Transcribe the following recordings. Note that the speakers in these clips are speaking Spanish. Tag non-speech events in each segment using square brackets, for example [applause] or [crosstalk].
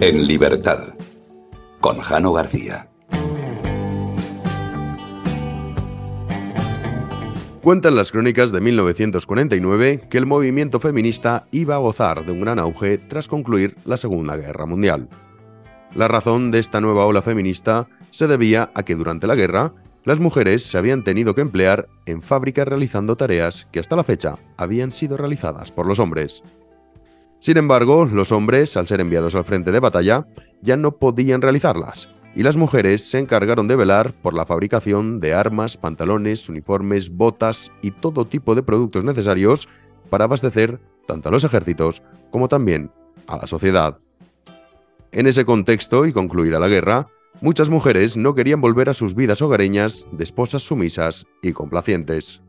En libertad, con Jano García. Cuentan las crónicas de 1949 que el movimiento feminista iba a gozar de un gran auge tras concluir la Segunda Guerra Mundial. La razón de esta nueva ola feminista se debía a que durante la guerra las mujeres se habían tenido que emplear en fábricas realizando tareas que hasta la fecha habían sido realizadas por los hombres. Sin embargo, los hombres, al ser enviados al frente de batalla, ya no podían realizarlas, y las mujeres se encargaron de velar por la fabricación de armas, pantalones, uniformes, botas y todo tipo de productos necesarios para abastecer tanto a los ejércitos como también a la sociedad. En ese contexto y concluida la guerra, muchas mujeres no querían volver a sus vidas hogareñas de esposas sumisas y complacientes.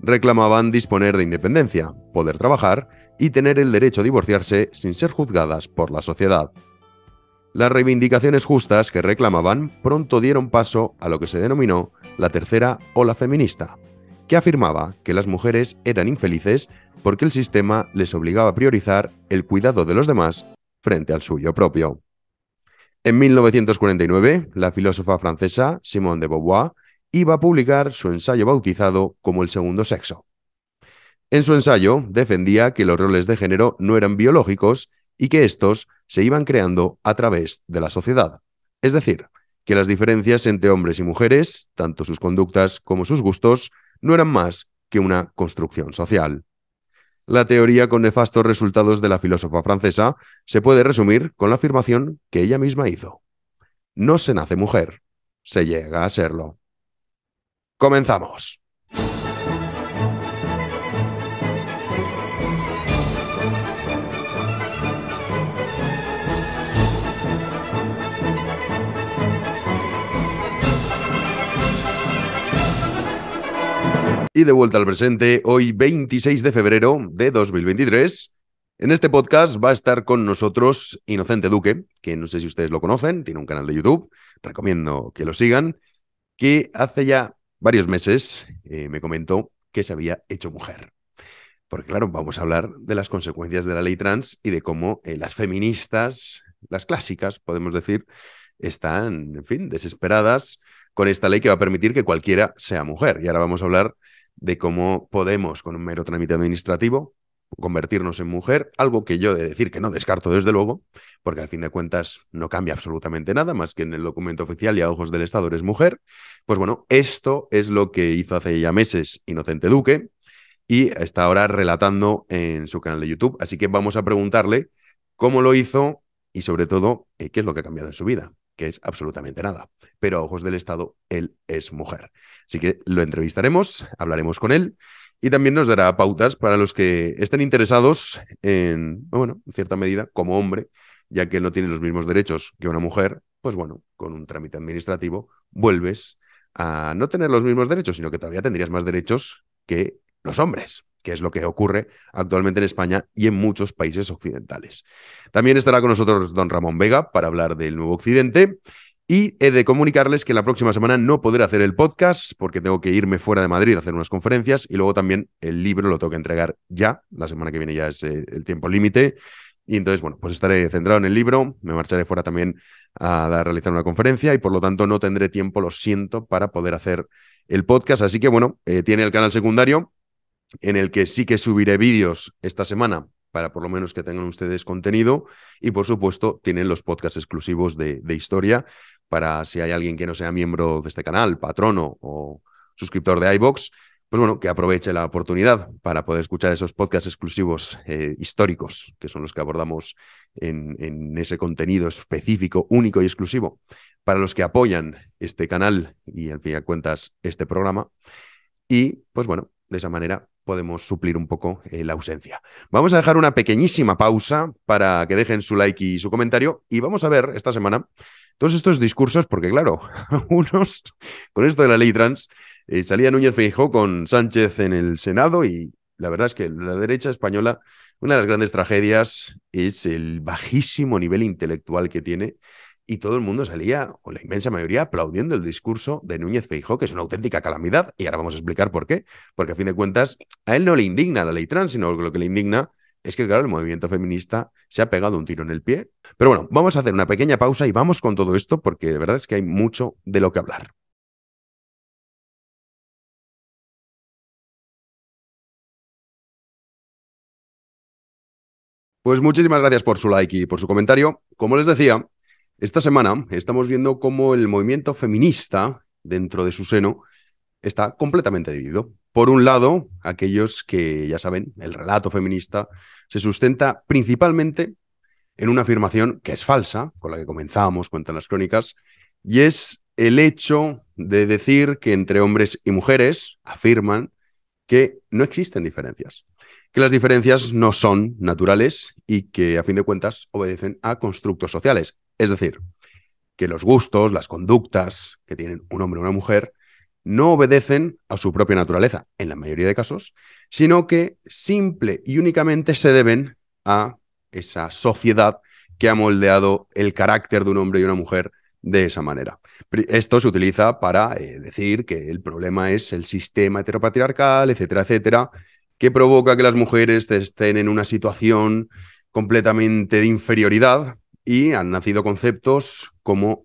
Reclamaban disponer de independencia, poder trabajar y tener el derecho a divorciarse sin ser juzgadas por la sociedad. Las reivindicaciones justas que reclamaban pronto dieron paso a lo que se denominó la tercera ola feminista, que afirmaba que las mujeres eran infelices porque el sistema les obligaba a priorizar el cuidado de los demás frente al suyo propio. En 1949, la filósofa francesa Simone de Beauvoir iba a publicar su ensayo bautizado como El segundo sexo, en su ensayo defendía que los roles de género no eran biológicos y que estos se iban creando a través de la sociedad. Es decir, que las diferencias entre hombres y mujeres, tanto sus conductas como sus gustos, no eran más que una construcción social. La teoría con nefastos resultados de la filósofa francesa se puede resumir con la afirmación que ella misma hizo. No se nace mujer, se llega a serlo. Comenzamos. y de vuelta al presente hoy 26 de febrero de 2023. En este podcast va a estar con nosotros Inocente Duque, que no sé si ustedes lo conocen, tiene un canal de YouTube, recomiendo que lo sigan, que hace ya varios meses eh, me comentó que se había hecho mujer. Porque claro, vamos a hablar de las consecuencias de la ley trans y de cómo eh, las feministas, las clásicas, podemos decir, están, en fin, desesperadas con esta ley que va a permitir que cualquiera sea mujer. Y ahora vamos a hablar de cómo podemos, con un mero trámite administrativo, convertirnos en mujer, algo que yo de decir que no descarto desde luego, porque al fin de cuentas no cambia absolutamente nada, más que en el documento oficial y a ojos del Estado eres mujer, pues bueno, esto es lo que hizo hace ya meses Inocente Duque y está ahora relatando en su canal de YouTube, así que vamos a preguntarle cómo lo hizo y sobre todo eh, qué es lo que ha cambiado en su vida que es absolutamente nada. Pero a ojos del Estado, él es mujer. Así que lo entrevistaremos, hablaremos con él y también nos dará pautas para los que estén interesados en, bueno, en cierta medida, como hombre, ya que él no tiene los mismos derechos que una mujer, pues bueno, con un trámite administrativo vuelves a no tener los mismos derechos, sino que todavía tendrías más derechos que los hombres que es lo que ocurre actualmente en España y en muchos países occidentales. También estará con nosotros don Ramón Vega para hablar del nuevo Occidente. Y he de comunicarles que la próxima semana no podré hacer el podcast porque tengo que irme fuera de Madrid a hacer unas conferencias y luego también el libro lo tengo que entregar ya. La semana que viene ya es eh, el tiempo límite. Y entonces, bueno, pues estaré centrado en el libro, me marcharé fuera también a, realizar una conferencia y por lo tanto no tendré tiempo, lo siento, para poder hacer el podcast. Así que bueno, eh, tiene el canal secundario en el que sí que subiré vídeos esta semana para por lo menos que tengan ustedes contenido y por supuesto tienen los podcasts exclusivos de, historia para si hay alguien que no sea miembro de este canal, patrono o suscriptor de iBox, pues bueno, que aproveche la oportunidad para poder escuchar esos podcasts exclusivos eh, históricos, que son los que abordamos en, ese contenido específico, único y exclusivo. Para los que apoyan este canal y, al fin y cuentas, este programa. Y, pues bueno, de esa manera podemos suplir un poco eh, la ausencia. Vamos a dejar una pequeñísima pausa para que dejen su like y su comentario y vamos a ver esta semana todos estos discursos, porque claro, [laughs] unos, con esto de la ley trans eh, salía Núñez Feijó con Sánchez en el Senado y la verdad es que la derecha española, una de las grandes tragedias es el bajísimo nivel intelectual que tiene y todo el mundo salía, o la inmensa mayoría, aplaudiendo el discurso de Núñez Feijó, que es una auténtica calamidad, y ahora vamos a explicar por qué, porque a fin de cuentas a él no le indigna la ley trans, sino lo que le indigna es que, claro, el movimiento feminista se ha pegado un tiro en el pie. Pero bueno, vamos a hacer una pequeña pausa y vamos con todo esto, porque la verdad es que hay mucho de lo que hablar. Pues muchísimas gracias por su like y por su comentario. Como les decía, esta semana estamos viendo cómo el movimiento feminista dentro de su seno está completamente dividido. Por un lado, aquellos que ya saben, el relato feminista se sustenta principalmente en una afirmación que es falsa, con la que comenzamos, cuentan las crónicas, y es el hecho de decir que entre hombres y mujeres afirman que no existen diferencias, que las diferencias no son naturales y que a fin de cuentas obedecen a constructos sociales, es decir, que los gustos, las conductas que tienen un hombre o una mujer no obedecen a su propia naturaleza, en la mayoría de casos, sino que simple y únicamente se deben a esa sociedad que ha moldeado el carácter de un hombre y una mujer de esa manera. Esto se utiliza para eh, decir que el problema es el sistema heteropatriarcal, etcétera, etcétera, que provoca que las mujeres estén en una situación completamente de inferioridad y han nacido conceptos como,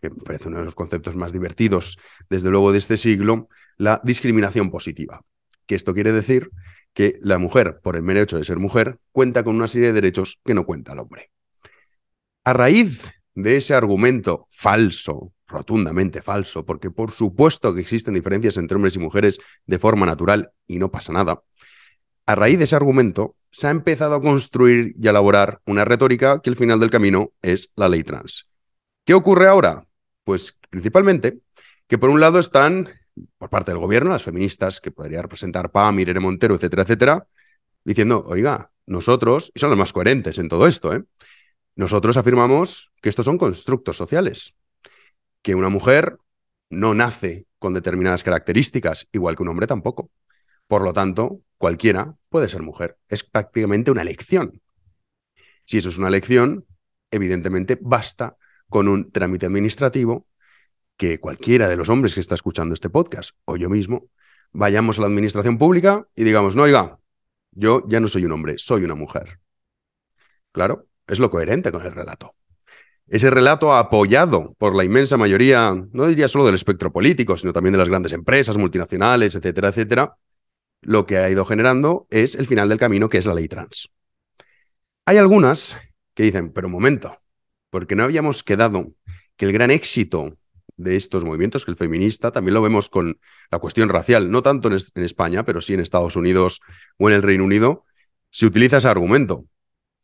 que me parece uno de los conceptos más divertidos desde luego de este siglo, la discriminación positiva. Que esto quiere decir que la mujer, por el mero hecho de ser mujer, cuenta con una serie de derechos que no cuenta el hombre. A raíz de ese argumento falso, rotundamente falso, porque por supuesto que existen diferencias entre hombres y mujeres de forma natural y no pasa nada, a raíz de ese argumento, se ha empezado a construir y a elaborar una retórica que el final del camino es la ley trans. ¿Qué ocurre ahora? Pues principalmente que por un lado están, por parte del gobierno, las feministas que podría representar PAM, Irene Montero, etcétera, etcétera, diciendo, oiga, nosotros, y son los más coherentes en todo esto, ¿eh? nosotros afirmamos que estos son constructos sociales, que una mujer no nace con determinadas características, igual que un hombre tampoco. Por lo tanto, cualquiera puede ser mujer. Es prácticamente una elección. Si eso es una elección, evidentemente basta con un trámite administrativo que cualquiera de los hombres que está escuchando este podcast o yo mismo vayamos a la administración pública y digamos, no, oiga, yo ya no soy un hombre, soy una mujer. Claro, es lo coherente con el relato. Ese relato apoyado por la inmensa mayoría, no diría solo del espectro político, sino también de las grandes empresas multinacionales, etcétera, etcétera, lo que ha ido generando es el final del camino, que es la ley trans. Hay algunas que dicen, pero un momento, porque no habíamos quedado que el gran éxito de estos movimientos, que el feminista, también lo vemos con la cuestión racial, no tanto en, España, pero sí en Estados Unidos o en el Reino Unido, se utiliza ese argumento.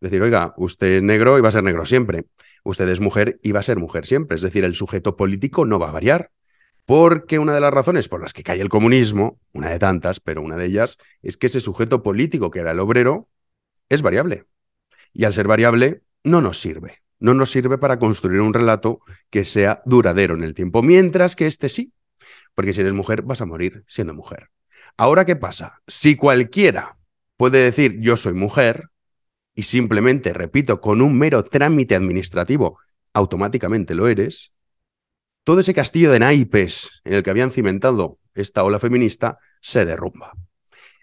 Es decir, oiga, usted es negro y va a ser negro siempre, usted es mujer y va a ser mujer siempre. Es decir, el sujeto político no va a variar, porque una de las razones por las que cae el comunismo, una de tantas, pero una de ellas, es que ese sujeto político que era el obrero es variable. Y al ser variable, no nos sirve. No nos sirve para construir un relato que sea duradero en el tiempo, mientras que este sí. Porque si eres mujer, vas a morir siendo mujer. Ahora, ¿qué pasa? Si cualquiera puede decir yo soy mujer y simplemente, repito, con un mero trámite administrativo, automáticamente lo eres, todo ese castillo de naipes en el que habían cimentado esta ola feminista se derrumba.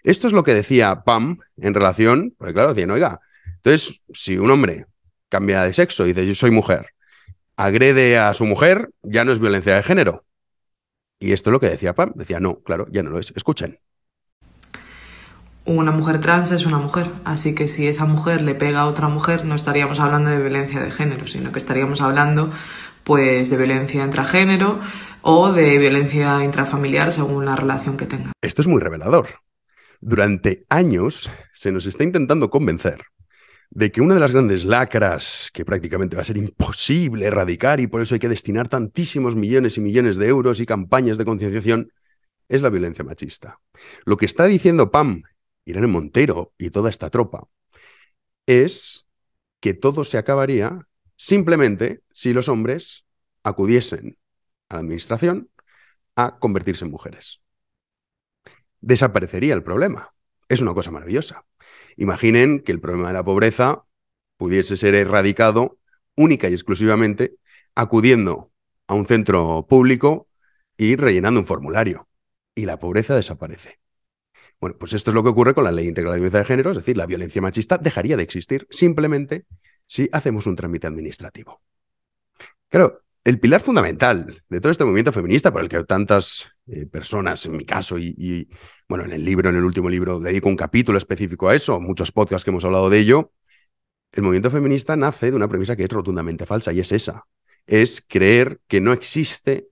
Esto es lo que decía Pam en relación, porque claro, decían, oiga, entonces, si un hombre cambia de sexo y dice, yo soy mujer, agrede a su mujer, ya no es violencia de género. Y esto es lo que decía Pam, decía, no, claro, ya no lo es. Escuchen. Una mujer trans es una mujer, así que si esa mujer le pega a otra mujer, no estaríamos hablando de violencia de género, sino que estaríamos hablando pues de violencia intragénero o de violencia intrafamiliar según la relación que tenga Esto es muy revelador. Durante años se nos está intentando convencer de que una de las grandes lacras que prácticamente va a ser imposible erradicar y por eso hay que destinar tantísimos millones y millones de euros y campañas de concienciación es la violencia machista. Lo que está diciendo Pam, Irene Montero y toda esta tropa es que todo se acabaría Simplemente si los hombres acudiesen a la administración a convertirse en mujeres. Desaparecería el problema. Es una cosa maravillosa. Imaginen que el problema de la pobreza pudiese ser erradicado única y exclusivamente acudiendo a un centro público y rellenando un formulario. Y la pobreza desaparece. Bueno, pues esto es lo que ocurre con la ley integral de violencia de género, es decir, la violencia machista dejaría de existir simplemente si hacemos un trámite administrativo. Claro, el pilar fundamental de todo este movimiento feminista por el que tantas eh, personas, en mi caso, y, bueno, en el libro, en el último libro, dedico un capítulo específico a eso, muchos podcasts que hemos hablado de ello, el movimiento feminista nace de una premisa que es rotundamente falsa y es esa, es creer que no existe,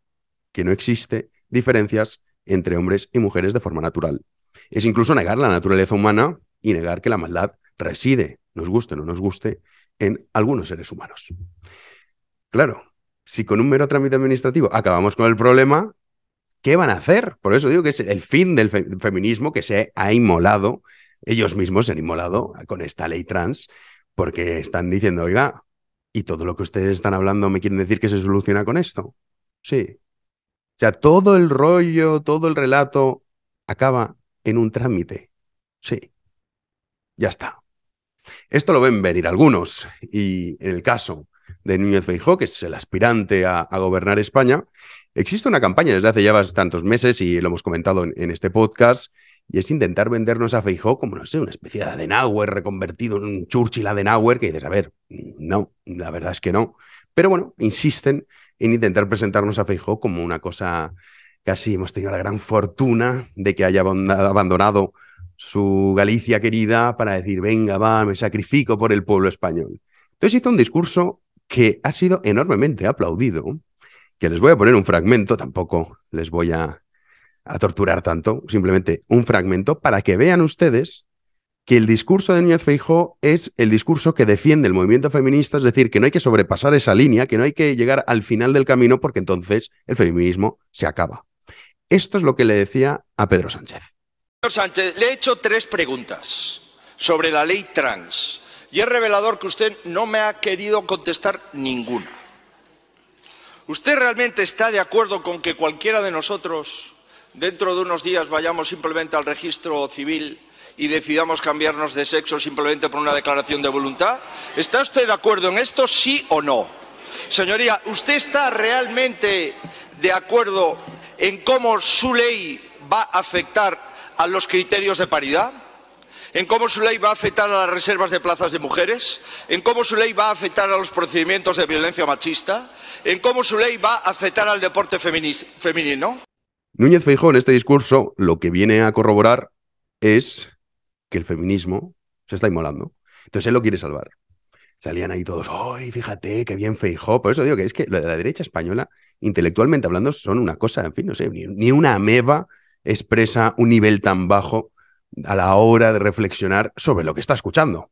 que no existe diferencias entre hombres y mujeres de forma natural. Es incluso negar la naturaleza humana y negar que la maldad reside, nos guste o no nos guste, en algunos seres humanos. Claro, si con un mero trámite administrativo acabamos con el problema, ¿qué van a hacer? Por eso digo que es el fin del feminismo que se ha inmolado, ellos mismos se han inmolado con esta ley trans, porque están diciendo, oiga, ¿y todo lo que ustedes están hablando me quieren decir que se soluciona con esto? Sí. O sea, todo el rollo, todo el relato acaba en un trámite. Sí. Ya está. Esto lo ven venir algunos y en el caso de Núñez Feijóo, que es el aspirante a, gobernar España, existe una campaña desde hace ya bastantes meses y lo hemos comentado en, este podcast y es intentar vendernos a Feijó como, no sé, una especie de Adenauer reconvertido en un Churchill Adenauer, que dices, a ver, no, la verdad es que no. Pero bueno, insisten en intentar presentarnos a Feijó como una cosa casi hemos tenido la gran fortuna de que haya abandonado su Galicia querida para decir, venga, va, me sacrifico por el pueblo español. Entonces hizo un discurso que ha sido enormemente aplaudido, que les voy a poner un fragmento, tampoco les voy a, torturar tanto, simplemente un fragmento para que vean ustedes que el discurso de Núñez Feijó es el discurso que defiende el movimiento feminista, es decir, que no hay que sobrepasar esa línea, que no hay que llegar al final del camino porque entonces el feminismo se acaba. Esto es lo que le decía a Pedro Sánchez. Señor Sánchez, le he hecho tres preguntas sobre la ley trans y es revelador que usted no me ha querido contestar ninguna. ¿Usted realmente está de acuerdo con que cualquiera de nosotros dentro de unos días vayamos simplemente al registro civil y decidamos cambiarnos de sexo simplemente por una declaración de voluntad? ¿Está usted de acuerdo en esto, sí o no? Señoría, ¿usted está realmente de acuerdo en cómo su ley va a afectar a los criterios de paridad? en cómo su ley va a afectar a las reservas de plazas de mujeres, en cómo su ley va a afectar a los procedimientos de violencia machista, en cómo su ley va a afectar al deporte femenino. Núñez Feijóo en este discurso lo que viene a corroborar es que el feminismo se está inmolando. Entonces él lo quiere salvar. Salían ahí todos, ¡ay, fíjate, qué bien Feijóo! Por eso digo que es que lo de la derecha española, intelectualmente hablando, son una cosa, en fin, no sé, ni una ameba expresa un nivel tan bajo a la hora de reflexionar sobre lo que está escuchando.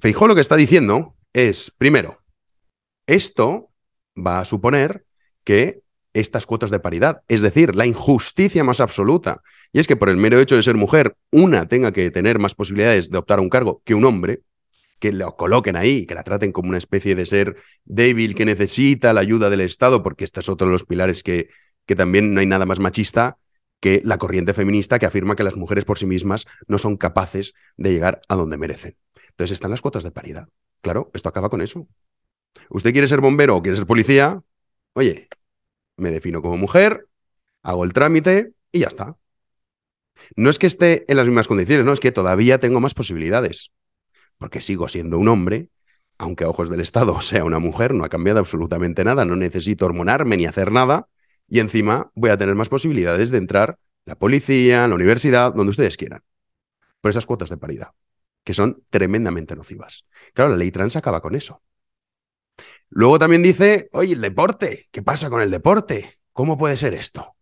Feijó lo que está diciendo es, primero, esto va a suponer que estas cuotas de paridad, es decir, la injusticia más absoluta, y es que por el mero hecho de ser mujer, una tenga que tener más posibilidades de optar a un cargo que un hombre, que lo coloquen ahí, que la traten como una especie de ser débil que necesita la ayuda del Estado, porque este es otro de los pilares que, que también no hay nada más machista que la corriente feminista que afirma que las mujeres por sí mismas no son capaces de llegar a donde merecen. Entonces están las cuotas de paridad. Claro, esto acaba con eso. ¿Usted quiere ser bombero o quiere ser policía? Oye, me defino como mujer, hago el trámite y ya está. No es que esté en las mismas condiciones, no, es que todavía tengo más posibilidades. Porque sigo siendo un hombre, aunque a ojos del Estado [laughs] sea una mujer, no ha cambiado absolutamente nada, no necesito hormonarme ni hacer nada, y encima voy a tener más posibilidades de entrar la policía, la universidad, donde ustedes quieran. Por esas cuotas de paridad, que son tremendamente nocivas. Claro, la ley trans acaba con eso. Luego también dice, oye, el deporte, ¿qué pasa con el deporte? ¿Cómo puede ser esto?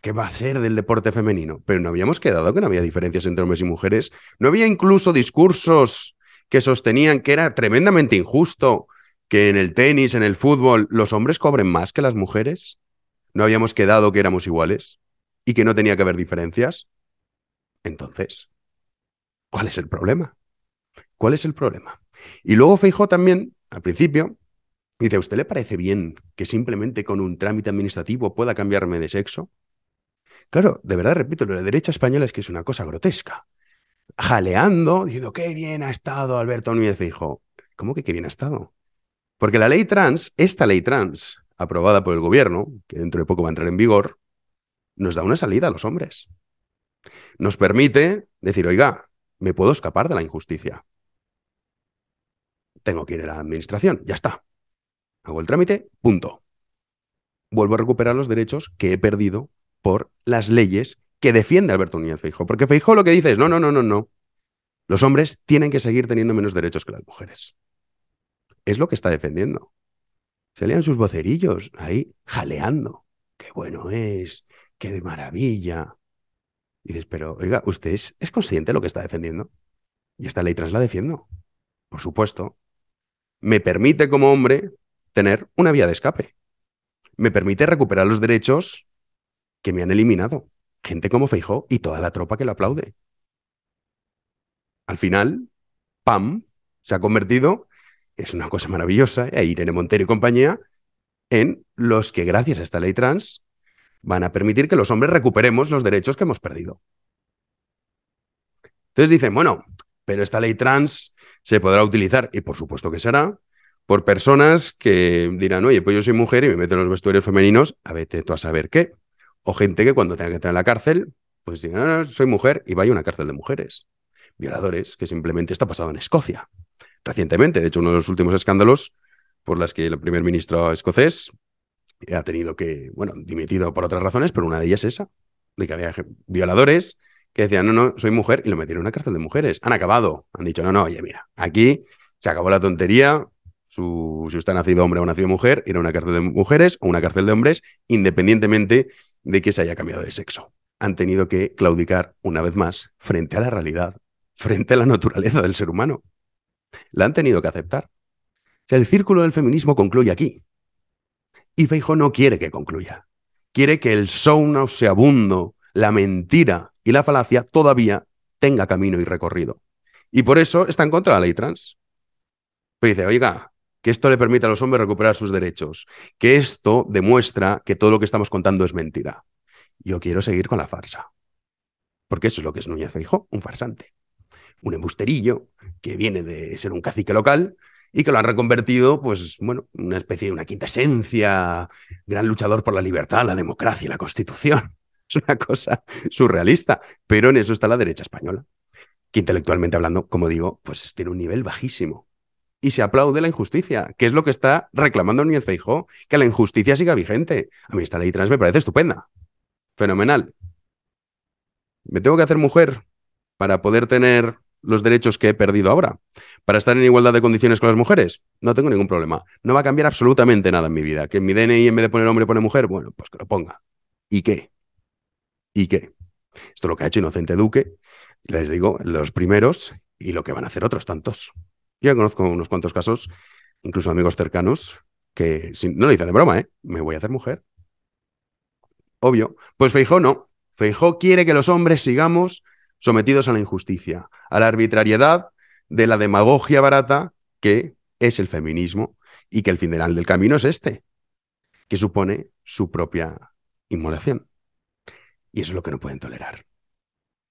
¿Qué va a ser del deporte femenino? Pero no habíamos quedado que no había diferencias entre hombres y mujeres. No había incluso discursos que sostenían que era tremendamente injusto que en el tenis, en el fútbol, los hombres cobren más que las mujeres. ¿No habíamos quedado que éramos iguales? ¿Y que no tenía que haber diferencias? Entonces, ¿cuál es el problema? ¿Cuál es el problema? Y luego Feijó también, al principio, dice, usted le parece bien que simplemente con un trámite administrativo pueda cambiarme de sexo? Claro, de verdad, repito, lo de la derecha española es que es una cosa grotesca. Jaleando, diciendo, qué bien ha estado Alberto Núñez Feijó. ¿Cómo que qué bien ha estado? Porque la ley trans, esta ley trans, aprobada por el gobierno, que dentro de poco va a entrar en vigor, nos da una salida a los hombres. Nos permite decir, oiga, me puedo escapar de la injusticia. Tengo que ir a la administración, ya está. Hago el trámite, punto. Vuelvo a recuperar los derechos que he perdido por las leyes que defiende Alberto Núñez Feijóo. Porque Feijóo lo que dice es, no, no, no, no, no. Los hombres tienen que seguir teniendo menos derechos que las mujeres. Es lo que está defendiendo. Salían sus vocerillos ahí jaleando. Qué bueno es, qué de maravilla. Y dices, pero oiga, ¿usted es, consciente de lo que está defendiendo? Y esta ley trans la defiendo. Por supuesto. Me permite como hombre tener una vía de escape. Me permite recuperar los derechos que me han eliminado. Gente como Feijó y toda la tropa que lo aplaude. Al final, PAM se ha convertido es una cosa maravillosa, e Irene Montero y compañía, en los que gracias a esta ley trans van a permitir que los hombres recuperemos los derechos que hemos perdido. Entonces dicen, bueno, pero esta ley trans se podrá utilizar, y por supuesto que será, por personas que dirán, oye, pues yo soy mujer y me meto en los vestuarios femeninos, a vete tú a saber qué. O gente que cuando tenga que entrar en la cárcel, pues digan, no, no, soy mujer y vaya a una cárcel de mujeres. Violadores, que simplemente está pasado en Escocia recientemente. De hecho, uno de los últimos escándalos por las que el primer ministro escocés ha tenido que, bueno, dimitido por otras razones, pero una de ellas es esa, de que había violadores que decían, no, no, soy mujer, y lo metieron en una cárcel de mujeres. Han acabado, han dicho, no, no, oye, mira, aquí se acabó la tontería, si usted ha nacido hombre o nacido mujer, era una cárcel de mujeres o una cárcel de hombres, independientemente de que se haya cambiado de sexo. Han tenido que claudicar una vez más frente a la realidad, frente a la naturaleza del ser humano. La han tenido que aceptar. el círculo del feminismo concluye aquí. Y Feijo no quiere que concluya. Quiere que el show abundo la mentira y la falacia todavía tenga camino y recorrido. Y por eso está en contra de la ley trans. Pero pues dice, oiga, que esto le permite a los hombres recuperar sus derechos, que esto demuestra que todo lo que estamos contando es mentira. Yo quiero seguir con la farsa. Porque eso es lo que es Núñez Feijo, un farsante un embusterillo que viene de ser un cacique local y que lo han reconvertido, pues, bueno, una especie de una quinta esencia, gran luchador por la libertad, la democracia la constitución. [laughs] Es una cosa surrealista, pero en eso está la derecha española, que intelectualmente hablando, como digo, pues tiene un nivel bajísimo. Y se aplaude la injusticia, que es lo que está reclamando Núñez Feijó, que la injusticia siga vigente. A mí esta ley trans me parece estupenda, fenomenal. ¿Me tengo que hacer mujer para poder tener los derechos que he perdido ahora para estar en igualdad de condiciones con las mujeres? No tengo ningún problema. No va a cambiar absolutamente nada en mi vida. Que mi DNI en vez de poner hombre pone mujer, bueno, pues que lo ponga. ¿Y qué? ¿Y qué? Esto es lo que ha hecho Inocente Duque, les digo, los primeros y lo que van a hacer otros tantos. Yo conozco unos cuantos casos, incluso amigos cercanos, que no lo dice de broma, ¿eh? Me voy a hacer mujer. Obvio. Pues Feijó no. Feijó quiere que los hombres sigamos sometidos a la injusticia, a la arbitrariedad de la demagogia barata que es el feminismo y que el final del camino es este, que supone su propia inmolación. Y eso es lo que no pueden tolerar.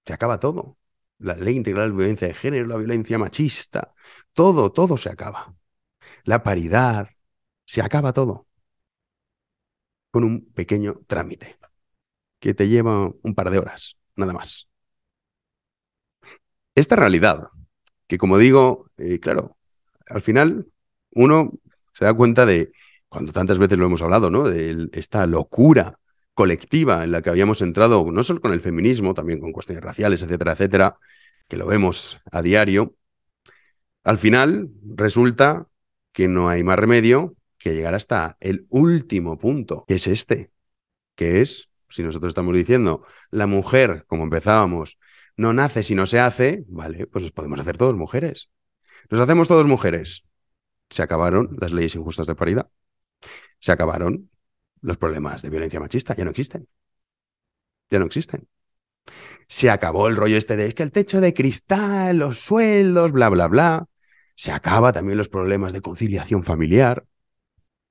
Se acaba todo. La ley integral de violencia de género, la violencia machista, todo, todo se acaba. La paridad, se acaba todo. Con un pequeño trámite que te lleva un par de horas, nada más esta realidad, que como digo, eh, claro, al final uno se da cuenta de, cuando tantas veces lo hemos hablado, ¿no? De esta locura colectiva en la que habíamos entrado, no solo con el feminismo, también con cuestiones raciales, etcétera, etcétera, que lo vemos a diario, al final resulta que no hay más remedio que llegar hasta el último punto, que es este, que es, si nosotros estamos diciendo, la mujer, como empezábamos, no nace si no se hace, vale, pues nos podemos hacer todos mujeres. Nos hacemos todos mujeres. Se acabaron las leyes injustas de paridad. Se acabaron los problemas de violencia machista. Ya no existen. Ya no existen. Se acabó el rollo este de que el techo de cristal, los sueldos, bla, bla, bla. Se acaba también los problemas de conciliación familiar.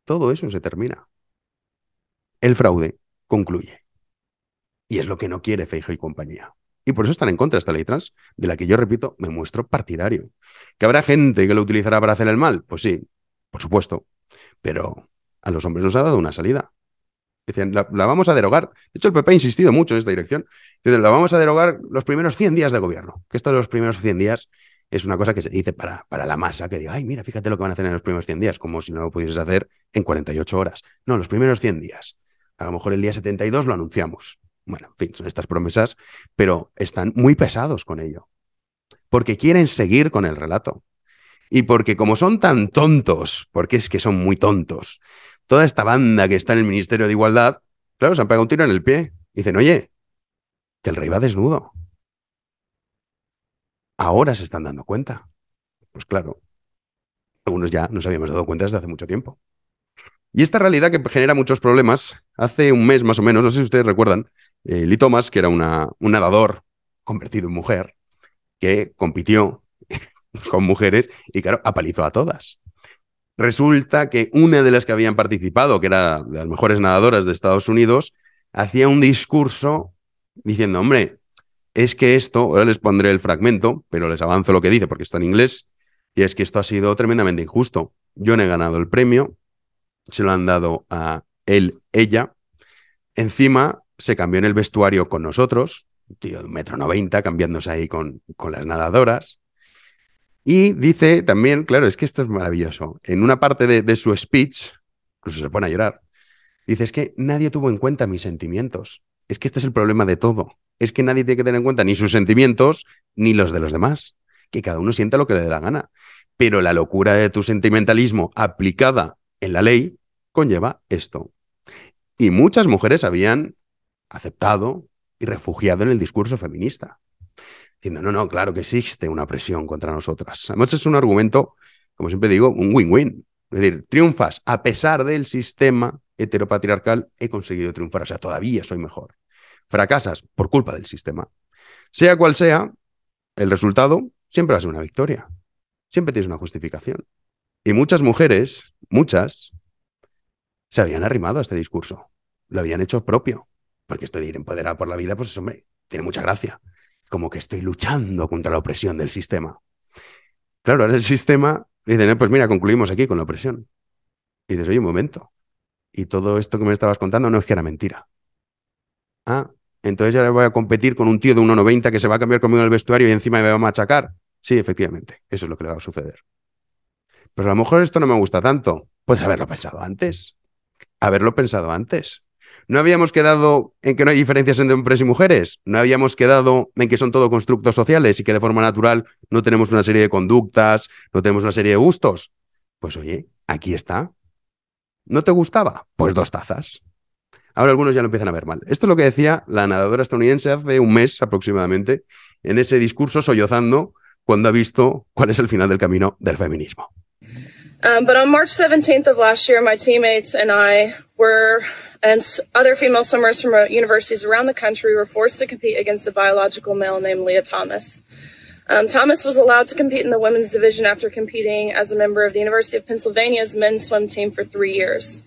Todo eso se termina. El fraude concluye. Y es lo que no quiere Feijo y compañía. Y por eso están en contra de esta ley trans, de la que yo, repito, me muestro partidario. ¿Que habrá gente que lo utilizará para hacer el mal? Pues sí, por supuesto. Pero a los hombres nos ha dado una salida. Decían, la, vamos a derogar. De hecho, el PP ha insistido mucho en esta dirección. Dicen, la vamos a derogar los primeros 100 días de gobierno. Que esto de los primeros 100 días es una cosa que se dice para, para la masa, que diga, ay, mira, fíjate lo que van a hacer en los primeros 100 días, como si no lo pudieses hacer en 48 horas. No, los primeros 100 días. A lo mejor el día 72 lo anunciamos. Bueno, en fin, son estas promesas, pero están muy pesados con ello, porque quieren seguir con el relato. Y porque como son tan tontos, porque es que son muy tontos, toda esta banda que está en el Ministerio de Igualdad, claro, se han pegado un tiro en el pie. Dicen, oye, que el rey va desnudo. Ahora se están dando cuenta. Pues claro, algunos ya nos habíamos dado cuenta desde hace mucho tiempo. Y esta realidad que genera muchos problemas, hace un mes más o menos, no sé si ustedes recuerdan, eh, Lee Thomas, que era un nadador convertido en mujer, que compitió [laughs] con mujeres y, claro, apalizó a todas. Resulta que una de las que habían participado, que era de las mejores nadadoras de Estados Unidos, hacía un discurso diciendo, hombre, es que esto, ahora les pondré el fragmento, pero les avanzo lo que dice porque está en inglés, y es que esto ha sido tremendamente injusto. Yo no he ganado el premio, se lo han dado a él, ella. Encima, se cambió en el vestuario con nosotros, un tío de un metro noventa, cambiándose ahí con, con las nadadoras. Y dice también, claro, es que esto es maravilloso. En una parte de, de su speech, incluso se pone a llorar, dice: Es que nadie tuvo en cuenta mis sentimientos. Es que este es el problema de todo. Es que nadie tiene que tener en cuenta ni sus sentimientos ni los de los demás. Que cada uno sienta lo que le dé la gana. Pero la locura de tu sentimentalismo aplicada en la ley conlleva esto. Y muchas mujeres habían aceptado y refugiado en el discurso feminista. Diciendo, no, no, claro que existe una presión contra nosotras. Además, es un argumento, como siempre digo, un win-win. Es decir, triunfas a pesar del sistema heteropatriarcal, he conseguido triunfar, o sea, todavía soy mejor. Fracasas por culpa del sistema. Sea cual sea, el resultado siempre va a ser una victoria. Siempre tienes una justificación. Y muchas mujeres, muchas, se habían arrimado a este discurso. Lo habían hecho propio. Porque estoy de ir por la vida, pues eso, hombre, tiene mucha gracia. Como que estoy luchando contra la opresión del sistema. Claro, ahora el sistema dice, pues mira, concluimos aquí con la opresión. Y dices, oye, un momento. Y todo esto que me estabas contando no es que era mentira. Ah, entonces ya voy a competir con un tío de 1,90 que se va a cambiar conmigo el vestuario y encima me va a machacar. Sí, efectivamente, eso es lo que le va a suceder. Pero a lo mejor esto no me gusta tanto. Pues haberlo pensado antes. Haberlo pensado antes. No habíamos quedado en que no hay diferencias entre hombres y mujeres. No habíamos quedado en que son todo constructos sociales y que de forma natural no tenemos una serie de conductas, no tenemos una serie de gustos. Pues oye, aquí está. ¿No te gustaba? Pues dos tazas. Ahora algunos ya lo empiezan a ver mal. Esto es lo que decía la nadadora estadounidense hace un mes aproximadamente, en ese discurso sollozando cuando ha visto cuál es el final del camino del feminismo. Um, but on March 17th of last year, my teammates and I were and other female swimmers from uh, universities around the country were forced to compete against a biological male named Leah Thomas. Um, Thomas was allowed to compete in the women's division after competing as a member of the University of Pennsylvania's men's swim team for three years.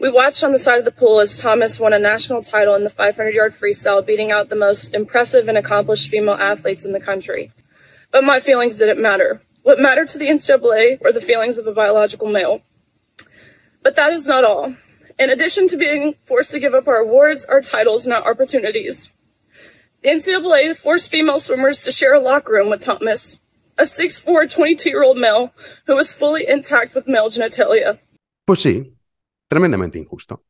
We watched on the side of the pool as Thomas won a national title in the 500 yard freestyle, beating out the most impressive and accomplished female athletes in the country. But my feelings didn't matter. What mattered to the NCAA were the feelings of a biological male. But that is not all. In addition to being forced to give up our awards, our titles, and our opportunities. The NCAA forced female swimmers to share a locker room with Thomas, a 6'4", 22-year-old male who was fully intact with male genitalia. Pues sí, tremendamente injusto,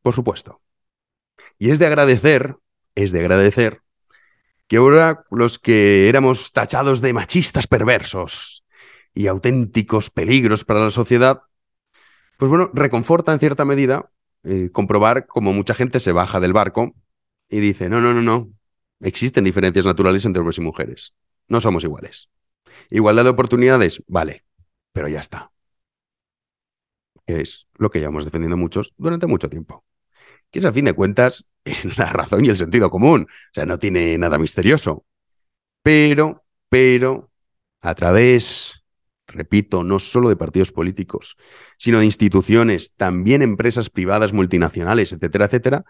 por supuesto. Y es de agradecer, es de agradecer, que ahora los que éramos tachados de machistas perversos y auténticos peligros para la sociedad, pues bueno, reconforta en cierta medida eh, comprobar cómo mucha gente se baja del barco y dice, no, no, no, no, existen diferencias naturales entre hombres y mujeres, no somos iguales. Igualdad de oportunidades, vale, pero ya está. es lo que llevamos defendiendo muchos durante mucho tiempo. Que es, a fin de cuentas, [laughs] la razón y el sentido común. O sea, no tiene nada misterioso. Pero, pero, a través repito, no solo de partidos políticos, sino de instituciones, también empresas privadas, multinacionales, etcétera, etcétera,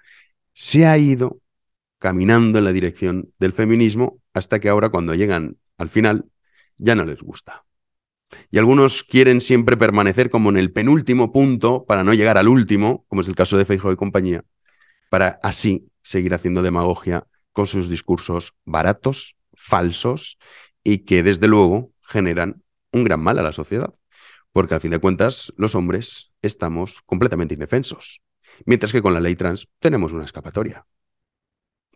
se ha ido caminando en la dirección del feminismo hasta que ahora cuando llegan al final ya no les gusta. Y algunos quieren siempre permanecer como en el penúltimo punto para no llegar al último, como es el caso de Feijóo y compañía, para así seguir haciendo demagogia con sus discursos baratos, falsos y que desde luego generan un gran mal a la sociedad, porque al fin de cuentas los hombres estamos completamente indefensos, mientras que con la ley trans tenemos una escapatoria.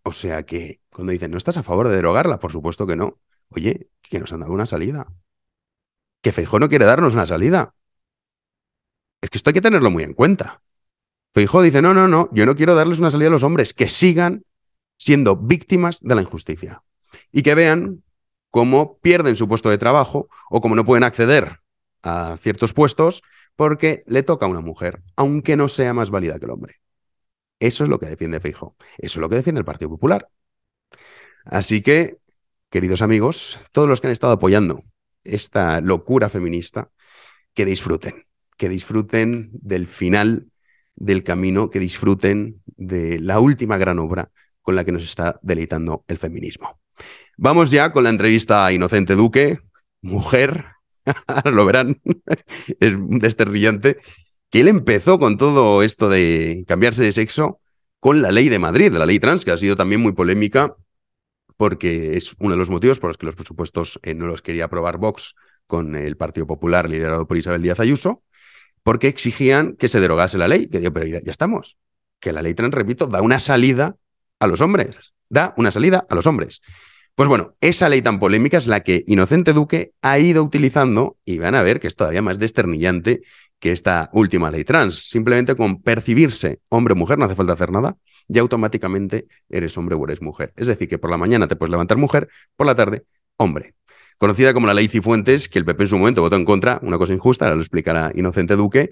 O sea que cuando dicen, ¿no estás a favor de derogarla? Por supuesto que no. Oye, que nos han dado una salida. Que Feijó no quiere darnos una salida. Es que esto hay que tenerlo muy en cuenta. Feijó dice, no, no, no, yo no quiero darles una salida a los hombres, que sigan siendo víctimas de la injusticia y que vean cómo pierden su puesto de trabajo o como no pueden acceder a ciertos puestos porque le toca a una mujer, aunque no sea más válida que el hombre. Eso es lo que defiende Fijo. Eso es lo que defiende el Partido Popular. Así que, queridos amigos, todos los que han estado apoyando esta locura feminista, que disfruten, que disfruten del final del camino, que disfruten de la última gran obra con la que nos está deleitando el feminismo. Vamos ya con la entrevista a Inocente Duque, mujer, [laughs] lo verán, [laughs] es desterrillante, que él empezó con todo esto de cambiarse de sexo con la ley de Madrid, la ley trans, que ha sido también muy polémica porque es uno de los motivos por los que los presupuestos eh, no los quería aprobar Vox con el Partido Popular liderado por Isabel Díaz Ayuso, porque exigían que se derogase la ley, que pero ya estamos, que la ley trans, repito, da una salida a los hombres da una salida a los hombres. Pues bueno, esa ley tan polémica es la que Inocente Duque ha ido utilizando y van a ver que es todavía más desternillante que esta última ley trans. Simplemente con percibirse hombre o mujer, no hace falta hacer nada, y automáticamente eres hombre o eres mujer. Es decir, que por la mañana te puedes levantar mujer, por la tarde hombre. Conocida como la ley Cifuentes, que el PP en su momento votó en contra, una cosa injusta, ahora lo explicará Inocente Duque,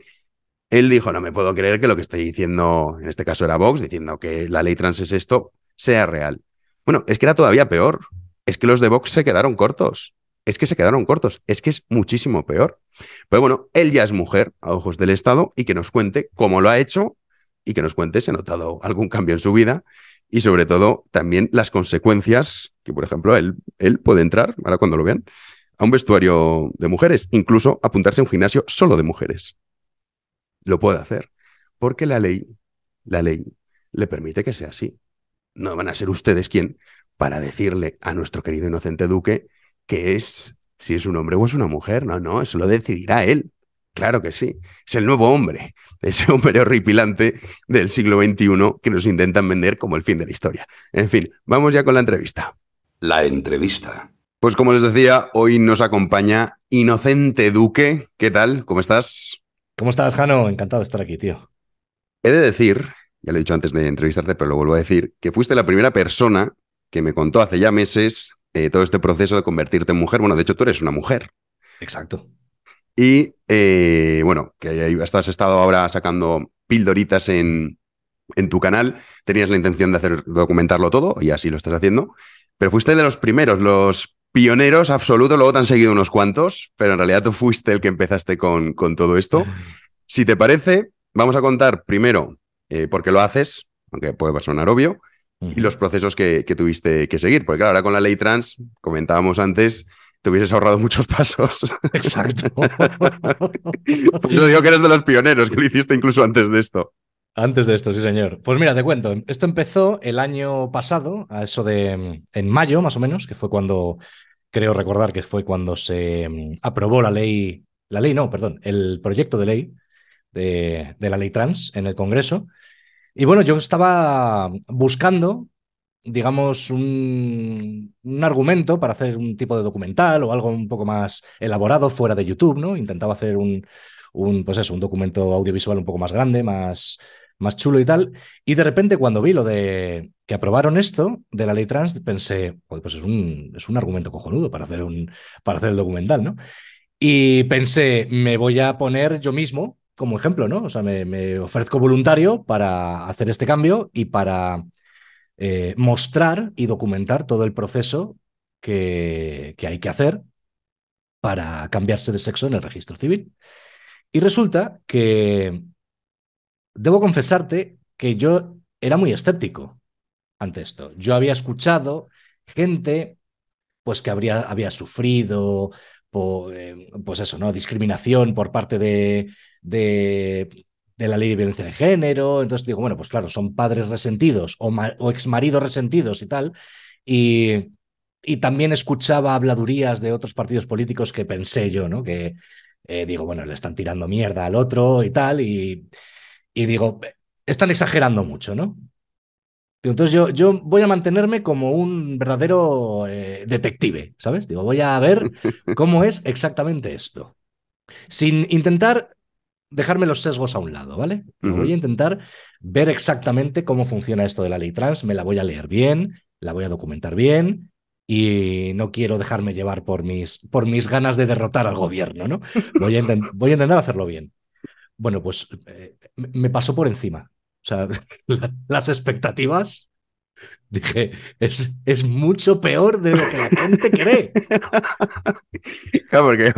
él dijo, no me puedo creer que lo que estoy diciendo, en este caso era Vox, diciendo que la ley trans es esto, sea real. Bueno, es que era todavía peor. Es que los de Vox se quedaron cortos. Es que se quedaron cortos. Es que es muchísimo peor. Pero bueno, él ya es mujer a ojos del Estado y que nos cuente cómo lo ha hecho y que nos cuente si ha notado algún cambio en su vida y sobre todo también las consecuencias que, por ejemplo, él, él puede entrar, ahora cuando lo vean, a un vestuario de mujeres, incluso apuntarse a un gimnasio solo de mujeres. Lo puede hacer, porque la ley, la ley le permite que sea así no van a ser ustedes quien para decirle a nuestro querido inocente duque que es, si es un hombre o es una mujer, no, no, eso lo decidirá él. Claro que sí, es el nuevo hombre, [laughs] ese hombre horripilante del siglo XXI que nos intentan vender como el fin de la historia. En fin, vamos ya con la entrevista. La entrevista. Pues como les decía, hoy nos acompaña Inocente Duque. ¿Qué tal? ¿Cómo estás? ¿Cómo estás, Jano? Encantado de estar aquí, tío. He de decir ya lo he dicho antes de entrevistarte, pero lo vuelvo a decir, que fuiste la primera persona que me contó hace ya meses eh, todo este proceso de convertirte en mujer. Bueno, de hecho, tú eres una mujer. Exacto. Y eh, bueno, que has estado ahora sacando pildoritas en, en tu canal. Tenías la intención de hacer documentarlo todo y así lo estás haciendo. Pero fuiste de los primeros, los pioneros absolutos. Luego te han seguido unos cuantos, pero en realidad tú fuiste el que empezaste con todo esto. [laughs] Si te parece, vamos a contar primero porque eh, por qué lo haces, aunque puede sonar obvio, y los procesos que, tuviste que seguir. Porque claro, ahora con la ley trans, comentábamos antes, te hubieses ahorrado [laughs] muchos pasos. Exacto. [laughs] Pues yo digo que eres de los pioneros, que lo hiciste incluso antes de esto. Antes de esto, sí, señor. Pues mira, te cuento. Esto empezó el año pasado, a eso de en mayo, más o menos, que fue cuando, creo recordar que fue cuando se mm, aprobó la ley, la ley no, perdón, el proyecto de ley de, la ley trans en el Congreso. Y bueno, yo estaba buscando, digamos, un, argumento para hacer un tipo de documental o algo un poco más elaborado fuera de YouTube, ¿no? Intentaba hacer un, un pues un documento audiovisual un poco más grande, más, más chulo y tal. Y de repente cuando vi lo de que aprobaron esto de la ley trans, pensé, pues es un, es un argumento cojonudo para hacer, un, para hacer el documental, ¿no? Y pensé, me voy a poner yo mismo como ejemplo, ¿no? O sea, me, ofrezco voluntario para hacer este cambio y para eh, mostrar y documentar todo el proceso que, hay que hacer para cambiarse de sexo en el registro civil. Y resulta que debo confesarte que yo era muy escéptico ante esto. Yo había escuchado gente pues que habría, había sufrido eh, pues eso, ¿no? discriminación por parte de, de, la ley de violencia de género. Entonces digo, bueno, pues claro, son padres resentidos o, exmaridos resentidos y tal. Y, también escuchaba habladurías de otros partidos políticos que pensé yo, ¿no? Que eh, digo, bueno, le están tirando mierda al otro y tal. Y, digo, están exagerando mucho, ¿no? Entonces yo, yo, voy a mantenerme como un verdadero eh, detective, ¿sabes? Digo, voy a ver cómo es exactamente esto. Sin intentar dejarme los sesgos a un lado, ¿vale? Voy a intentar ver exactamente cómo funciona esto de la ley trans, me la voy a leer bien, la voy a documentar bien y no quiero dejarme llevar por mis, por mis ganas de derrotar al gobierno, ¿no? Voy a, a intentar hacerlo bien. Bueno, pues eh, me pasó por encima. O sea, [laughs] las expectativas, dije, es, es, mucho peor de lo que la gente cree. [laughs] Claro, porque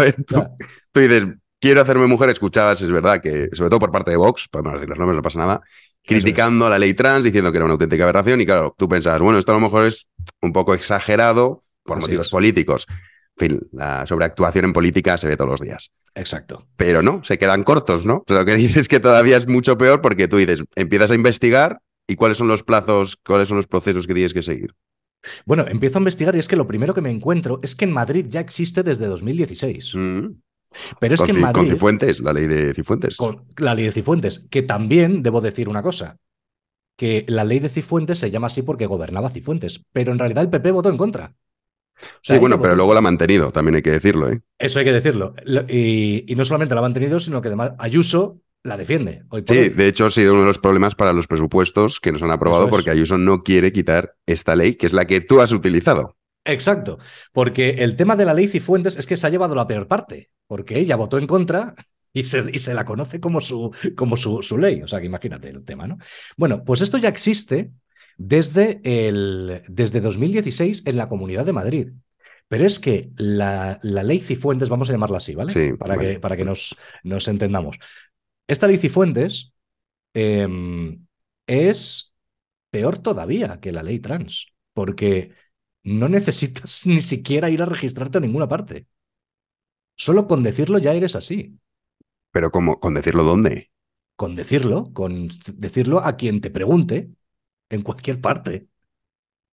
[laughs] tú dices, Quiero hacerme mujer, escuchabas, es verdad, que sobre todo por parte de Vox, para no decir los nombres, no pasa nada, criticando a la ley trans, diciendo que era una auténtica aberración. Y claro, tú pensabas, bueno, esto a lo mejor es un poco exagerado por motivos políticos. En fin, la sobreactuación en política se ve todos los días. Exacto. Pero no, se quedan cortos, ¿no? lo que [laughs] dices es que todavía es mucho peor porque tú dices, empiezas a investigar y cuáles son los plazos, cuáles son los procesos que tienes que seguir. Bueno, empiezo a investigar y es que lo primero que me encuentro es que en Madrid ya existe desde 2016. Pero es que con Cifuentes, la ley de Cifuentes. Con la ley de Cifuentes, que también debo decir una cosa, que la ley de Cifuentes se llama así porque gobernaba Cifuentes, pero en realidad el PP votó en contra. sí, bueno, pero luego la ha mantenido, también hay que decirlo. ¿eh? Eso hay que decirlo. Y, no solamente la ha mantenido, sino que además Ayuso la defiende. sí, de hecho ha sido uno de los problemas para los presupuestos que nos han aprobado porque Ayuso no quiere quitar esta ley, que es la que tú has utilizado. Exacto, porque el tema de la ley Cifuentes es que se ha llevado la peor parte, porque ella votó en contra y se, la conoce como, su, como su, su, ley. O sea, que imagínate el tema, ¿no? Bueno, pues esto ya existe desde, el, desde 2016 en la Comunidad de Madrid. Pero es que la, ley Cifuentes, vamos a llamarla así, ¿vale? Sí, para, Que, para que nos, nos entendamos. Esta ley Cifuentes em, es peor todavía que la ley trans, porque no necesitas [laughs] ni siquiera ir a registrarte a ninguna parte. Solo con decirlo ya eres así. ¿Pero cómo? ¿Con decirlo dónde? Con decirlo, con decirlo a quien te pregunte, en cualquier parte.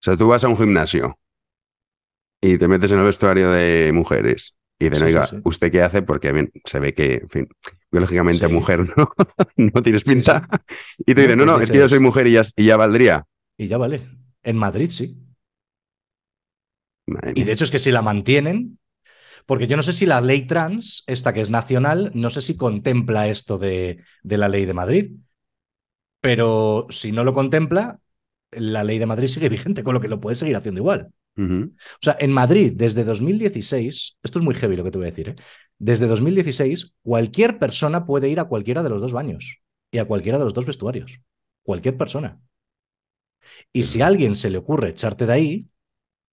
O sea, tú vas a un gimnasio y te metes en el vestuario de mujeres y dicen, ¿usted qué hace? Porque bien, se ve que, en fin, biológicamente mujer [laughs] no, no tienes pinta. Y te dicen, no, no, es que yo soy mujer y ya, y ya valdría. Y ya vale. En Madrid sí. Y de hecho es que si la mantienen, porque yo no sé si la ley trans, esta que es nacional, no sé si contempla esto de, la ley de Madrid, pero si no lo contempla, la ley de Madrid sigue vigente, con lo que lo puede seguir haciendo igual. O sea, en Madrid, desde 2016, esto es muy heavy lo que te voy a decir, ¿eh? desde 2016, cualquier persona puede ir a cualquiera de los dos baños y a cualquiera de los dos vestuarios. Cualquier persona. Y si a alguien se le ocurre echarte de ahí,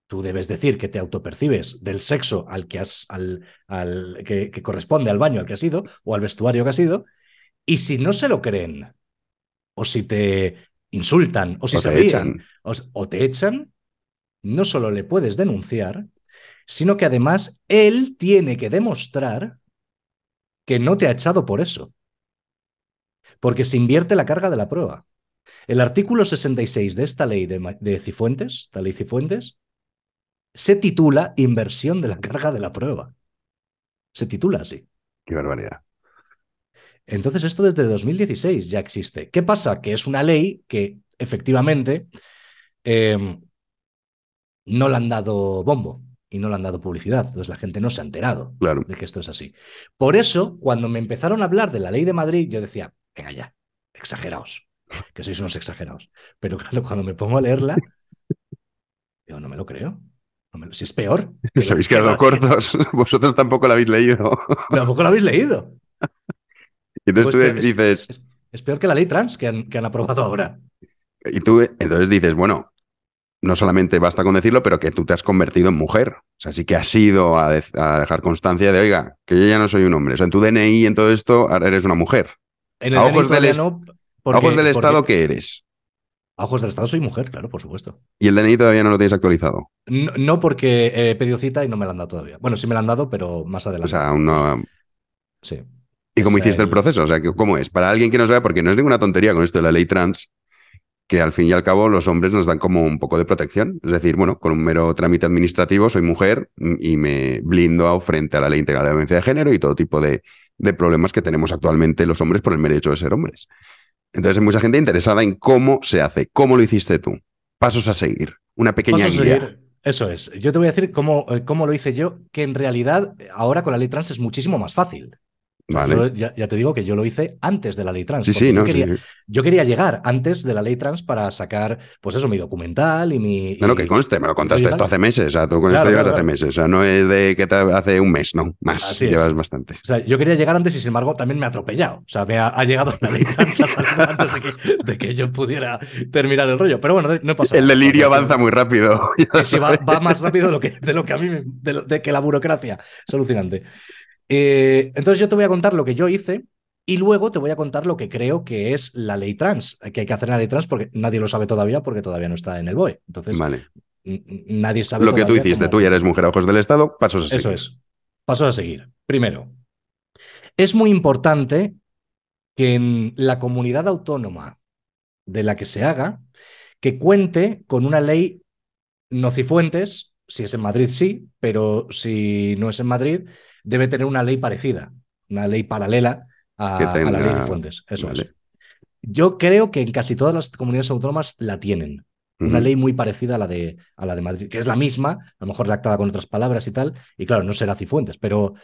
tú debes decir que te autopercibes del sexo al que has, al, al que, corresponde al baño al que has ido o al vestuario que has ido, y si no se lo creen, o si te insultan, o si se echan. O, te echan, no solo le puedes denunciar, sino que además él tiene que demostrar que no te ha echado por eso, porque se invierte la carga de la prueba. El artículo 66 de esta ley de, de Cifuentes, esta ley Cifuentes, se titula Inversión de la carga de la prueba. Se titula así. Qué barbaridad. Entonces esto desde 2016 ya existe. ¿Qué pasa? Que es una ley que efectivamente em, no le han dado bombo y no le han dado publicidad. Entonces la gente no se ha enterado claro. de que esto es así. Por eso, cuando me empezaron a hablar de la ley de Madrid, yo decía, venga ya, exageraos, que sois unos exagerados. Pero [laughs] claro, cuando me pongo a leerla, yo no me lo creo si es peor. Sabéis [laughs] que quedado ¿eh? cortos. [laughs] Vosotros tampoco lo habéis leído. [laughs] Tampoco lo habéis leído. y entonces pues tú dices. Es, peor que la ley trans que han, aprobado ahora. Y tú entonces dices, bueno, no solamente basta con decirlo, pero que tú te has convertido en mujer. O sea, sí que has ido a, dejar constancia de, oiga, que yo ya no soy un hombre. O sea, en tu DNI, y en todo esto, eres una mujer. En el a ojos, del, Estado, ¿qué eres? A ojos del Estado soy mujer, claro, por supuesto. ¿Y el DNI todavía no lo tienes actualizado? No, porque he pedido cita y no me la han dado todavía. Bueno, sí me la han dado, pero más adelante. O sea, aún Sí. ¿Y cómo hiciste el... proceso? O sea, ¿cómo es? Para alguien que nos vea, porque no es ninguna tontería con esto de la ley trans, que al fin y al cabo los hombres nos dan como un poco de protección. Es decir, bueno, con un mero trámite administrativo soy mujer y me blindo frente a la ley integral de violencia de género y todo tipo de, de problemas que tenemos actualmente los hombres por el mero hecho de ser hombres. Entonces hay mucha gente interesada en cómo se hace, cómo lo hiciste tú. Pasos a seguir, una pequeña guía. Eso es. Yo te voy a decir cómo, eh, cómo, lo hice yo, que en realidad eh, ahora con la ley trans es muchísimo más fácil ya, te digo que yo lo hice antes de la ley trans. yo, quería, llegar antes de la ley trans para sacar, pues eso, mi documental y mi. No, que conste, me lo contaste esto hace meses. tú con esto llevas hace meses. O sea, no es de que hace un mes, no, más. llevas bastante. yo quería llegar antes y sin embargo también me ha atropellado. O sea, me ha, llegado una ley trans antes de que, yo pudiera terminar el rollo. Pero bueno, no pasa El delirio avanza muy rápido. [laughs] va, más rápido de lo que, a mí, de, de que la burocracia. Es alucinante. Eh, entonces yo te voy a contar lo que yo hice y luego te voy a contar lo que creo que es la ley trans, que hay que hacer en la ley trans porque nadie lo sabe todavía porque todavía no está en el BOE. Entonces, nadie sabe. Lo que tú hiciste, tú ya eres mujer ojos del Estado, pasos a seguir. Eso es, pasos a seguir. Primero, es muy importante que en la comunidad autónoma de la que se haga, que cuente con una ley nocifuentes si es en Madrid, sí, pero si no es en Madrid, debe tener una ley parecida, una ley paralela a, la ley de Cifuentes. Eso Yo creo que en casi todas las comunidades autónomas la tienen. Una ley muy parecida a la, de, a la de Madrid, que es la misma, a lo mejor redactada con otras palabras y tal. Y claro, no será Cifuentes, pero,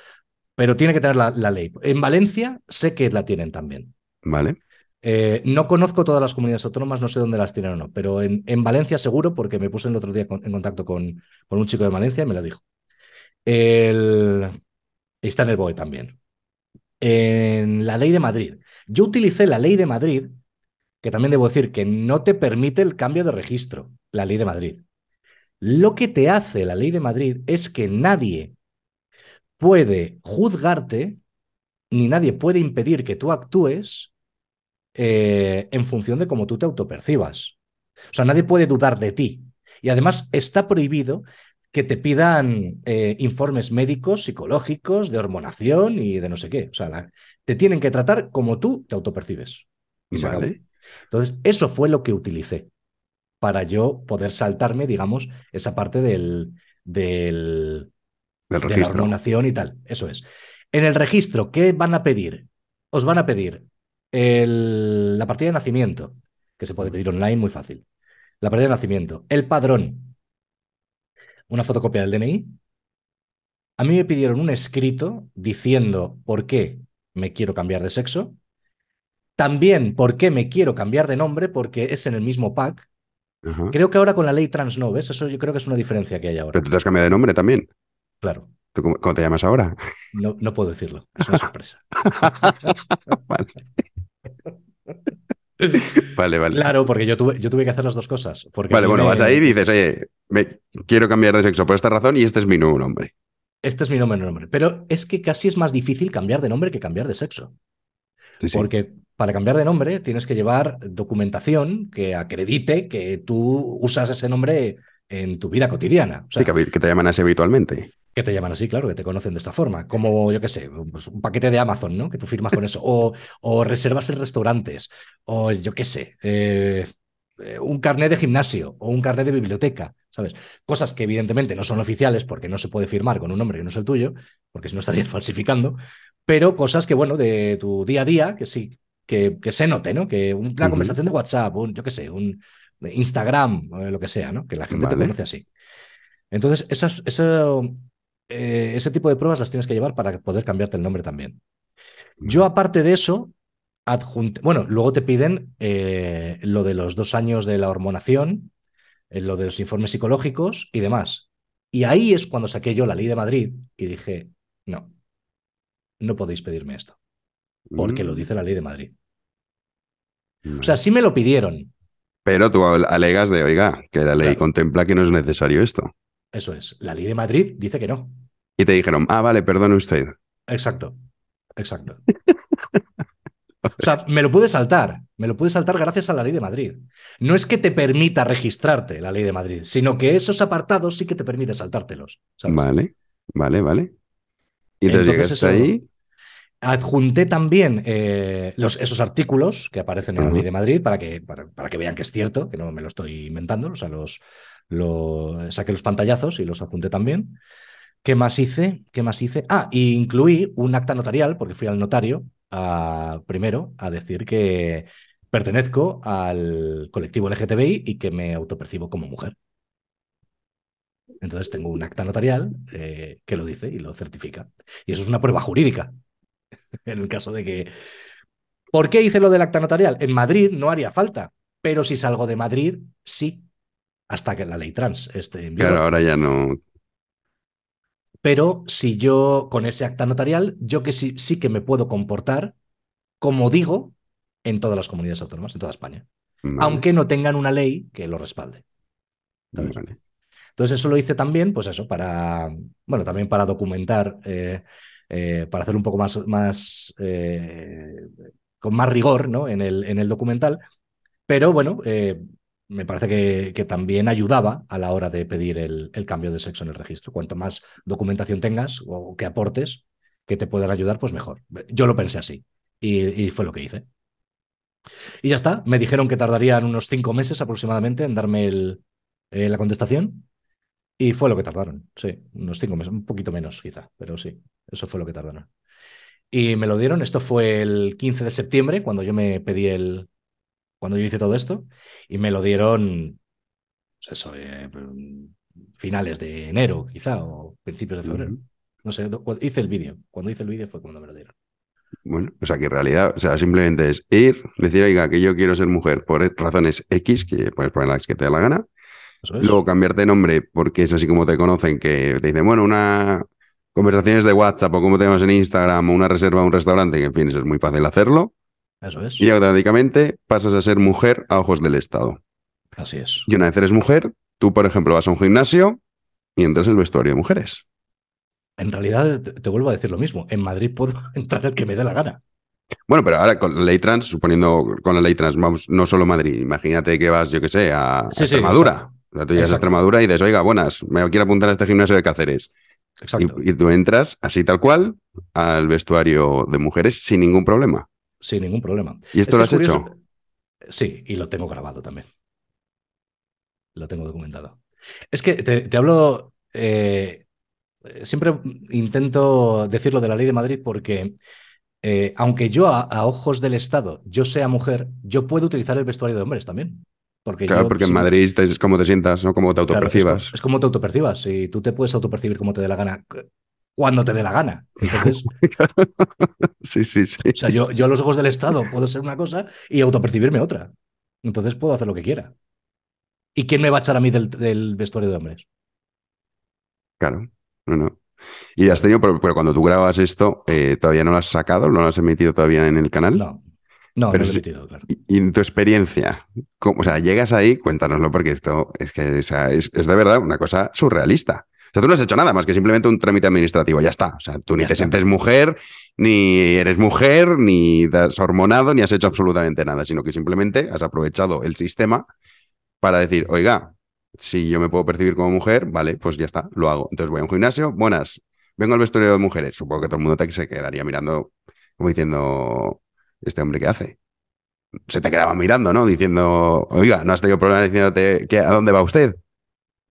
pero tiene que tener la, la ley. En Valencia sé que la tienen también. Vale. Eh, no conozco todas las comunidades autónomas, no sé dónde las tienen o no, pero en, Valencia seguro, porque me puse el otro día en contacto con, un chico de Valencia y me lo dijo. está en el BOE también. En la ley de Madrid. Yo utilicé la ley de Madrid, que también debo decir que no te permite el cambio de registro, la ley de Madrid. Lo que te hace la ley de Madrid es que nadie puede juzgarte ni nadie puede impedir que tú actúes eh, en función de cómo tú te autopercibas. O sea, nadie puede dudar de ti. Y además está prohibido que te pidan eh, informes médicos, psicológicos, de hormonación y de no sé qué. O sea, te tienen que tratar como tú te autopercibes. Entonces, eso fue lo que utilicé para yo poder saltarme, digamos, esa parte del, del, registro. de la hormonación y tal. Eso es. En el registro, ¿qué van a pedir? Os van a pedir la partida de nacimiento, que se puede pedir online, muy fácil. La partida de nacimiento. El padrón. Una fotocopia del DNI. A mí me pidieron un escrito diciendo por qué me quiero cambiar de sexo. También por qué me quiero cambiar de nombre, porque es en el mismo pack. Creo que ahora con la ley trans no, ¿ves? Eso yo creo que es una diferencia que hay ahora. Pero tú te has cambiado de nombre también. Claro. cómo, te llamas ahora? No, no puedo decirlo. Es una [laughs] sorpresa. Vale, vale. Claro, porque yo tuve, yo tuve que hacer las dos cosas. Porque vale, bueno, vas ahí y dices, oye, quiero cambiar de sexo por esta razón y este es mi nuevo nombre. Este es mi nuevo nombre. Pero es que casi es más difícil cambiar de nombre que cambiar de sexo. Porque para cambiar de nombre tienes que llevar documentación que acredite que tú usas ese nombre en tu vida cotidiana. que, te llaman así habitualmente que te llaman así, claro, que te conocen de esta forma. Como, yo qué sé, pues un paquete de Amazon, ¿no? Que tú firmas con eso. O, reservas en restaurantes. O, yo qué sé, eh, eh, un carnet de gimnasio o un carnet de biblioteca, ¿sabes? Cosas que evidentemente no son oficiales porque no se puede firmar con un nombre que no es el tuyo, porque si no estarías [laughs] falsificando. Pero cosas que, bueno, de tu día a día, que sí, que, que se note, ¿no? Que una conversación de WhatsApp, un, yo qué sé, un Instagram, lo que sea, ¿no? Que la gente te conoce así. Entonces, esas eso, eh, ese tipo de pruebas las tienes que llevar para poder cambiarte el nombre también. Yo, aparte de eso, adjunté, bueno, luego te piden eh, lo de los dos años de la hormonación, eh, lo de los informes psicológicos y demás. Y ahí es cuando saqué yo la ley de Madrid y dije, no, no podéis pedirme esto, porque lo mm. dice la ley de Madrid. O sea, sí me lo pidieron. Pero tú alegas de, oiga, que la ley contempla que no es necesario esto. Eso es, la ley de Madrid dice que no. Y te dijeron, ah, vale, perdone usted. Exacto, exacto. o sea, me lo pude saltar, me lo pude saltar gracias a la ley de Madrid. No es que te permita registrarte la ley de Madrid, sino que esos apartados sí que te permite saltártelos. Vale, vale, vale. Y entonces, llegaste ahí. Adjunté también eh, los, esos artículos que aparecen en la ley de Madrid para que, que vean que es cierto, que no me lo estoy inventando. O sea, los, saqué los pantallazos y los adjunté también. ¿Qué más hice? ¿Qué más hice? Ah, y incluí un acta notarial, porque fui al notario a, primero a decir que pertenezco al colectivo LGTBI y que me autopercibo como mujer. Entonces tengo un acta notarial eh, que lo dice y lo certifica. Y eso es una prueba jurídica. [laughs] en el caso de que... ¿Por qué hice lo del acta notarial? En Madrid no haría falta, pero si salgo de Madrid, sí. Hasta que la ley trans esté en vigor. Claro, ahora ya no pero si yo, con ese acta notarial, yo que sí, sí que me puedo comportar, como digo, en todas las comunidades autónomas, en toda España. Aunque no tengan una ley que lo respalde. Entonces eso lo hice también, pues eso, para, bueno, también para documentar, eh, eh, para hacer un poco más, más eh, con más rigor ¿no? en, el, en el documental. Pero bueno, me parece que, también ayudaba a la hora de pedir el, cambio de sexo en el registro. Cuanto más documentación tengas o que aportes que te puedan ayudar, pues mejor. Yo lo pensé así y, fue lo que hice. Y ya está, me dijeron que tardarían unos cinco meses aproximadamente en darme eh, la contestación y fue lo que tardaron, sí, unos cinco meses, un poquito menos quizá, pero sí, eso fue lo que tardaron. Y me lo dieron, esto fue el 15 de septiembre, cuando yo me pedí el, cuando yo hice todo esto, y me lo dieron, pues eh, finales de enero, quizá, o principios de febrero. No sé, hice el vídeo. Cuando hice el vídeo fue cuando me lo dieron. Bueno, o sea que en realidad, o sea, simplemente es ir, decir, oiga, que yo quiero ser mujer por razones X, que puedes poner las que te da la gana. Luego cambiarte de nombre, porque es así como te conocen, que te dicen, bueno, una conversaciones de WhatsApp o como tenemos en Instagram, o una reserva a un restaurante, que en fin, eso es muy fácil hacerlo. Y automáticamente pasas a ser mujer a ojos del Estado. Así es. Y una vez eres mujer, tú, por ejemplo, vas a un gimnasio y entras en el vestuario de mujeres. En realidad, te vuelvo a decir lo mismo. En Madrid puedo [laughs] entrar el que me dé la gana. Bueno, pero ahora con la ley trans, suponiendo con la ley trans, vamos, no solo Madrid, imagínate que vas, yo que sé, a, Extremadura. o sea, a Extremadura y dices, oiga, buenas, me quiero apuntar a este gimnasio de Cáceres. Exacto. y tú entras así tal cual al vestuario de mujeres sin ningún problema sin ningún problema. ¿Y esto, lo has hecho? Sí, y lo tengo grabado también. Lo tengo documentado. Es que te, hablo, eh, siempre intento decirlo de la ley de Madrid porque eh, aunque yo a, ojos del Estado yo sea mujer, yo puedo utilizar el vestuario de hombres también. Porque claro, porque en Madrid es como te sientas, ¿no? Como te autopercibas. es, como te autopercibas. Si tú te puedes autopercibir como te dé la gana cuando te dé la gana. [laughs] Entonces, sí, sí, sí. O sea, yo, yo a los ojos del Estado puedo ser una cosa y autopercibirme otra. Entonces puedo hacer lo que quiera. ¿Y quién me va a echar a mí del, vestuario de hombres? Claro, no, no. Y has tenido, pero, cuando tú grabas esto, eh, todavía no lo has sacado, no lo has emitido todavía en el canal. No, no, no lo he emitido, claro. Y, tu experiencia, o sea, llegas ahí, cuéntanoslo, porque esto es que es, es de verdad una cosa surrealista. O sea, tú no has hecho nada más que simplemente un trámite administrativo, ya está. O sea, tú ni te sientes mujer, ni eres mujer, ni has hormonado, ni has hecho absolutamente nada, sino que simplemente has aprovechado el sistema para decir, oiga, si yo me puedo percibir como mujer, vale, pues ya está, lo hago. Entonces voy a un gimnasio, buenas, vengo al vestuario de mujeres. Supongo que todo el mundo te se quedaría mirando, como diciendo, ¿este hombre qué hace? Se te quedaba mirando, ¿no? Diciendo, oiga, ¿no has tenido problema diciéndote a dónde va usted?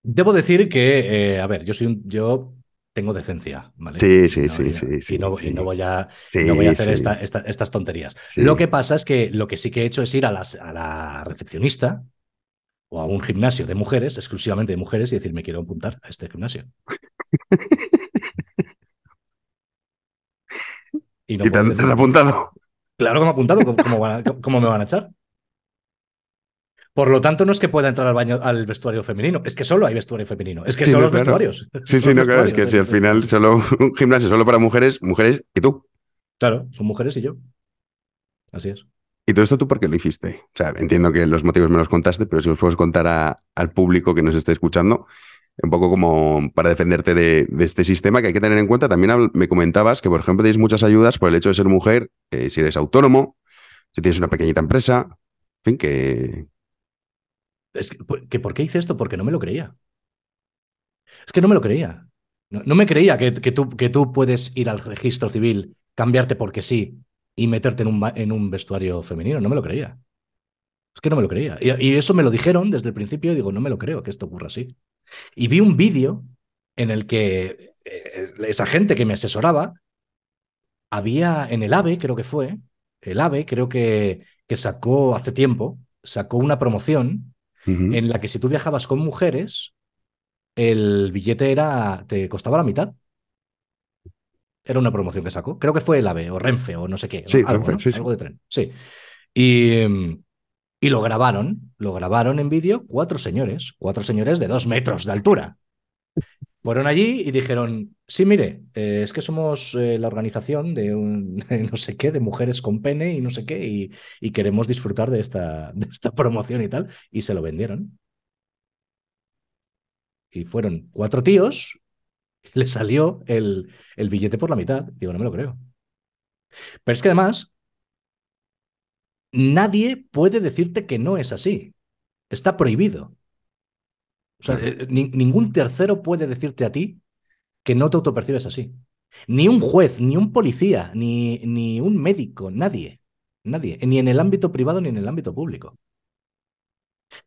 Debo decir que, eh, a ver, yo soy yo tengo decencia, ¿vale? Sí, sí, sí, sí, y no, voy a, voy a hacer estas tonterías. Lo que pasa es que lo que sí que he hecho es ir a, la recepcionista o a un gimnasio de mujeres, exclusivamente de mujeres, y decir, me quiero apuntar a este gimnasio. [laughs] y, te, apuntado. Claro que me he apuntado, ¿cómo, me van a echar? Por lo tanto, no es que pueda entrar al baño al vestuario femenino, es que solo hay vestuario femenino, es que solo son los vestuarios. Sí, sí, no, claro, es que si al final solo un gimnasio solo para mujeres, mujeres y tú. Claro, son mujeres y yo. Así es. ¿Y todo esto tú por qué lo hiciste? O sea, entiendo que los motivos me los contaste, pero si os puedes contar al público que nos esté escuchando, un poco como para defenderte de, este sistema que hay que tener en cuenta. También me comentabas que, por ejemplo, tenéis muchas ayudas por el hecho de ser mujer, eh, si eres autónomo, si tienes una pequeñita empresa, en fin, que, es que, que, ¿por qué hice esto? Porque no me lo creía. Es que no me lo creía. No, no me creía que, que, tú, que tú puedes ir al registro civil, cambiarte porque sí y meterte en un, en un vestuario femenino. No me lo creía. Es que no me lo creía. Y, eso me lo dijeron desde el principio digo, no me lo creo que esto ocurra así. Y vi un vídeo en el que eh, esa gente que me asesoraba había en el AVE, creo que fue, el AVE creo que, que sacó hace tiempo, sacó una promoción en la que si tú viajabas con mujeres, el billete era, te costaba la mitad. Era una promoción que sacó. Creo que fue el AVE o Renfe o no sé qué. Sí, algo de tren. Sí. Y, em, y lo grabaron, lo grabaron en vídeo cuatro señores, cuatro señores de dos metros de altura. Fueron allí y dijeron, sí, mire, eh, es que somos eh, la organización de un [laughs] no sé qué, de mujeres con pene y no sé qué, y, queremos disfrutar de esta, [laughs] de esta promoción y tal, y se lo vendieron. Y fueron cuatro tíos, [laughs] le salió el, el billete por la mitad, digo, no me lo creo. Pero es que además, nadie puede decirte que no es así. Está prohibido. Eh, ningún tercero puede decirte a ti que no te autopercibes así. Ni un juez, ni un policía, ni, ni un médico, nadie. Nadie. Ni en el ámbito privado ni en el ámbito público.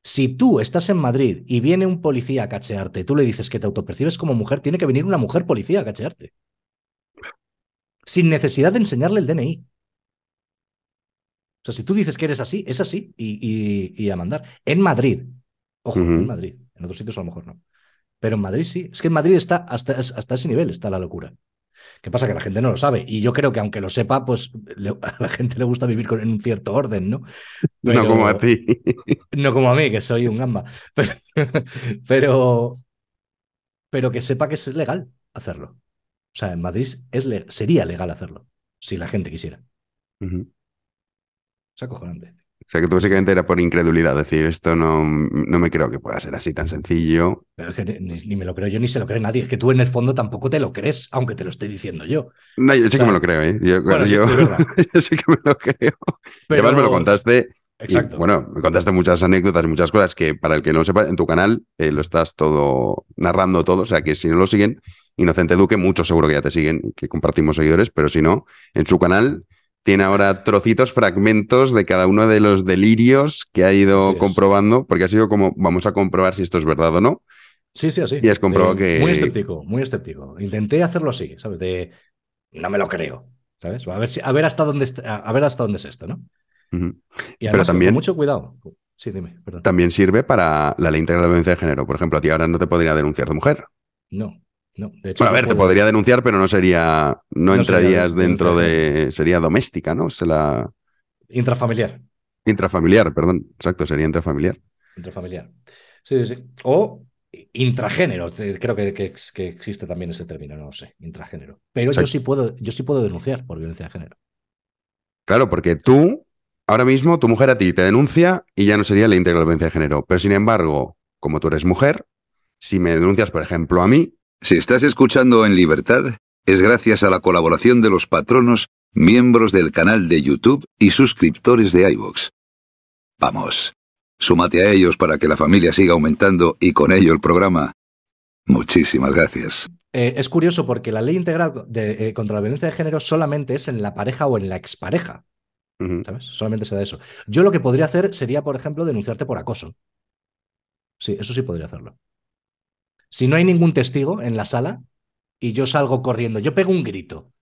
Si tú estás en Madrid y viene un policía a cachearte tú le dices que te autopercibes como mujer, tiene que venir una mujer policía a cachearte. Sin necesidad de enseñarle el DNI. O sea, si tú dices que eres así, es así y, a mandar. En Madrid. Ojo, en Madrid. En otros sitios a lo mejor no. Pero en Madrid sí. Es que en Madrid está hasta, ese nivel, está la locura. ¿Qué pasa? Que la gente no lo sabe. Y yo creo que aunque lo sepa, pues [laughs] a la gente le gusta vivir con, en un cierto orden, ¿no? no como a ti. [laughs] No como a mí, que soy un gamba. [laughs] Pero, pero, que sepa que es legal hacerlo. O sea, en Madrid es, sería legal hacerlo, si la gente quisiera. Es acojonante. O sea, que tú básicamente era por incredulidad, decir, esto no, no me creo que pueda ser así tan sencillo. Pero es que ni, me lo creo yo, ni se lo cree nadie. Es que tú en el fondo tampoco te lo crees, aunque te lo estoy diciendo yo. No, yo sí que me lo creo, ¿eh? [laughs] Yo, sí, que me lo creo. Además me lo contaste Exacto. bueno, me contaste muchas anécdotas, y muchas cosas que para el que no lo sepa, en tu canal eh, lo estás todo narrando todo, o sea que si no lo siguen, Inocente Duque, mucho seguro que ya te siguen, que compartimos seguidores, pero si no, en su canal tiene ahora trocitos, fragmentos de cada uno de los delirios que ha ido comprobando, porque ha sido como, vamos a comprobar si esto es verdad o no. Sí, sí, así. Y has comprobado que... Muy escéptico, muy escéptico. Intenté hacerlo así, ¿sabes? De, no me lo creo, ¿sabes? A ver, a ver, hasta, dónde, a ver hasta dónde es esto, ¿no? Pero también... mucho cuidado. Sí, dime, También sirve para la ley integral de violencia de género. Por ejemplo, a ti ahora no te podría denunciar de mujer. No, bueno, a ver, te podría denunciar, pero no sería. No, entrarías dentro de. Sería doméstica, ¿no? Se la... Intrafamiliar. Intrafamiliar, perdón. Exacto, sería intrafamiliar. Intrafamiliar. Sí, sí, sí. O intragénero. Eh, creo que, que, existe también ese término, no lo sé. Intragénero. Pero yo sí puedo, yo sí puedo denunciar por violencia de género. Claro, porque tú, ahora mismo, tu mujer a ti te denuncia y ya no sería la íntegra violencia de género. Pero sin embargo, como tú eres mujer, si me denuncias, por ejemplo, a mí, si estás escuchando en libertad, es gracias a la colaboración de los patronos, miembros del canal de YouTube y suscriptores de iVoox. Vamos, súmate a ellos para que la familia siga aumentando y con ello el programa. Muchísimas gracias. Eh, es curioso porque la ley integral de, eh, contra la violencia de género solamente es en la pareja o en la expareja. ¿Sabes? Solamente se da eso. Yo lo que podría hacer sería, por ejemplo, denunciarte por acoso. Sí, eso sí podría hacerlo. Si no hay ningún testigo en la sala y yo salgo corriendo, yo pego un grito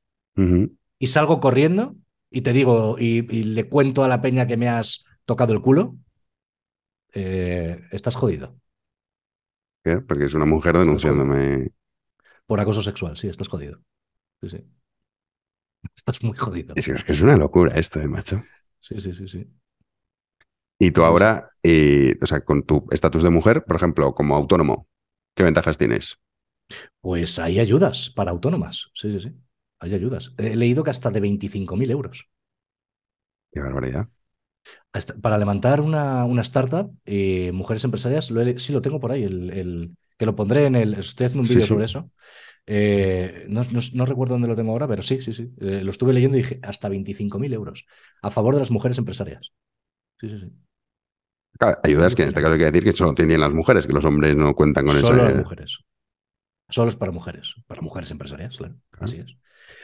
y salgo corriendo y te digo y, le cuento a la peña que me has tocado el culo, eh, estás jodido. ¿Qué? Porque es una mujer denunciándome. Por acoso sexual, sí, estás jodido. Sí, sí. [laughs] Estás muy jodido. Es, una locura esto, eh, macho. Sí, sí, sí, sí. Y tú pues ahora, eh, o sea, con tu estatus de mujer, por ejemplo, como autónomo, ¿Qué ventajas tienes? Pues hay ayudas para autónomas. Sí, sí, sí. Hay ayudas. He leído que hasta de 25.000 euros. Qué barbaridad. para levantar una, una startup, eh, mujeres empresarias, sí lo tengo por ahí, el, que lo pondré en el. Estoy haciendo un vídeo sobre eso. Eh, no, recuerdo dónde lo tengo ahora, pero sí, sí, sí. Eh, lo estuve leyendo y dije hasta 25.000 euros a favor de las mujeres empresarias. Sí, sí, sí ayudas que en este caso hay que decir que solo tienen las mujeres, que los hombres no cuentan con eso. Solo las mujeres. Solo es para mujeres, para mujeres empresarias, claro. Así es.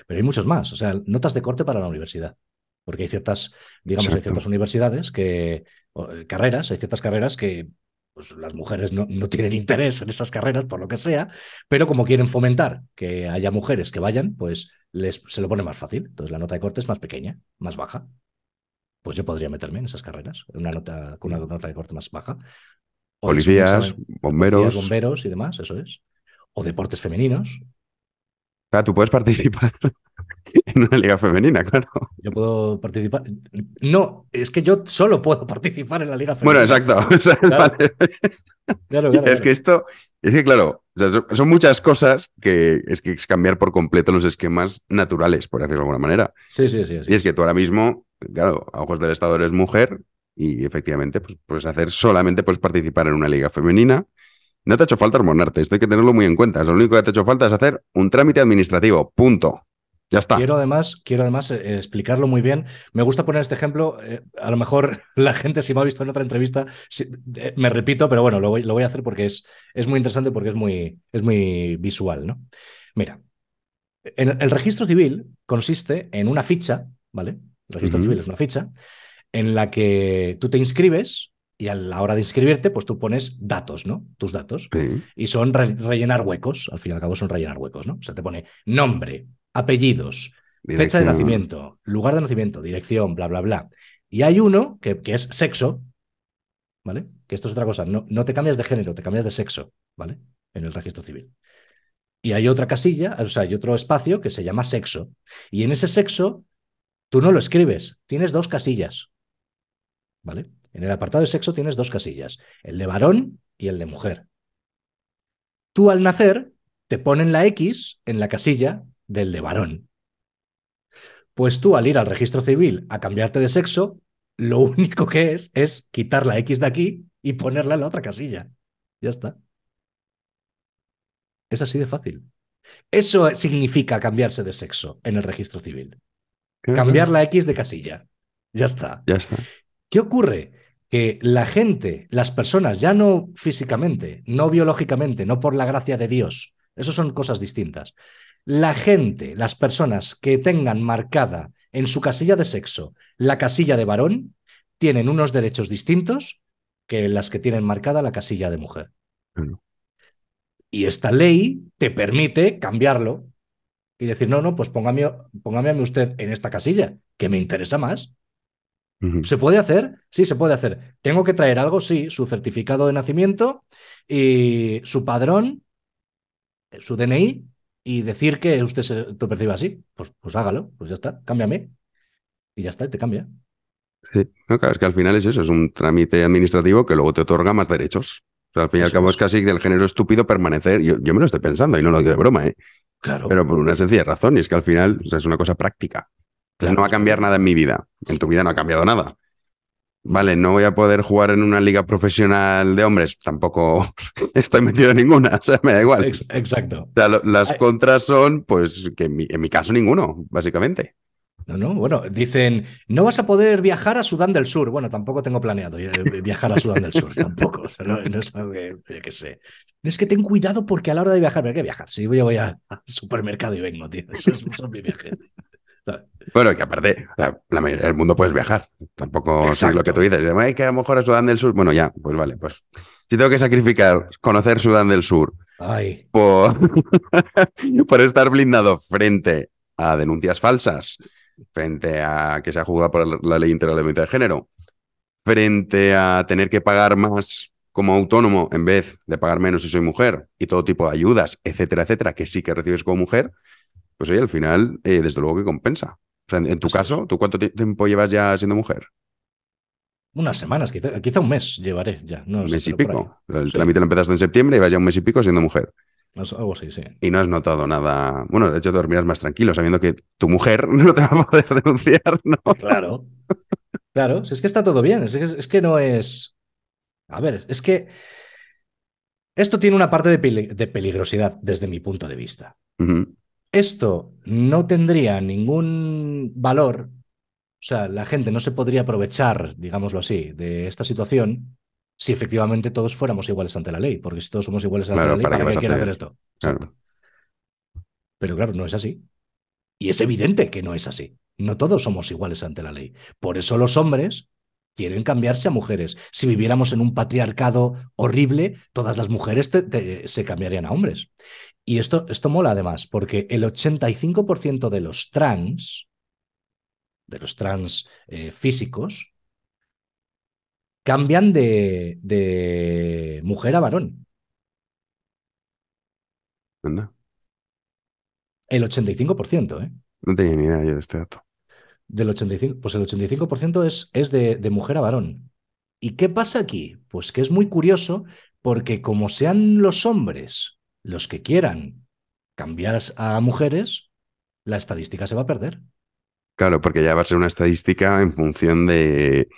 Pero hay muchos más. O sea, notas de corte para la universidad. Porque hay ciertas, digamos, hay ciertas universidades que, eh, carreras, hay ciertas carreras que pues, las mujeres no, tienen interés en esas carreras, por lo que sea, pero como quieren fomentar que haya mujeres que vayan, pues les, se lo pone más fácil. Entonces la nota de corte es más pequeña, más baja pues yo podría meterme en esas carreras, una nota, con una nota de corte más baja. Policías, bomberos. bomberos y demás, eso es. O deportes femeninos, sea, tú puedes participar [laughs] en una liga femenina, claro. Yo puedo participar. No, es que yo solo puedo [laughs] participar en la liga femenina. Bueno, exacto. [laughs] es que esto, es que claro, son muchas cosas que es que es cambiar por completo los esquemas naturales, por decirlo de alguna manera. Sí, sí, sí, Y es que tú ahora mismo, claro, a ojos del Estado eres mujer y efectivamente, pues puedes hacer solamente, pues participar en una liga femenina no te ha hecho falta hormonarte, esto hay que tenerlo muy en cuenta. Lo único que te ha hecho falta es hacer un trámite administrativo, punto. Ya está. Quiero además, quiero además eh, explicarlo muy bien. Me gusta poner este ejemplo. Eh, a lo mejor [laughs] la gente, si me ha visto en otra entrevista, eh, me repito, pero bueno, lo voy, a hacer porque es, es, muy interesante, porque es muy, es muy visual. ¿no? Mira, el, registro civil consiste en una ficha, ¿vale? El registro civil es una ficha en la que tú te inscribes y a la hora de inscribirte, pues tú pones datos, ¿no? Tus datos. Y son rellenar huecos, al fin y al cabo son rellenar huecos, ¿no? O sea, te pone nombre, apellidos, fecha de nacimiento, lugar de nacimiento, dirección, bla, bla, bla. Y hay uno que, es sexo, ¿vale? Que esto es otra cosa, no, no te cambias de género, te cambias de sexo, ¿vale? En el registro civil. Y hay otra casilla, o sea, hay otro espacio que se llama sexo. Y en ese sexo, tú no lo escribes, tienes dos casillas, ¿vale? En el apartado de sexo tienes dos casillas, el de varón y el de mujer. Tú al nacer te ponen la X en la casilla del de varón. Pues tú al ir al registro civil a cambiarte de sexo, lo único que es es quitar la X de aquí y ponerla en la otra casilla. Ya está. Es así de fácil. Eso significa cambiarse de sexo en el registro civil. Cambiar la X de casilla. Ya está. Ya está. ¿Qué ocurre? que la gente, las personas, ya no físicamente, no biológicamente, no por la gracia de Dios, eso son cosas distintas. La gente, las personas que tengan marcada en su casilla de sexo la casilla de varón, tienen unos derechos distintos que las que tienen marcada la casilla de mujer. Y esta ley te permite cambiarlo y decir, no, no, pues póngame, póngame a mí usted en esta casilla, que me interesa más. ¿Se puede hacer? Sí, se puede hacer. ¿Tengo que traer algo? Sí, su certificado de nacimiento y su padrón, eh, su DNI y decir que usted se te perciba así. Pues, pues hágalo, pues ya está, cámbiame. Y ya está, te cambia. Sí, claro, es que al final es eso, es un trámite administrativo que luego te otorga más derechos. al fin y al cabo es casi del género estúpido permanecer. Yo, me lo estoy pensando y no lo digo de broma, ¿eh? Claro. Pero por una sencilla razón, y es que al final es una cosa práctica no va a cambiar nada en mi vida. En tu vida no ha cambiado nada. Vale, no voy a poder jugar en una liga profesional de hombres. Tampoco [laughs] estoy metido en ninguna. [laughs] O sea, me da igual. Exacto. las contras son, pues, que en mi, caso ninguno, básicamente. No, no, bueno, dicen, no vas a poder viajar a Sudán del Sur. Bueno, tampoco tengo planeado eh, viajar a Sudán del Sur, [laughs] tampoco. No, es que, sé. Es que ten cuidado porque a la hora de viajar, voy qué viajar? Si yo voy al supermercado y vengo, tío. Esos son mis viajes. Bueno, que aparte, la, mayoría del mundo puedes viajar. Tampoco es lo que tú dices. que a lo mejor a Sudán del Sur. Bueno, ya, pues vale, pues si tengo que sacrificar conocer Sudán del Sur [laughs] Por, estar blindado frente a denuncias falsas, frente a que se ha jugado por la ley integral de de género, frente a tener que pagar más como autónomo en vez de pagar menos si soy mujer y todo tipo de ayudas, etcétera, etcétera, que sí que recibes como mujer, pues oye, al final, eh, desde luego que compensa en, tu pues caso, ¿tú cuánto tiempo llevas ya siendo mujer? Unas semanas, quizá, un mes llevaré ya. un mes y pico. El trámite lo empezaste en septiembre y vas ya un mes y pico siendo mujer. Algo así, sí. Y no has notado nada. Bueno, de hecho, dormirás más tranquilo sabiendo que tu mujer [laughs] no te va a poder denunciar, ¿no? Claro. Claro, es que está todo bien. Es que, no es. A ver, es que. Esto tiene una parte de, peligrosidad desde mi punto de vista esto no tendría ningún valor, o sea, la gente no se podría aprovechar, digámoslo así, de esta situación si efectivamente todos fuéramos iguales ante la ley, porque si todos somos iguales ante la ley, ¿para, qué quiere hacer esto? Pero claro, no es así. Y es evidente que no es así. No todos somos iguales ante la ley. Por eso los hombres quieren cambiarse a mujeres. Si viviéramos en un patriarcado horrible, todas las mujeres se cambiarían a hombres. Y esto, esto mola además, porque el 85% de los trans, de los trans eh, físicos, cambian de, de mujer a varón. ¿Verdad? El 85%, ¿eh? No tenía ni idea yo de este dato. Del pues el 85% es, es de, de mujer a varón. ¿Y qué pasa aquí? Pues que es muy curioso porque como sean los hombres los que quieran cambiar a mujeres, la estadística se va a perder. Claro, porque ya va a ser una estadística en función de,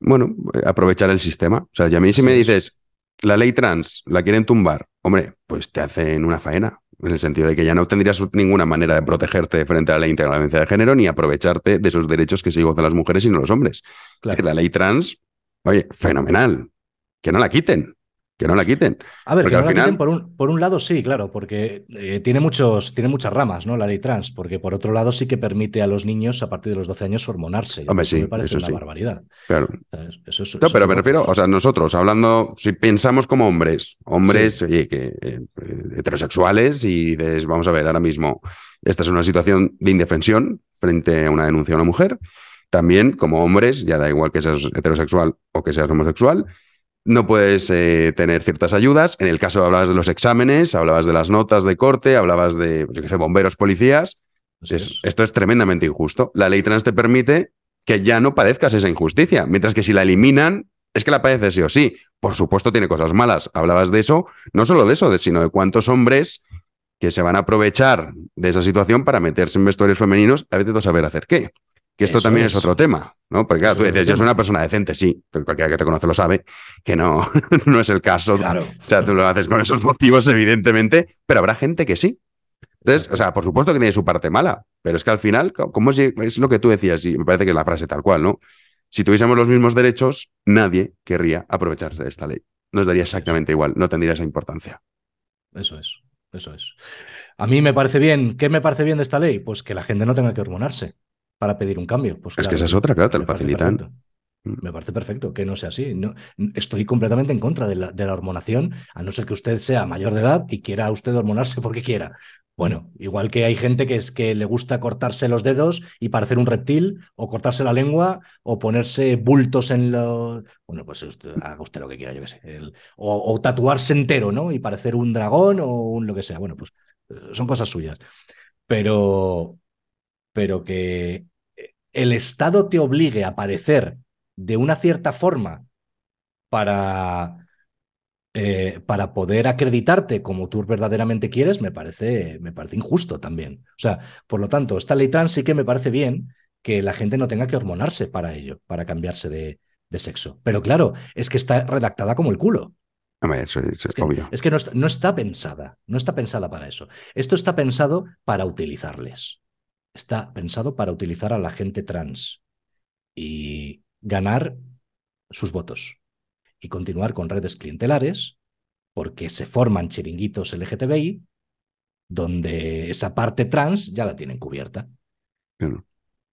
bueno, aprovechar el sistema. O sea, ya a mí si me dices, la ley trans la quieren tumbar, hombre, pues te hacen una faena, en el sentido de que ya no tendrías ninguna manera de protegerte frente a la intolerancia de género ni aprovecharte de esos derechos que se gozan las mujeres y no los hombres. Claro. La ley trans, oye, fenomenal, que no la quiten que no la quiten. A ver, no la quiten por un, lado sí, claro, porque eh, tiene, muchos, tiene muchas ramas, ¿no? La ley trans, porque por otro lado sí que permite a los niños a partir de los 12 años hormonarse. Hombre, sí, me parece una barbaridad. Claro. Eso es, no, pero me refiero, o sea, nosotros hablando, si pensamos como hombres, hombres que, eh, eh, heterosexuales y vamos a ver, ahora mismo esta es una situación de indefensión frente a una denuncia a una mujer. También como hombres, ya da igual que seas heterosexual o que seas homosexual, no puedes eh, tener ciertas ayudas. En el caso hablabas de los exámenes, hablabas de las notas de corte, hablabas de, yo qué sé, bomberos, policías. Esto es tremendamente injusto. La ley trans te permite que ya no padezcas esa injusticia, mientras que si la eliminan, es que la padeces sí o sí. Por supuesto tiene cosas malas. Hablabas de eso, no solo de eso, sino de cuántos hombres que se van a aprovechar de esa situación para meterse en vestuarios femeninos, a veces no saber hacer qué esto también es. otro tema, ¿no? Porque claro, tú dices, yo soy una persona decente, sí, cualquiera que te conoce lo sabe, que no, [laughs] no es el caso. Claro. O sea, tú lo haces con esos motivos, evidentemente, pero habrá gente que sí. Entonces, o sea, por supuesto que tiene su parte mala, pero es que al final, como es, es lo que tú decías, y me parece que es la frase tal cual, ¿no? Si tuviésemos los mismos derechos, nadie querría aprovecharse de esta ley. Nos daría exactamente igual, no tendría esa importancia. Eso es, eso es. A mí me parece bien, ¿qué me parece bien de esta ley? Pues que la gente no tenga que hormonarse para pedir un cambio. Pues es que esa es otra, claro, te lo facilitan. Me parece perfecto que no sea así. No, estoy completamente en contra de la, hormonación, a no ser que usted sea mayor de edad y quiera usted hormonarse porque quiera. Bueno, igual que hay gente que es que le gusta cortarse los dedos y parecer un reptil, o cortarse la lengua, o ponerse bultos en los. Bueno, pues usted, haga usted lo que quiera, yo qué sé. o, tatuarse entero, ¿no? Y parecer un dragón o un lo que sea. Bueno, pues eh, son cosas suyas. Pero, pero que el Estado te obligue a aparecer de una cierta forma para, eh, para poder acreditarte como tú verdaderamente quieres, me parece, me parece injusto también. O sea, por lo tanto, esta ley trans sí que me parece bien que la gente no tenga que hormonarse para ello, para cambiarse de, sexo. Pero claro, es que está redactada como el culo. es, que, no está pensada, no está pensada para eso. Esto está pensado para utilizarles está pensado para utilizar a la gente trans y ganar sus votos y continuar con redes clientelares porque se forman chiringuitos LGTBI donde esa parte trans ya la tienen cubierta.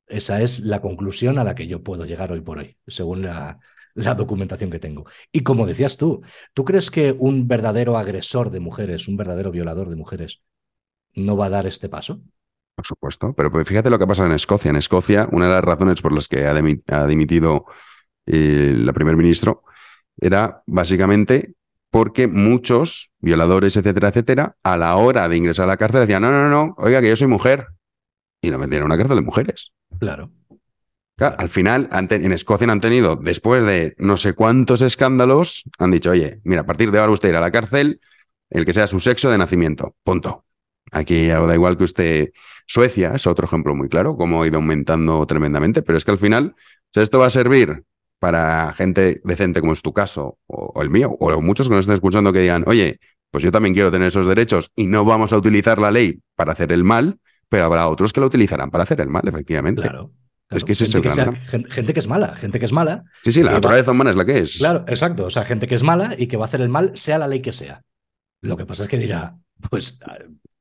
Esa es la conclusión a la que yo puedo llegar hoy por hoy, según la, la documentación que tengo. Y como decías tú, ¿tú crees que un verdadero agresor de mujeres, un verdadero violador de mujeres, no va a dar este paso? Por supuesto, pero pues fíjate lo que pasa en Escocia. En Escocia, una de las razones por las que ha, dimitido eh, la primer ministro era básicamente porque muchos violadores, etcétera, etcétera, a la hora de ingresar a la cárcel decían, no, no, no, oiga, que yo soy mujer. Y no metieron a una cárcel de mujeres. Claro. Claro, al final, en Escocia han tenido, después de no sé cuántos escándalos, han dicho, oye, mira, a partir de ahora usted irá a la cárcel, el que sea su sexo de nacimiento. Punto. Aquí da igual que usted. Suecia es otro ejemplo muy claro, cómo ha ido aumentando tremendamente, pero es que al final, esto va a servir para gente decente, como es tu caso, o, el mío, o muchos que nos están escuchando que digan, oye, pues yo también quiero tener esos derechos y no vamos a utilizar la ley para hacer el mal, pero habrá otros que la utilizarán para hacer el mal, efectivamente. Claro. es que ese es gente, que es mala, gente que es mala. Sí, sí, la eh, naturaleza humana es la que es. Claro, exacto. O sea, gente que es mala y que va a hacer el mal, sea la ley que sea. Lo que pasa es que dirá, pues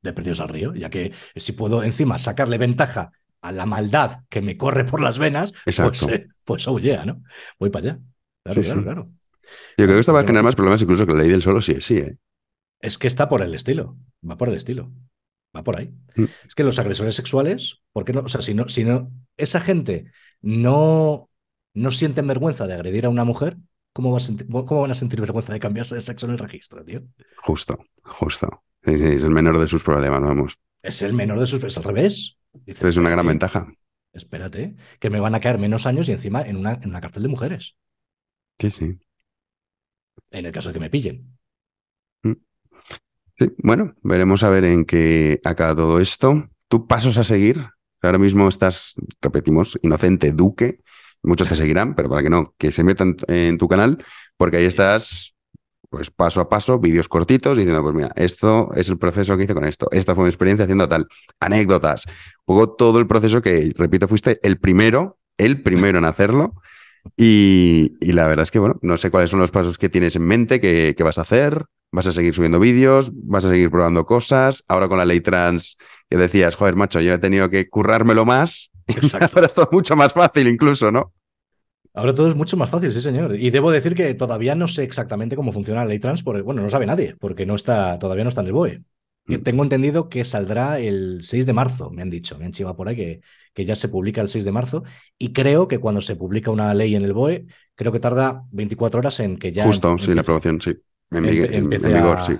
de Precios al Río, ya que si puedo encima sacarle ventaja a la maldad que me corre por las venas, pues, eh, pues oh yeah, ¿no? Voy para allá. Claro, claro, Yo creo que esto va a generar más problemas incluso que la ley del solo, sí, sí. ¿eh? Es que está por el estilo, va por el estilo, va por ahí. Mm. Es que los agresores sexuales, ¿por qué no? O sea, si no, si esa gente no, no siente vergüenza de agredir a una mujer, ¿cómo, va ¿cómo van a sentir vergüenza de cambiarse de sexo en el registro, tío? Justo, justo. Sí, sí, es el menor de sus problemas, vamos. Es el menor de sus problemas, al revés. es una gran ventaja. Espérate, que me van a caer menos años y encima en una, en una cárcel de mujeres. Sí, sí. En el caso de que me pillen. Mm. Sí, bueno, veremos a ver en qué acaba todo esto. ¿Tú pasos a seguir? Ahora mismo estás, repetimos, inocente, duque. Muchos te seguirán, pero para que no, que se metan en tu canal, porque ahí estás pues paso a paso, vídeos cortitos, diciendo, pues mira, esto es el proceso que hice con esto, esta fue mi experiencia haciendo tal, anécdotas, luego todo el proceso que, repito, fuiste el primero, el primero en hacerlo. Y, la verdad es que, bueno, no sé cuáles son los pasos que tienes en mente, que, vas a hacer, vas a seguir subiendo vídeos, vas a seguir probando cosas. Ahora con la ley trans, que decías, joder, macho, yo he tenido que currármelo más. [laughs] Ahora es todo mucho más fácil incluso, ¿no? Ahora todo es mucho más fácil, sí, señor. Y debo decir que todavía no sé exactamente cómo funciona la ley trans, porque, bueno, no sabe nadie, porque no está, todavía no está en el BOE. Mm. Tengo entendido que saldrá el 6 de marzo, me han dicho, me han chivado por ahí que, que ya se publica el 6 de marzo. Y creo que cuando se publica una ley en el BOE, creo que tarda 24 horas en que ya. Justo, sí, la aprobación, sí. En, en vigor, sí.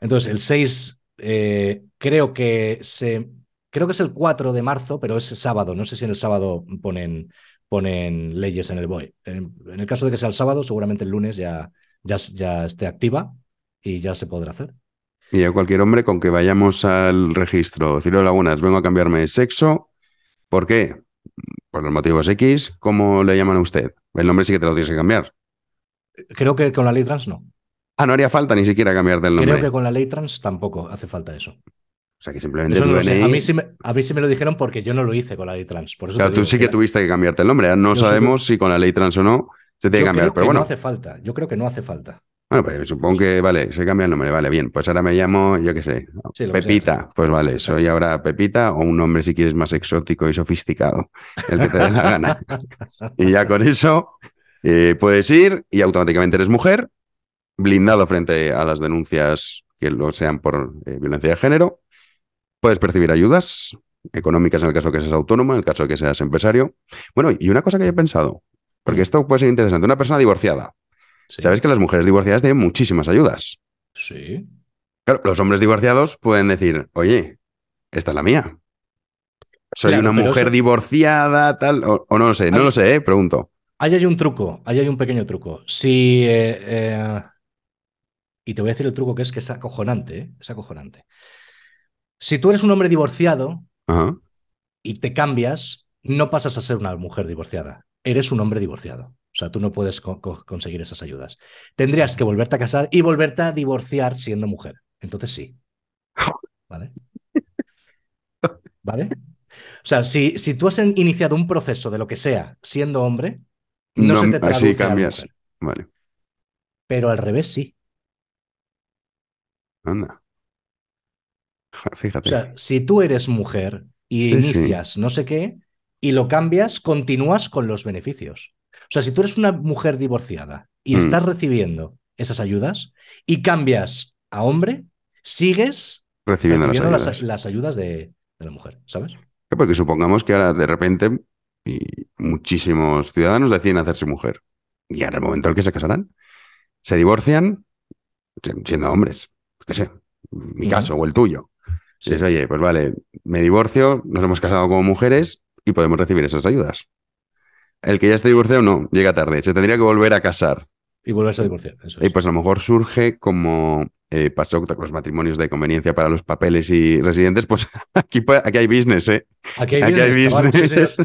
Entonces, el 6, eh, creo que se creo que es el 4 de marzo, pero es sábado. No sé si en el sábado ponen, ponen leyes en el BOE. En, el caso de que sea el sábado, seguramente el lunes ya, ya, ya esté activa y ya se podrá hacer. Y a cualquier hombre con que vayamos al registro, Ciro Lagunas, vengo a cambiarme de sexo. ¿Por qué? Por los motivos X, ¿cómo le llaman a usted? El nombre sí que te lo tienes que cambiar. Creo que con la ley trans no. Ah, no haría falta ni siquiera cambiar del nombre. Creo que con la ley trans tampoco hace falta eso. O sea, que simplemente. a, mí sí me, lo dijeron porque yo no lo hice con la ley trans. Por tú sí que, tuviste que cambiarte el nombre. No sabemos si con la ley trans o no se tiene que cambiar. pero bueno. No hace falta. Yo creo que no hace falta. Bueno, pues supongo que, vale, se cambia el nombre, vale, bien. Pues ahora me llamo, yo qué sé, Pepita. pues vale, soy ahora Pepita o un nombre si quieres más exótico y sofisticado, el que te dé la gana. [laughs] y ya con eso eh, puedes ir y automáticamente eres mujer, blindado frente a las denuncias que lo sean por eh, violencia de género. Puedes percibir ayudas económicas en el caso que seas autónomo, en el caso de que seas empresario. Bueno, y una cosa que he pensado, porque mm. esto puede ser interesante. Una persona divorciada. Sabes que las mujeres divorciadas tienen muchísimas ayudas. Sí. Claro, los hombres divorciados pueden decir, oye, esta es la mía. Soy una mujer divorciada, tal, o, no lo sé, no lo sé, eh, pregunto. Ahí hay un truco, ahí hay un pequeño truco. Si. Eh, eh, y te voy a decir el truco que es que es acojonante, es acojonante. Si tú eres un hombre divorciado y te cambias, no pasas a ser una mujer divorciada. Eres un hombre divorciado. O sea, tú no puedes conseguir esas ayudas. Tendrías que volverte a casar y volverte a divorciar siendo mujer. Entonces sí. [laughs] ¿Vale? ¿Vale? O sea, si, si tú has iniciado un proceso de lo que sea siendo hombre, no, se te traduce Así cambias. Vale. Pero al revés sí. Anda. O sea, si tú eres mujer y inicias no sé qué y lo cambias, continúas con los beneficios. O sea, si tú eres una mujer divorciada y mm. estás recibiendo esas ayudas y cambias a hombre, sigues recibiendo, las, ayudas. de, la mujer, ¿sabes? Eh, porque supongamos que ahora de repente muchísimos ciudadanos deciden hacerse mujer. Y ahora el momento en el que se casarán, se divorcian siendo hombres, que sé, mi caso o el tuyo. Sí. oye, pues vale, me divorcio, nos hemos casado como mujeres y podemos recibir esas ayudas. El que ya está divorciado no, llega tarde, se tendría que volver a casar. Y volverse a divorciar. Y pues a lo mejor surge como eh, pasó con los matrimonios de conveniencia para los papeles y residentes, pues [laughs] aquí, aquí hay business, ¿eh? Aquí hay business.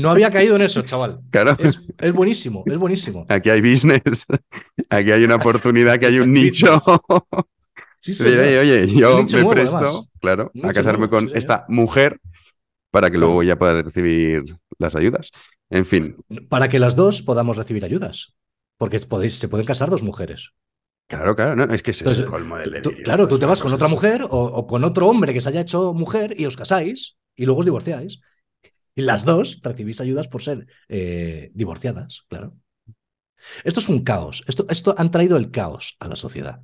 no había caído en eso, chaval. Claro. Es, es, buenísimo, es buenísimo. Aquí hay business. [laughs] Aquí hay una oportunidad, aquí hay un nicho. [laughs] Sí, oye, oye, yo me presto, claro, a casarme con ¿eh? esta mujer para que luego ella pueda recibir las ayudas. En fin. Para que las dos podamos recibir ayudas. Porque se pueden casar dos mujeres. Claro, claro, no, es que es el colmo claro, tú te vas con otra mujer o, con otro hombre que se haya hecho mujer y os casáis y luego os divorciáis. Y las dos recibís ayudas por ser eh, divorciadas, claro. Esto es un caos. Esto, esto han traído el caos a la sociedad.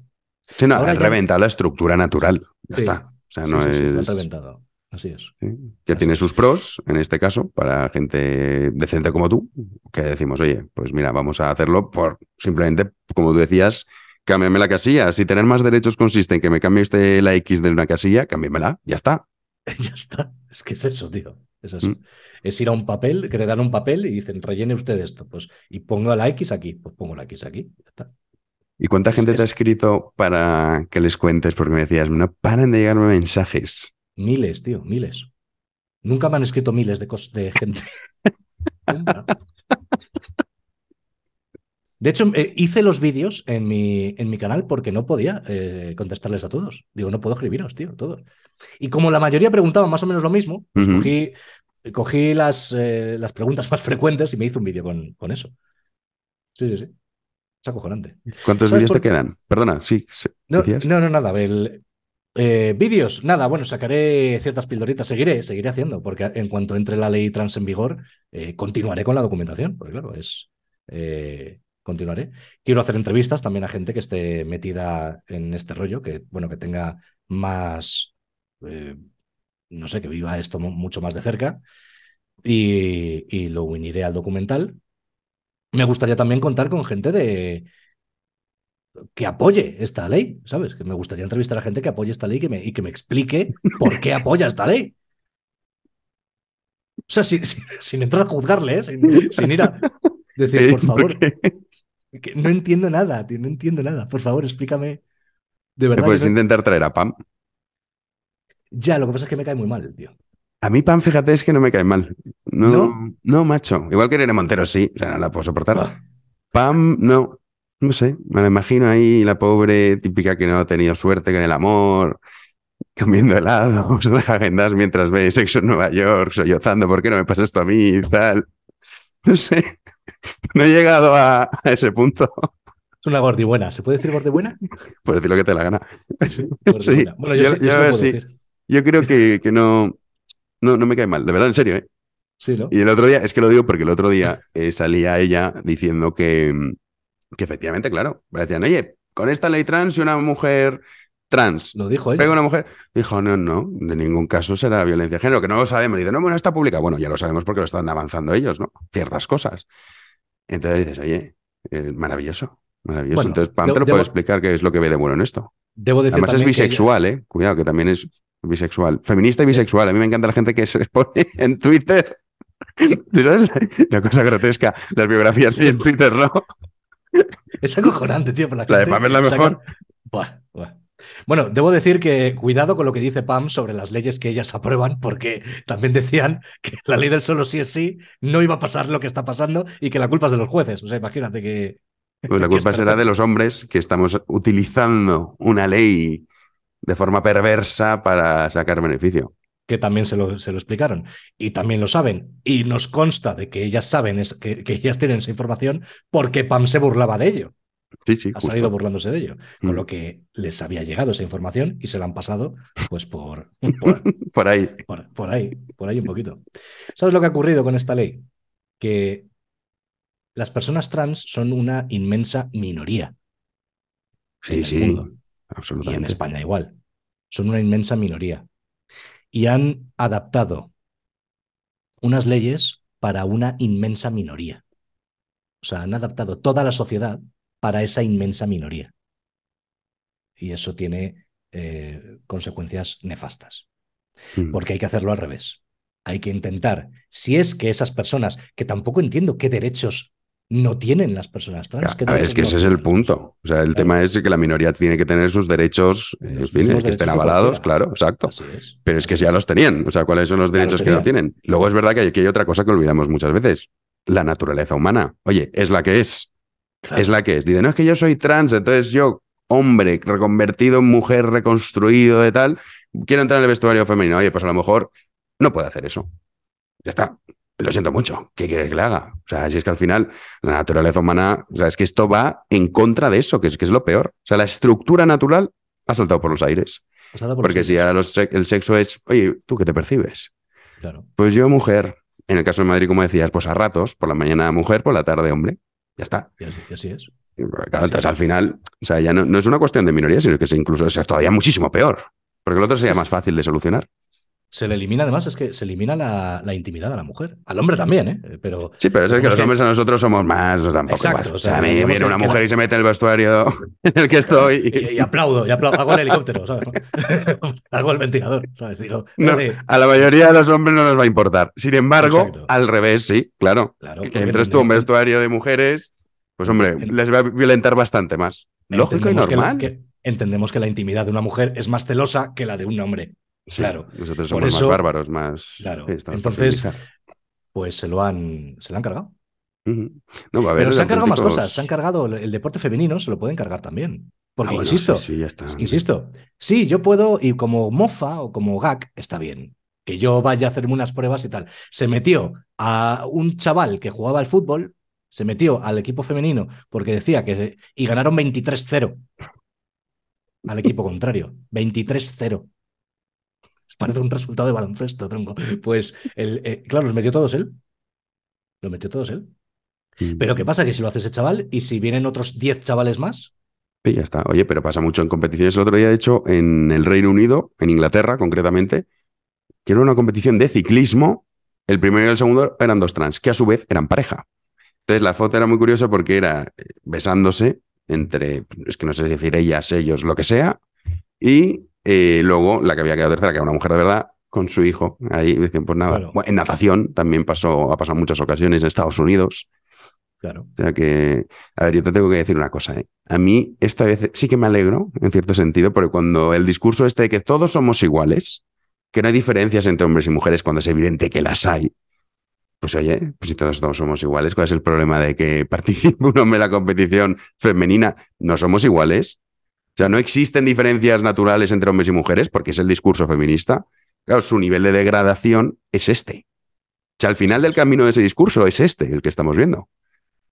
Sí, no, la estructura natural. Ya está. O sea, no es. reventado. Así es. Que tiene sus pros, en este caso, para gente decente como tú, que decimos, oye, pues mira, vamos a hacerlo por simplemente, como tú decías, cámbiame la casilla. Si tener más derechos consiste en que me cambie usted la X de una casilla, cámbiamela, ya está. [laughs] ya está. Es que es eso, tío. Es eso. Mm. Es ir a un papel, que te dan un papel y dicen, rellene usted esto. Pues, y pongo la X aquí, pues pongo la X aquí, ya está. ¿Y cuánta pues gente te ha escrito para que les cuentes? Porque me decías, no paran de llegarme mensajes. Miles, tío, miles. Nunca me han escrito miles de, de [laughs] gente. de hecho, eh, hice los vídeos en mi, en mi, canal porque no podía eh, contestarles a todos. Digo, no puedo escribiros, tío, a todos. Y como la mayoría preguntaba más o menos lo mismo, pues cogí, las, eh, las, preguntas [laughs] más frecuentes y me hice un vídeo con, con eso. Sí, sí, sí. Es acojonante. ¿Cuántos vídeos te quedan? Perdona, sí. No, no, nada. Eh, vídeos, nada, bueno, sacaré ciertas pildoritas, seguiré, seguiré haciendo, porque en cuanto entre la ley trans en vigor, eh, continuaré con la documentación, porque claro, es. Eh, continuaré. Quiero hacer entrevistas también a gente que esté metida en este rollo, que, bueno, que tenga más. no sé, que viva esto mucho más de cerca. Y, y lo uniré al documental me gustaría también contar con gente de que apoye esta ley, ¿sabes? Que me gustaría entrevistar a gente que apoye esta ley y que me explique por qué apoya esta ley. O sea, sin, entrar a juzgarle, ¿eh? sin, ir a decir, por favor, que no entiendo nada, tío, no entiendo nada. Por favor, explícame. De verdad. puedes intentar traer a Pam? Ya, lo que pasa es que me cae muy mal, tío. A mí Pam, fíjate, es que no me cae mal. No, no, macho. Igual que Irene Montero, sí. O sea, no la puedo soportar. Ah. Pam, no. No sé. Me la imagino ahí, la pobre típica que no ha tenido suerte con el amor, comiendo helados, [laughs] agendas mientras ve sexo en Nueva York, sollozando, ¿por qué no me pasa esto a mí y tal? No sé. [laughs] No he llegado a, ese punto. Es una gordibuena. ¿Se puede decir gordibuena? [laughs] Puedes decir lo que te la gana. Sí. Bueno, yo, yo creo que, que no no, no me cae mal, de verdad, en serio, ¿eh? Sí, ¿no? Y el otro día, es que lo digo porque el otro día eh, salía ella diciendo que, mm, que efectivamente, claro, decían, oye, con esta ley trans y una mujer trans. Lo dijo ella. una mujer. Dijo, no, no, de ningún caso será violencia de género, que no lo sabemos. Y dice, no, bueno, está pública. Bueno, ya lo sabemos porque lo están avanzando ellos, ¿no? Ciertas cosas. Entonces dices, oye, eh, maravilloso, maravilloso. Entonces, Pam te puede explicar qué es lo que ve de bueno en esto. Debo decir Además es bisexual, ¿eh? Cuidado, que también es bisexual. Feminista y bisexual. A mí me encanta la gente que se [laughs] pone en Twitter. ¿Tú sabes? Una cosa grotesca. Las biografías en Twitter, ¿no? Es acojonante, tío. la, de Pam es la mejor. Bueno, debo decir que cuidado con lo que dice Pam sobre las leyes que ellas aprueban, porque también decían que la ley del solo sí es sí no iba a pasar lo que está pasando y que la culpa es de los jueces. O sea, imagínate que. Pues la [laughs] culpa será de los hombres que estamos utilizando una ley de forma perversa para sacar beneficio. Que también se lo, explicaron. Y también lo saben. Y nos consta de que ellas saben, que, ellas tienen esa información porque Pam se burlaba de ello. Sí, sí, ha salido burlándose de ello. Con lo mm. que les había llegado esa información y se la han pasado, pues por. [laughs] Por, ahí. Por, ahí, por ahí un poquito. ¿Sabes lo que ha ocurrido con esta ley? Que las personas trans son una inmensa minoría. Sí, sí. Absolutamente. Y en España igual son una inmensa minoría, y han adaptado unas leyes para una inmensa minoría. O sea, han adaptado toda la sociedad para esa inmensa minoría. Y eso tiene eh, consecuencias nefastas. Mm. Porque hay que hacerlo al revés. Hay que intentar, si es que esas personas, que tampoco entiendo qué derechos no tienen las personas trans. es que ese es el punto. O sea, el tema es que la minoría tiene que tener sus derechos, eh, en fin, que estén avalados, claro, exacto. Pero es que ya los tenían. O sea, ¿cuáles son los derechos que no tienen? Luego es verdad que aquí hay otra cosa que olvidamos muchas veces. La naturaleza humana. Oye, es la que es. Es la que es. dice no, es que yo soy trans, entonces yo, hombre, reconvertido en mujer, reconstruido de tal, quiero entrar en el vestuario femenino. Oye, pues a lo mejor no puede hacer eso. Ya está lo siento mucho, ¿qué quieres que le haga? O sea, si es que al final la naturaleza humana, o sea, es que esto va en contra de eso, que es, que es lo peor. O sea, la estructura natural ha saltado por los aires. Porque si ahora el sexo es, oye, ¿tú qué te percibes? Claro. Pues yo mujer, en el caso de Madrid, como decías, pues a ratos, por la mañana mujer, por la tarde hombre, ya está. Y así, así es. Claro, entonces al final, o sea, ya no, es una cuestión de minoría, sino que es incluso es todavía muchísimo peor. Porque el otro sería más fácil de solucionar. Se le elimina, además, es que se elimina la, intimidad a la mujer. Al hombre también, ¿eh? eh pero, sí, pero es que los hombres a nosotros somos más, tampoco. O, sea, a mí viene una mujer y se mete en el vestuario [laughs] en el que estoy. Y, aplaudo, y aplaudo. Hago el helicóptero, ¿sabes? [laughs] Hago el ventilador, ¿sabes? Digo, a la mayoría de los hombres no les va a importar. Sin embargo, al revés, sí, claro. claro que entres tú en un vestuario de mujeres, pues hombre, les va a violentar bastante más. Lógico y normal. Que entendemos que la intimidad de una mujer es más celosa que la de un hombre claro. Nosotros más bárbaros, más. Claro. Entonces, pues se lo han, se lo han cargado. no, va a Pero se han cargado más cosas. Se han cargado el, deporte femenino, se lo pueden cargar también. Porque, ah, insisto, insisto, sí, yo puedo, y como mofa o como gag, está bien. Que yo vaya a hacerme unas pruebas y tal. Se metió a un chaval que jugaba al fútbol, se metió al equipo femenino porque decía que. Y ganaron 23-0 al equipo contrario. 23-0. [laughs] Parece un resultado de baloncesto, tronco. Pues, el, eh, claro, los metió todos él. Los metió todos él. Pero ¿qué pasa? Que si lo hace ese chaval y si vienen otros 10 chavales más. Y ya está. Oye, pero pasa mucho en competiciones. El otro día, de hecho, en el Reino Unido, en Inglaterra concretamente, que era una competición de ciclismo, el primero y el segundo eran dos trans, que a su vez eran pareja. Entonces la foto era muy curiosa porque era eh, besándose entre, es que no sé decir ellas, ellos, lo que sea, y eh, luego, la que había quedado tercera, que era una mujer de verdad, con su hijo. Ahí dicen, pues nada. en natación también pasó, ha pasado muchas ocasiones en Estados Unidos. Claro. O que, a ver, yo te tengo que decir una cosa. ¿eh? A mí esta vez sí que me alegro, en cierto sentido, pero cuando el discurso este de que todos somos iguales, que no hay diferencias entre hombres y mujeres cuando es evidente que las hay, pues oye, pues si todos, todos somos iguales, ¿cuál es el problema de que [laughs] participe un hombre en la competición femenina? No somos iguales sea, no existen diferencias naturales entre hombres y mujeres porque es el discurso feminista. Claro, su nivel de degradación es este. O sea, al final del camino de ese discurso es este, el que estamos viendo.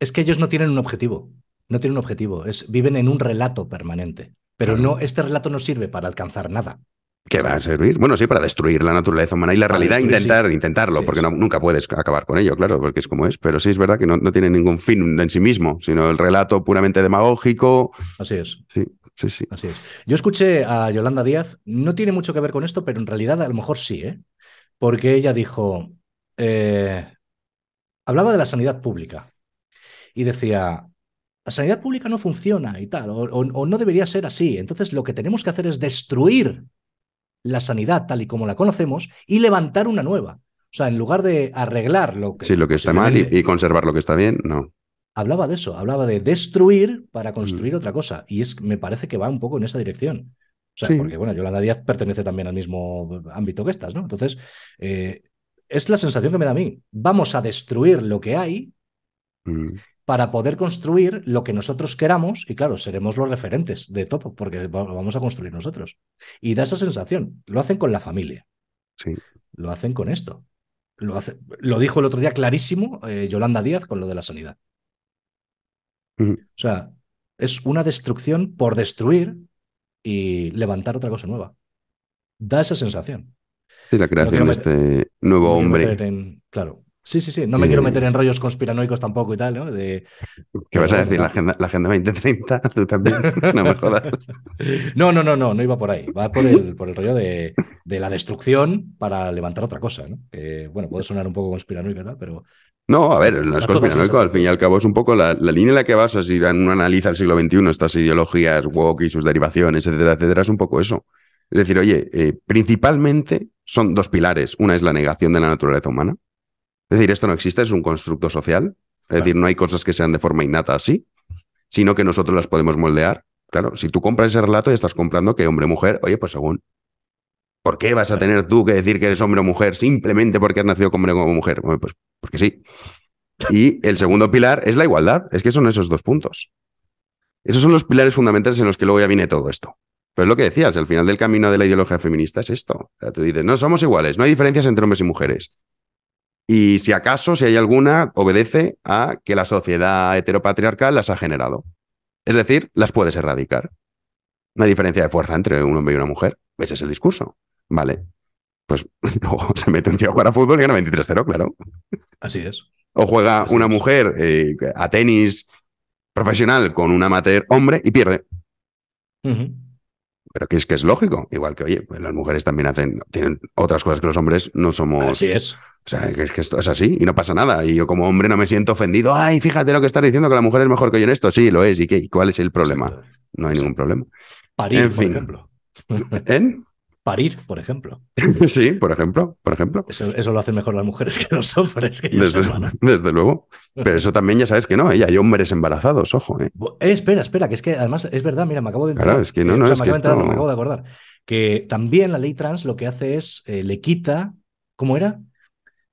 Es que ellos no tienen un objetivo. No tienen un objetivo. Es, viven en un relato permanente. Pero no, este relato no sirve para alcanzar nada. ¿Qué va a servir? Bueno, sí, para destruir la naturaleza humana y la realidad, intentar, intentarlo, porque nunca puedes acabar con ello, claro, porque es como es. Pero sí es verdad que no, no tiene ningún fin en sí mismo, sino el relato puramente demagógico. Así es. Sí sí, sí. Así Yo escuché a Yolanda Díaz, no tiene mucho que ver con esto, pero en realidad a lo mejor sí, ¿eh? porque ella dijo, eh, hablaba de la sanidad pública y decía, la sanidad pública no funciona y tal, o, no debería ser así. Entonces lo que tenemos que hacer es destruir la sanidad tal y como la conocemos y levantar una nueva. O sea, en lugar de arreglar lo que... Sí, lo que está mal y, conservar lo que está bien, no hablaba de eso, hablaba de destruir para mm. construir otra cosa. Y es, me parece que va un poco en esa dirección. porque bueno, Yolanda Díaz pertenece también al mismo ámbito que estas, ¿no? Entonces, eh, es la sensación que me da a mí. Vamos a destruir lo que hay mm. para poder construir lo que nosotros queramos y claro, seremos los referentes de todo, porque lo vamos a construir nosotros. Y da esa sensación. Lo hacen con la familia. Sí. Lo hacen con esto. Lo, lo dijo el otro día clarísimo eh, Yolanda Díaz con lo de la sanidad. O sea, es una destrucción por destruir y levantar otra cosa nueva. Da esa sensación. Sí, la creación de este nuevo hombre. claro. Sí, sí, sí. No me quiero meter en rollos conspiranoicos tampoco y tal, ¿no? ¿Qué vas a decir? ¿La [laughs] agenda, 2030? [laughs] ¿Tú también? No me jodas. [laughs] no, no, no, no, no iba por ahí. Va por el, rollo de, la destrucción para levantar otra cosa, ¿no? bueno, puede sonar un poco conspiranoico y tal, pero... No, a ver, no es conspiranoico, al fin y al cabo es un poco la, línea en la que vas, si uno analiza el siglo XXI, estas ideologías woke y sus derivaciones, etcétera, etcétera, es un poco eso. Es decir, oye, eh, principalmente son dos pilares. Una es la negación de la naturaleza humana, es decir, esto no existe, es un constructo social. Es decir, no hay cosas que sean de forma innata así, sino que nosotros las podemos moldear. Claro, si tú compras ese relato, y estás comprando que hombre-mujer, oye, pues según. ¿Por qué vas a tener tú que decir que eres hombre o mujer simplemente porque has nacido como hombre o mujer? pues porque sí. Y el segundo pilar es la igualdad. Es que son esos dos puntos. Esos son los pilares fundamentales en los que luego ya viene todo esto. Pero es lo que decías, al final del camino de la ideología feminista es esto. tú dices, no somos iguales, no hay diferencias entre hombres y mujeres. Y si acaso, si hay alguna, obedece a que la sociedad heteropatriarcal las ha generado. Es decir, las puedes erradicar. Una diferencia de fuerza entre un hombre y una mujer. Ese es el discurso. Vale. Pues [laughs] luego se mete un tío a jugar a fútbol y gana 23-0, claro. Así es. O juega una mujer eh, a tenis profesional con un amateur hombre y pierde. Pero que es que es lógico. Igual que, oye, pues las mujeres también hacen, tienen otras cosas que los hombres no somos. Así es. O sea, es que esto es así y no pasa nada. Y yo como hombre no me siento ofendido. Ay, fíjate lo que estás diciendo, que la mujer es mejor que yo en esto. Sí, lo es. ¿Y qué? ¿Cuál es el problema? No hay ningún problema. Parir, por ejemplo. [laughs] ¿En? Parir, por ejemplo. [laughs] sí, por ejemplo, por ejemplo. Eso, lo hacen mejor las mujeres que los hombres. [laughs] desde, luego. Pero eso también ya sabes que no, ¿eh? hay hombres embarazados, ojo. ¿eh? Eh, espera, espera, que es que además es verdad, mira, me acabo de entrar. Claro, es que no, no, es me acabo de acordar. Que también la ley trans lo que hace es, le quita, ¿cómo era?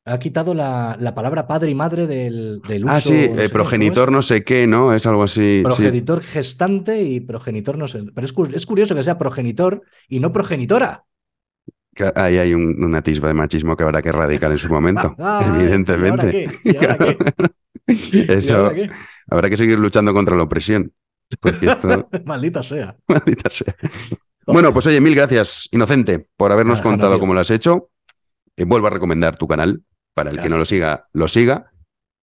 ha quitado la, palabra padre y madre del, del ah, uso. Ah, sí, eh, este. progenitor no sé qué, ¿no? Es algo así. Progenitor gestante y progenitor no sé. Pero es, curioso que sea progenitor y no progenitora. Ahí hay una tisba de machismo que habrá que erradicar en su momento, [laughs] ah, evidentemente. ¿Y ahora [laughs] Eso, habrá que seguir luchando contra la opresión. [laughs] Maldita sea. Maldita sea. Bueno, pues oye, mil gracias, Inocente, por habernos ah, contado cómo lo has hecho. Eh, vuelvo a recomendar tu canal, para el que no lo siga, lo siga.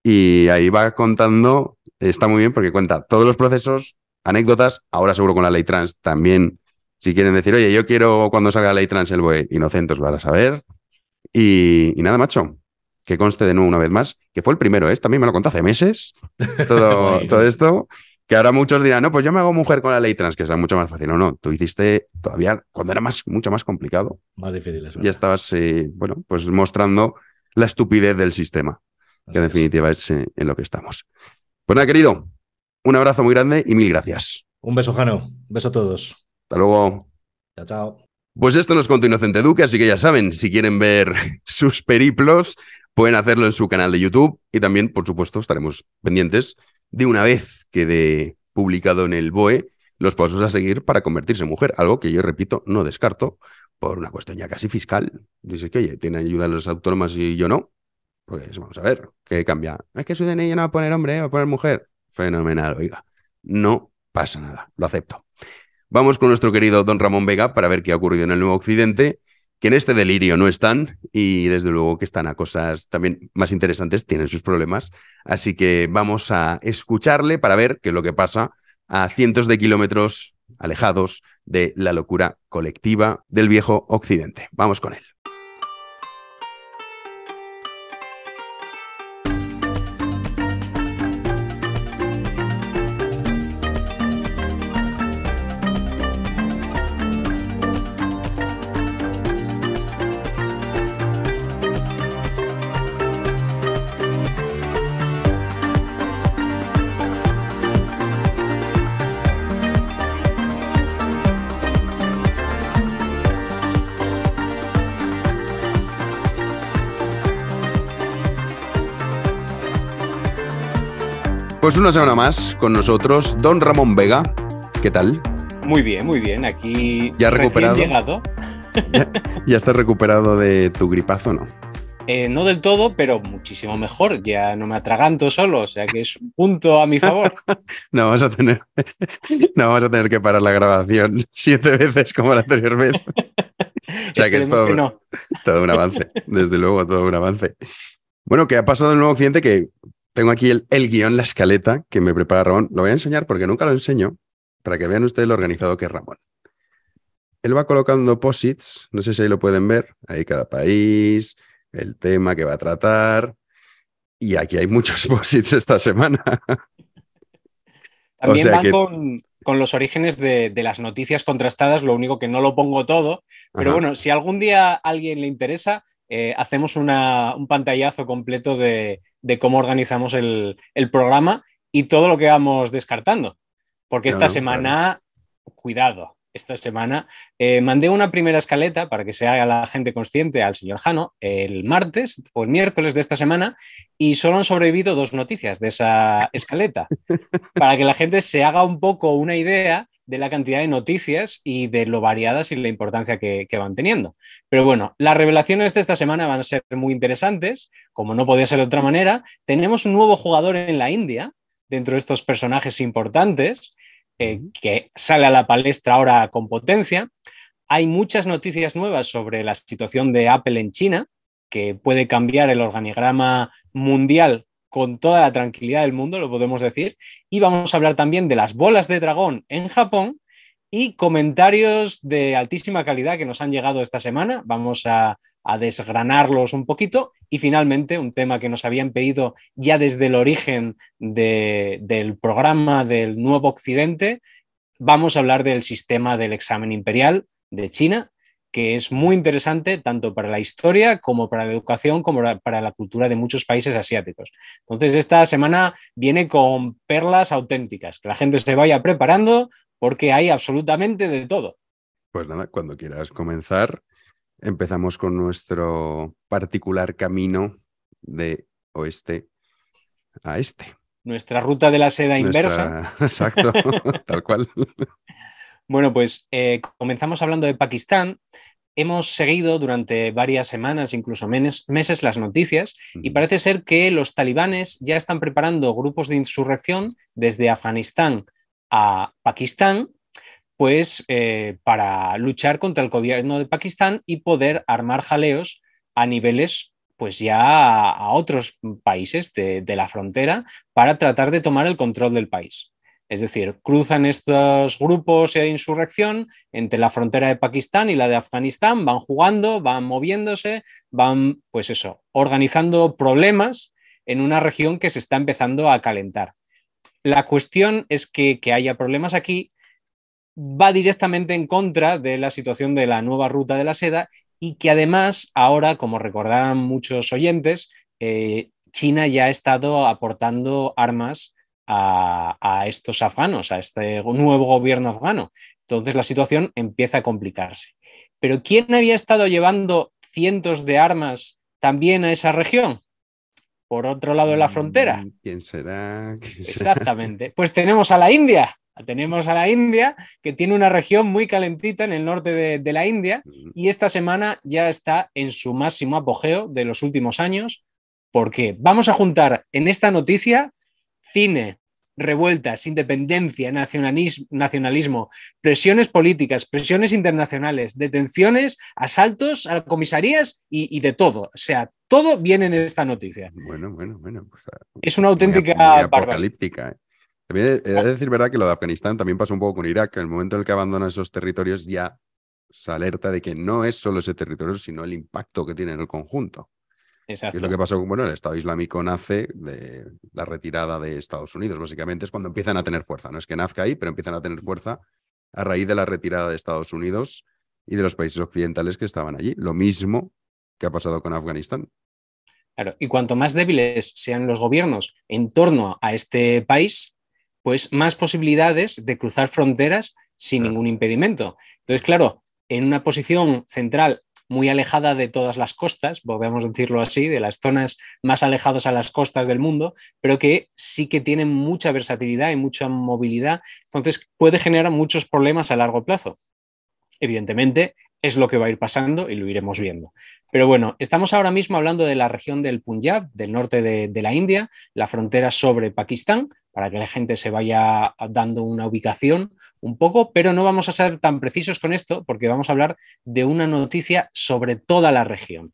Y ahí va contando, está muy bien porque cuenta todos los procesos, anécdotas, ahora seguro con la ley trans también, si quieren decir, oye, yo quiero cuando salga la ley trans el BOE, inocentes lo van a saber. Y, nada, macho, que conste de nuevo una vez más, que fue el primero, ¿eh? también me lo contó hace meses, [laughs] todo, todo esto, que ahora muchos dirán, no, pues yo me hago mujer con la ley trans, que será mucho más fácil. o no, tú hiciste todavía, cuando era más, mucho más complicado. Más difícil, eso. Ya estabas, eh, bueno, pues mostrando la estupidez del sistema, que en definitiva es eh, en lo que estamos. Pues nada, querido, un abrazo muy grande y mil gracias. Un beso, Jano. Un beso a todos. Hasta luego. Chao, chao. Pues esto nos contó Inocente Duque, así que ya saben, si quieren ver [laughs] sus periplos, pueden hacerlo en su canal de YouTube y también, por supuesto, estaremos pendientes de una vez que de publicado en el BOE los pasos a seguir para convertirse en mujer, algo que yo repito, no descarto por una cuestión ya casi fiscal. Dice que, oye, tiene ayuda a los autónomas y yo no. Pues vamos a ver, ¿qué cambia? Es que su DNI no va a poner hombre, va a poner mujer. Fenomenal, oiga. No pasa nada, lo acepto. Vamos con nuestro querido don Ramón Vega para ver qué ha ocurrido en el Nuevo Occidente, que en este delirio no están y desde luego que están a cosas también más interesantes, tienen sus problemas. Así que vamos a escucharle para ver qué es lo que pasa a cientos de kilómetros alejados de la locura colectiva del viejo Occidente. Vamos con él. Pues una semana más con nosotros, don Ramón Vega. ¿Qué tal? Muy bien, muy bien. Aquí ya recuperado. Llegado. ¿Ya, estás recuperado de tu gripazo, ¿no? Eh, no del todo, pero muchísimo mejor. Ya no me atraganto solo, o sea que es un punto a mi favor. [laughs] no, vamos a tener, [laughs] no vamos a tener que parar la grabación [laughs] siete veces como la anterior vez. o sea que es todo, todo un avance, desde luego, todo un avance. Bueno, ¿qué ha pasado el nuevo Occidente? que tengo aquí el, guión, la escaleta que me prepara Ramón. Lo voy a enseñar porque nunca lo enseño, para que vean ustedes lo organizado que es Ramón. Él va colocando posits, no sé si ahí lo pueden ver, ahí cada país, el tema que va a tratar. Y aquí hay muchos [laughs] posits esta semana. También van con, los orígenes de, las noticias contrastadas, lo único que no lo pongo todo. Pero bueno, si algún día a alguien le interesa, eh, hacemos un pantallazo completo de, de cómo organizamos el, programa y todo lo que vamos descartando. Porque esta semana, cuidado, esta semana eh, mandé una primera escaleta para que se haga la gente consciente al señor Jano el martes o el miércoles de esta semana y solo han sobrevivido dos noticias de esa escaleta. [laughs] para que la gente se haga un poco una idea de la cantidad de noticias y de lo variadas y la importancia que, van teniendo. Pero bueno, las revelaciones de esta semana van a ser muy interesantes, como no podía ser de otra manera. Tenemos un nuevo jugador en la India, dentro de estos personajes importantes, eh, que sale a la palestra ahora con potencia. Hay muchas noticias nuevas sobre la situación de Apple en China, que puede cambiar el organigrama mundial con toda la tranquilidad del mundo, lo podemos decir. Y vamos a hablar también de las bolas de dragón en Japón y comentarios de altísima calidad que nos han llegado esta semana. Vamos a, desgranarlos un poquito. Y finalmente, un tema que nos habían pedido ya desde el origen del programa del Nuevo Occidente, vamos a hablar del sistema del examen imperial de China que es muy interesante tanto para la historia como para la educación, como para la cultura de muchos países asiáticos. Entonces, esta semana viene con perlas auténticas, que la gente se vaya preparando porque hay absolutamente de todo. Pues nada, cuando quieras comenzar, empezamos con nuestro particular camino de oeste a este. Nuestra ruta de la seda inversa. [laughs] Exacto, tal cual. [laughs] Bueno, pues eh, comenzamos hablando de Pakistán. Hemos seguido durante varias semanas, incluso meses, las noticias y parece ser que los talibanes ya están preparando grupos de insurrección desde Afganistán a Pakistán, pues eh, para luchar contra el gobierno de Pakistán y poder armar jaleos a niveles pues ya a, otros países de la frontera para tratar de tomar el control del país. Es decir, cruzan estos grupos de insurrección entre la frontera de Pakistán y la de Afganistán, van jugando, van moviéndose, van, pues eso, organizando problemas en una región que se está empezando a calentar. La cuestión es que, que haya problemas aquí va directamente en contra de la situación de la nueva ruta de la seda y que además ahora, como recordarán muchos oyentes, eh, China ya ha estado aportando armas a, estos afganos, a este nuevo gobierno afgano. Entonces la situación empieza a complicarse. Pero ¿quién había estado llevando cientos de armas también a esa región? Por otro lado de la frontera. Mm, [laughs] ¿Quién será? Exactamente. Pues tenemos a la India. Tenemos a la India, que tiene una región muy calentita en el norte de, de, la India, mm. y esta semana ya está en su máximo apogeo de los últimos años, porque vamos a juntar en esta noticia cine, revueltas, independencia, nacionalismo, presiones políticas, presiones internacionales, detenciones, asaltos a comisarías y, de todo. O sea, todo viene en esta noticia. Bueno, bueno, bueno. Pues, ah, es una auténtica Es apocalíptica. ¿eh? También he decir verdad que lo de Afganistán también pasa un poco con Irak, en el momento en el que abandona esos territorios ya se alerta de que no es solo ese territorio, sino el impacto que tiene en el conjunto. Es lo que pasó bueno, el Estado Islámico nace de la retirada de Estados Unidos, básicamente es cuando empiezan a tener fuerza. No es que nazca ahí, pero empiezan a tener fuerza a raíz de la retirada de Estados Unidos y de los países occidentales que estaban allí. Lo mismo que ha pasado con Afganistán. Claro, y cuanto más débiles sean los gobiernos en torno a este país, pues más posibilidades de cruzar fronteras sin ningún impedimento. Entonces, claro, en una posición central muy alejada de todas las costas, podemos decirlo así, de las zonas más alejadas a las costas del mundo, pero que sí que tienen mucha versatilidad y mucha movilidad. Entonces puede generar muchos problemas a largo plazo. Evidentemente, es lo que va a ir pasando y lo iremos viendo. Pero bueno, estamos ahora mismo hablando de la región del Punjab, del norte de, de la India, la frontera sobre Pakistán, para que la gente se vaya dando una ubicación un poco, pero no vamos a ser tan precisos con esto porque vamos a hablar de una noticia sobre toda la región.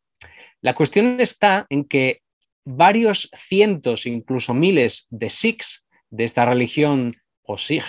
La cuestión está en que varios cientos, incluso miles de Sikhs de esta religión o Sikh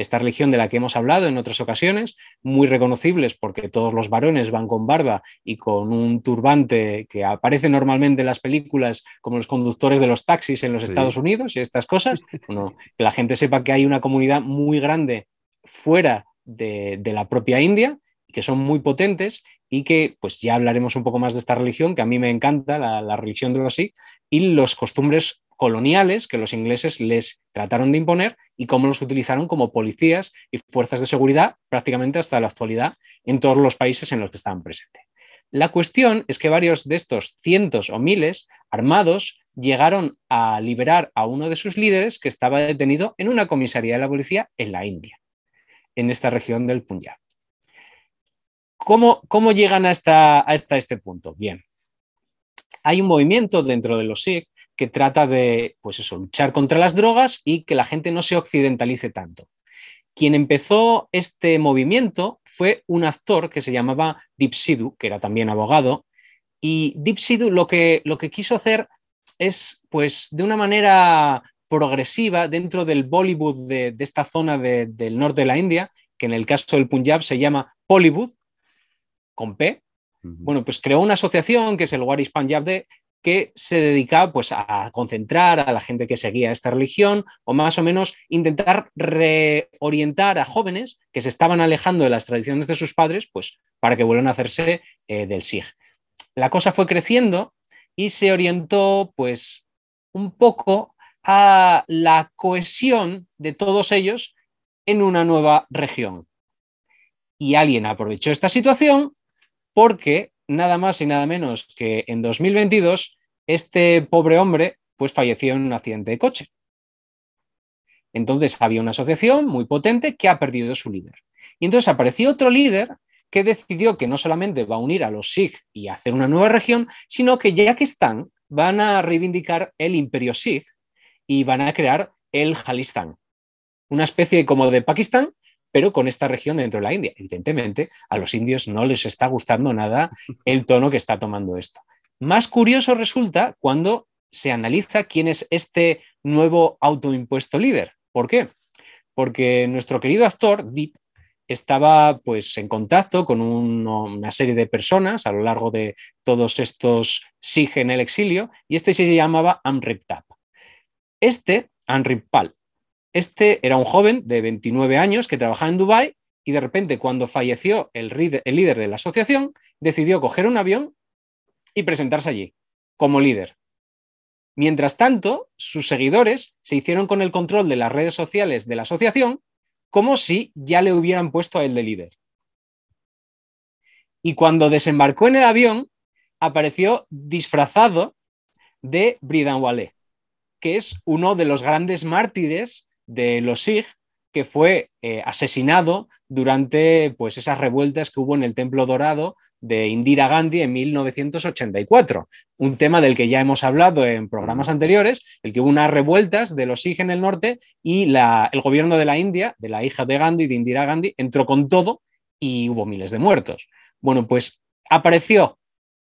esta religión de la que hemos hablado en otras ocasiones, muy reconocibles porque todos los varones van con barba y con un turbante que aparece normalmente en las películas como los conductores de los taxis en los Estados Unidos y estas cosas, que la gente sepa que hay una comunidad muy grande fuera de, la propia India que son muy potentes y que pues ya hablaremos un poco más de esta religión, que a mí me encanta, la, religión de los Sikh, y los costumbres coloniales que los ingleses les trataron de imponer y cómo los utilizaron como policías y fuerzas de seguridad prácticamente hasta la actualidad en todos los países en los que estaban presentes. La cuestión es que varios de estos cientos o miles armados llegaron a liberar a uno de sus líderes que estaba detenido en una comisaría de la policía en la India, en esta región del Punjab. ¿Cómo, llegan hasta, este punto? Bien, hay un movimiento dentro de los Sikhs que trata de, pues eso, luchar contra las drogas y que la gente no se occidentalice tanto. Quien empezó este movimiento fue un actor que se llamaba Deep Sidhu, que era también abogado, y Deep Sidhu lo que, lo que quiso hacer es, pues, de una manera progresiva dentro del Bollywood de, esta zona del norte de la India, que en el caso del Punjab se llama Bollywood, con P. Bueno, pues creó una asociación que es el Waris Punjab de, que se dedicaba pues, a concentrar a la gente que seguía esta religión o más o menos intentar reorientar a jóvenes que se estaban alejando de las tradiciones de sus padres pues, para que vuelvan a hacerse eh, del SIG. La cosa fue creciendo y se orientó pues, un poco a la cohesión de todos ellos en una nueva región. Y alguien aprovechó esta situación porque nada más y nada menos que en 2022 este pobre hombre pues falleció en un accidente de coche. Entonces había una asociación muy potente que ha perdido su líder. Y entonces apareció otro líder que decidió que no solamente va a unir a los Sikh y hacer una nueva región, sino que ya que están, van a reivindicar el imperio Sikh y van a crear el Jalistán, una especie como de Pakistán, pero con esta región dentro de la India. Evidentemente, a los indios no les está gustando nada el tono que está tomando esto. Más curioso resulta cuando se analiza quién es este nuevo autoimpuesto líder. ¿Por qué? Porque nuestro querido actor, Deep, estaba pues, en contacto con una serie de personas a lo largo de todos estos SIG en el exilio, y este se llamaba tap Este, Pal este era un joven de 29 años que trabajaba en Dubái y de repente cuando falleció el, líder de la asociación, decidió coger un avión y presentarse allí como líder. Mientras tanto, sus seguidores se hicieron con el control de las redes sociales de la asociación como si ya le hubieran puesto a él de líder. Y cuando desembarcó en el avión, apareció disfrazado de Bridan Wallet, que es uno de los grandes mártires de los Sig que fue eh, asesinado durante pues, esas revueltas que hubo en el Templo Dorado de Indira Gandhi en 1984. Un tema del que ya hemos hablado en programas anteriores, el que hubo unas revueltas de los Sikh en el norte y el gobierno de la India, de la hija de Gandhi, de Indira Gandhi, entró con todo y hubo miles de muertos. Bueno, pues apareció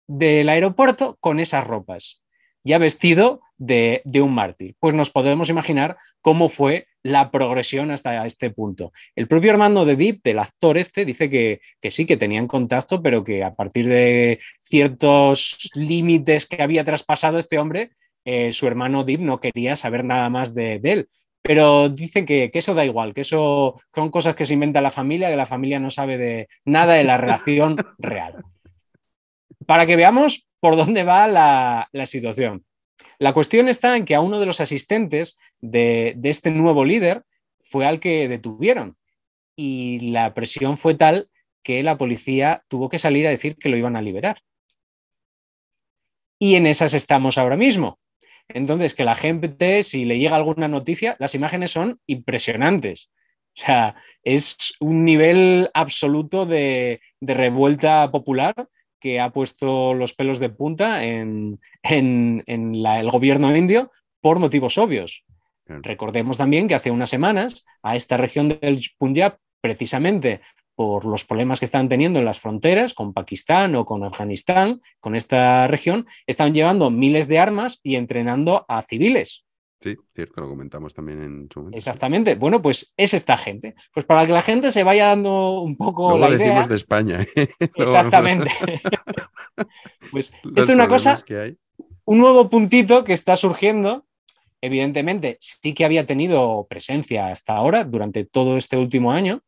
del aeropuerto con esas ropas, ya vestido de, un mártir. Pues nos podemos imaginar cómo fue la progresión hasta este punto. El propio hermano de Deep, del actor este, dice que, sí, que tenían contacto, pero que a partir de ciertos límites que había traspasado este hombre, eh, su hermano Deep no quería saber nada más de, él. Pero dice que, eso da igual, que eso son cosas que se inventa la familia, que la familia no sabe de nada de la relación real. Para que veamos por dónde va la situación. La cuestión está en que a uno de los asistentes de, este nuevo líder fue al que detuvieron y la presión fue tal que la policía tuvo que salir a decir que lo iban a liberar. Y en esas estamos ahora mismo. Entonces, que la gente, si le llega alguna noticia, las imágenes son impresionantes. O sea, es un nivel absoluto de revuelta popular que ha puesto los pelos de punta en, el gobierno indio por motivos obvios. Recordemos también que hace unas semanas a esta región del Punjab, precisamente por los problemas que están teniendo en las fronteras con Pakistán o con Afganistán, con esta región, están llevando miles de armas y entrenando a civiles. Sí, cierto, lo comentamos también en su Exactamente. Bueno, pues es esta gente. Pues para que la gente se vaya dando un poco la idea. decimos de España. ¿eh? [laughs] Exactamente. [laughs] pues esto es una cosa, un nuevo puntito que está surgiendo. Evidentemente, sí que había tenido presencia hasta ahora, durante todo este último año,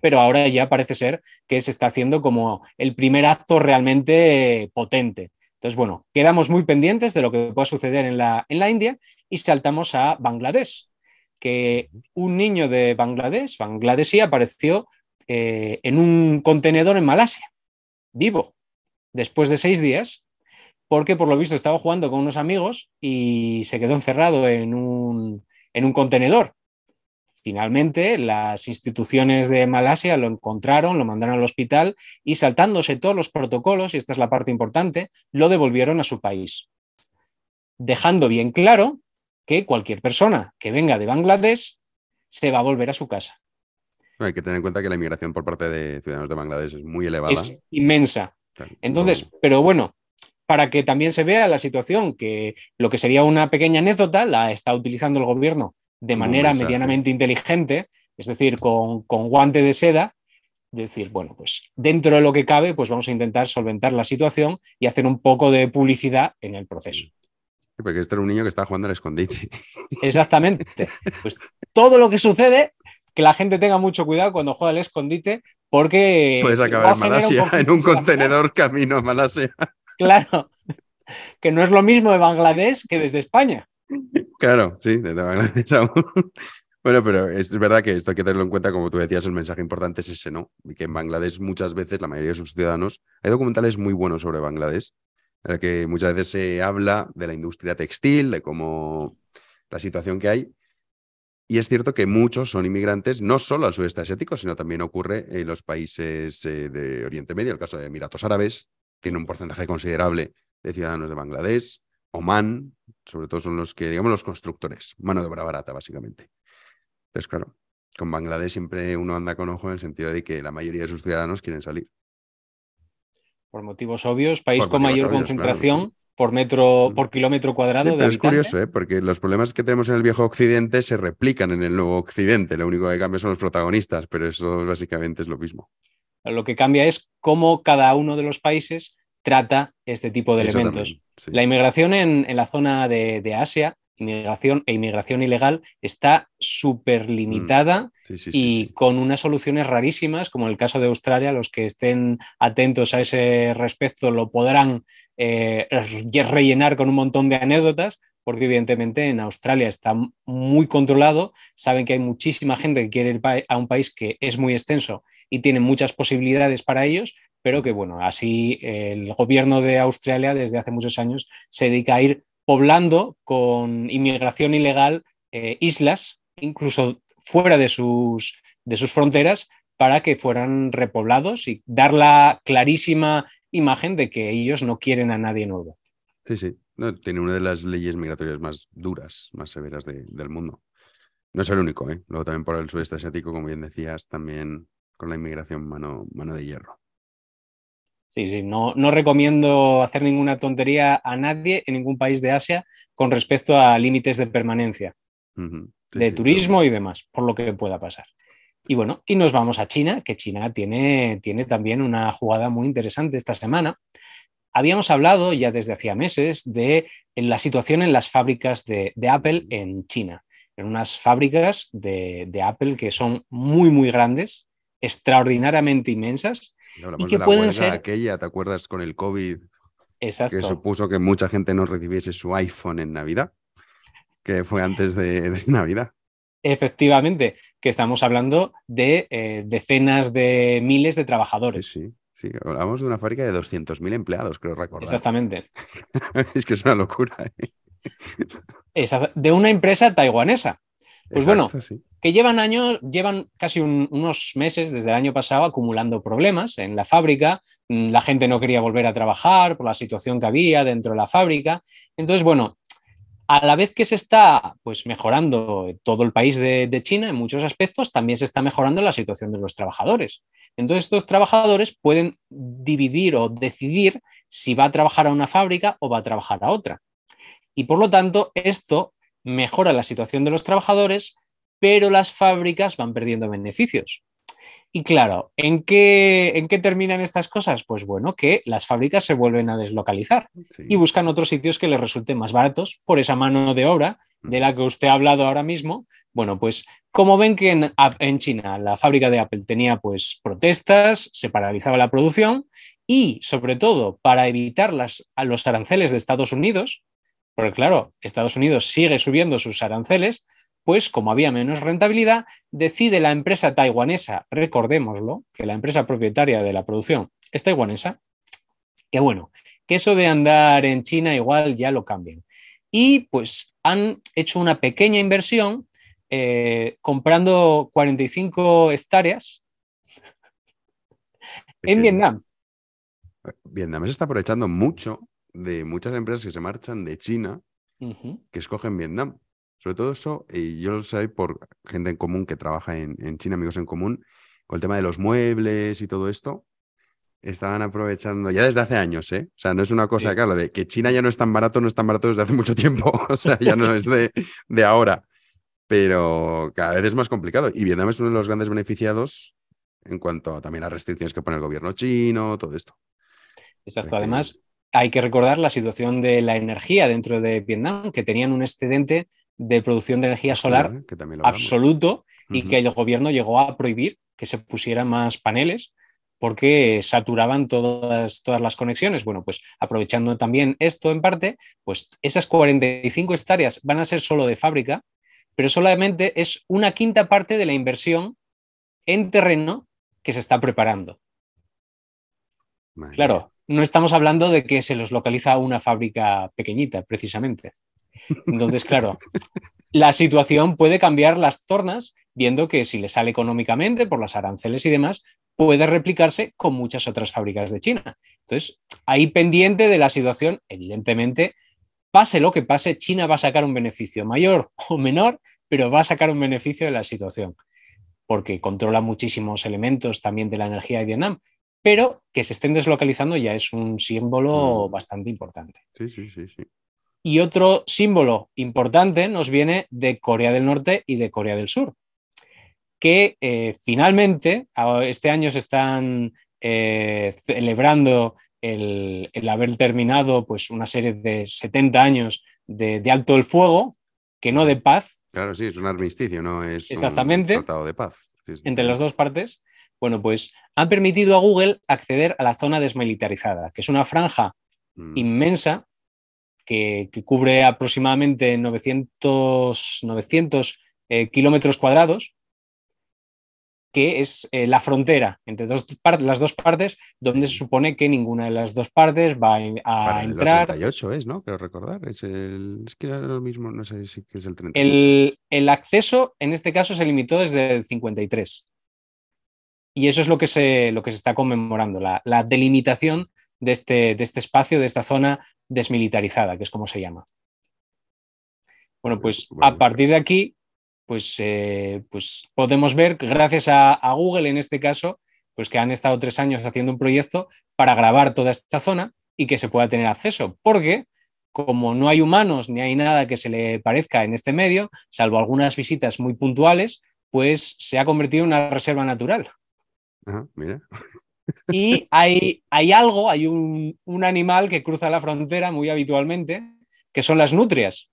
pero ahora ya parece ser que se está haciendo como el primer acto realmente potente. Entonces, bueno, quedamos muy pendientes de lo que pueda suceder en la, en la India y saltamos a Bangladesh, que un niño de Bangladesh, bangladesí, apareció eh, en un contenedor en Malasia, vivo, después de seis días, porque por lo visto estaba jugando con unos amigos y se quedó encerrado en un, en un contenedor. Finalmente, las instituciones de Malasia lo encontraron, lo mandaron al hospital y saltándose todos los protocolos, y esta es la parte importante, lo devolvieron a su país, dejando bien claro que cualquier persona que venga de Bangladesh se va a volver a su casa. Hay que tener en cuenta que la inmigración por parte de ciudadanos de Bangladesh es muy elevada. Es inmensa. Entonces, pero bueno, para que también se vea la situación, que lo que sería una pequeña anécdota la está utilizando el gobierno de manera medianamente inteligente, es decir, con, con guante de seda, decir, bueno, pues dentro de lo que cabe, pues vamos a intentar solventar la situación y hacer un poco de publicidad en el proceso. porque este era un niño que estaba jugando al escondite. [laughs] Exactamente. Pues todo lo que sucede, que la gente tenga mucho cuidado cuando juega al escondite, porque. Puedes acabar en Malasia, en un contenedor camino a Malasia. Claro, que no es lo mismo de Bangladesh que desde España. Claro, sí, de Bangladesh [laughs] Bueno, pero es verdad que esto hay que tenerlo en cuenta, como tú decías, el mensaje importante es ese, ¿no? Y que en Bangladesh muchas veces la mayoría de sus ciudadanos, hay documentales muy buenos sobre Bangladesh, en el que muchas veces se habla de la industria textil, de cómo la situación que hay. Y es cierto que muchos son inmigrantes, no solo al sudeste asiático, sino también ocurre en los países eh, de Oriente Medio, el caso de Emiratos Árabes, tiene un porcentaje considerable de ciudadanos de Bangladesh. Oman, sobre todo son los que, digamos, los constructores, mano de obra barata, básicamente. Entonces, claro, con Bangladesh siempre uno anda con ojo en el sentido de que la mayoría de sus ciudadanos quieren salir. Por motivos obvios, país con mayor concentración por metro, mm. por kilómetro cuadrado de Es curioso, ¿eh? porque los problemas que tenemos en el viejo occidente se replican en el nuevo occidente. Lo único que cambia son los protagonistas, pero eso básicamente es lo mismo. Lo que cambia es cómo cada uno de los países trata este tipo de elementos. La inmigración en, la zona de, Asia inmigración e inmigración ilegal está súper limitada mm. y con unas soluciones rarísimas, como en el caso de Australia, los que estén atentos a ese respecto lo podrán eh, rellenar con un montón de anécdotas, porque evidentemente en Australia está muy controlado, saben que hay muchísima gente que quiere ir a un país que es muy extenso y tiene muchas posibilidades para ellos, pero que bueno, así el gobierno de Australia desde hace muchos años se dedica a ir poblando con inmigración ilegal eh, islas, incluso fuera de sus, de sus fronteras, para que fueran repoblados y dar la clarísima imagen de que ellos no quieren a nadie nuevo. Sí, sí. tiene una de las leyes migratorias más duras, más severas del mundo. No es el único, ¿eh? Luego también por el sudeste asiático, como bien decías, también con la inmigración mano, mano de hierro. Sí, sí, no, recomiendo hacer ninguna tontería a nadie en ningún país de Asia con respecto a límites de permanencia, de turismo y demás, por lo que pueda pasar. Y bueno, y nos vamos a China, que China tiene, también una jugada muy interesante esta semana. Habíamos hablado ya desde hacía meses de la situación en las fábricas de, Apple en China, en unas fábricas de Apple que son muy, muy grandes, extraordinariamente inmensas y que de pueden ser aquella, ¿te acuerdas con el COVID? Exacto. Que supuso que mucha gente no recibiese su iPhone en Navidad, que fue antes de, Navidad. Efectivamente, que estamos hablando de eh, decenas de miles de trabajadores. Sí, sí, hablamos de una fábrica de 200.000 empleados, creo recordar. Exactamente. [laughs] es que es una locura. ¿eh? de una empresa taiwanesa. Pues bueno, que llevan años, llevan casi unos meses desde el año pasado acumulando problemas en la fábrica. Mm, la gente no quería volver a trabajar por la situación que había dentro de la fábrica. Entonces, bueno, a la vez que se está pues, mejorando todo el país de, China en muchos aspectos, también se está mejorando la situación de los trabajadores. Entonces, estos trabajadores pueden dividir o decidir si va a trabajar a una fábrica o va a trabajar a otra. Y por lo tanto, esto mejora la situación de los trabajadores, pero las fábricas van perdiendo beneficios. Y claro, ¿en qué, terminan estas cosas? Pues bueno, que las fábricas se vuelven a deslocalizar y buscan otros sitios que les resulten más baratos por esa mano de obra mm. de la que usted ha hablado ahora mismo. Bueno, pues como ven que en, China la fábrica de Apple tenía pues protestas, se paralizaba la producción y sobre todo para evitar los aranceles de Estados Unidos, porque claro, Estados Unidos sigue subiendo sus aranceles, pues como había menos rentabilidad, decide la empresa taiwanesa, recordémoslo, que la empresa propietaria de la producción es taiwanesa, que bueno, que eso de andar en China igual ya lo cambian. Y pues han hecho una pequeña inversión eh, comprando 45 hectáreas en Vietnam. Vietnam se está aprovechando mucho de muchas empresas que se marchan de China que escogen Vietnam. Sobre todo eso, y yo lo sé por gente en común que trabaja en, China, amigos en común, con el tema de los muebles y todo esto. Estaban aprovechando ya desde hace años, ¿eh? O sea, no es una cosa, claro, de que China ya no es tan barato, no es tan barato desde hace mucho tiempo. [laughs] o sea, ya no es de, de ahora. Pero cada vez es más complicado. Y Vietnam es uno de los grandes beneficiados en cuanto a también las restricciones que pone el gobierno chino, todo esto. Exacto. Además, hay que recordar la situación de la energía dentro de Vietnam, que tenían un excedente de producción de energía solar absoluto y que el gobierno llegó a prohibir que se pusieran más paneles porque saturaban todas, las conexiones. Bueno, pues aprovechando también esto en parte, pues esas 45 hectáreas van a ser solo de fábrica, pero solamente es una quinta parte de la inversión en terreno que se está preparando. Claro, no estamos hablando de que se los localiza una fábrica pequeñita, precisamente. Entonces, claro, la situación puede cambiar las tornas, viendo que si le sale económicamente por las aranceles y demás, puede replicarse con muchas otras fábricas de China. Entonces, ahí pendiente de la situación, evidentemente, pase lo que pase, China va a sacar un beneficio mayor o menor, pero va a sacar un beneficio de la situación, porque controla muchísimos elementos también de la energía de Vietnam, pero que se estén deslocalizando ya es un símbolo mm. bastante importante. Sí, sí, sí, Y otro símbolo importante nos viene de Corea del Norte y de Corea del Sur, que eh, finalmente este año se están eh, celebrando el, haber terminado pues, una serie de 70 años de, alto el fuego, que no de paz. Claro, sí, es un armisticio, no es Exactamente, un tratado de paz. Entre las dos partes. Bueno, pues han permitido a Google acceder a la zona desmilitarizada, que es una franja mm. inmensa que, cubre aproximadamente 900, eh, kilómetros cuadrados, que es eh, la frontera entre las dos partes, donde se mm. supone que ninguna de las dos partes va a entrar. El 38 es, ¿no? Quiero recordar. Es, el, que era lo mismo, no sé si es el 38. el acceso en este caso se limitó desde el 53. Y eso es lo que se, lo que se está conmemorando, la, delimitación este, de este, espacio, de esta zona desmilitarizada, que es como se llama. Bueno, pues a partir de aquí, pues, eh, pues podemos ver, gracias a, a, Google en este caso, pues que han estado tres años haciendo un proyecto para grabar toda esta zona y que se pueda tener acceso, porque como no hay humanos ni hay nada que se le parezca en este medio, salvo algunas visitas muy puntuales, pues se ha convertido en una reserva natural. Y [laughs] hay, algo, hay un, animal que cruza la frontera muy habitualmente, que son las nutrias.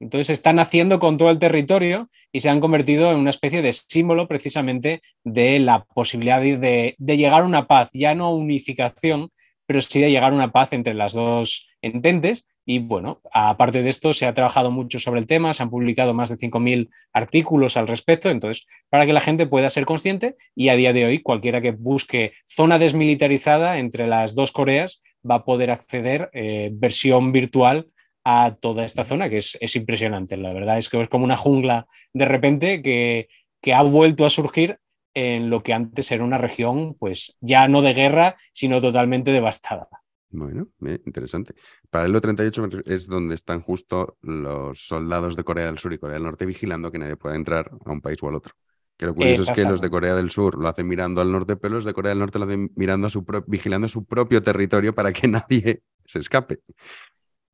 Entonces están haciendo con todo el territorio y se han convertido en una especie de símbolo precisamente de la posibilidad de, de llegar a una paz, ya no unificación, pero sí de llegar a una paz entre las dos ententes y bueno, aparte de esto, se ha trabajado mucho sobre el tema, se han publicado más de 5.000 artículos al respecto, entonces, para que la gente pueda ser consciente y a día de hoy cualquiera que busque zona desmilitarizada entre las dos Coreas va a poder acceder eh, versión virtual a toda esta zona, que es, impresionante, la verdad, es que es como una jungla de repente que, que ha vuelto a surgir en lo que antes era una región, pues ya no de guerra, sino totalmente devastada. Bueno, bien, eh, interesante. Paralelo e 38 es donde están justo los soldados de Corea del Sur y Corea del Norte vigilando que nadie pueda entrar a un país o al otro. Que lo curioso es que los de Corea del Sur lo hacen mirando al norte, pero los de Corea del Norte lo hacen mirando a su vigilando su propio territorio para que [laughs] nadie se escape.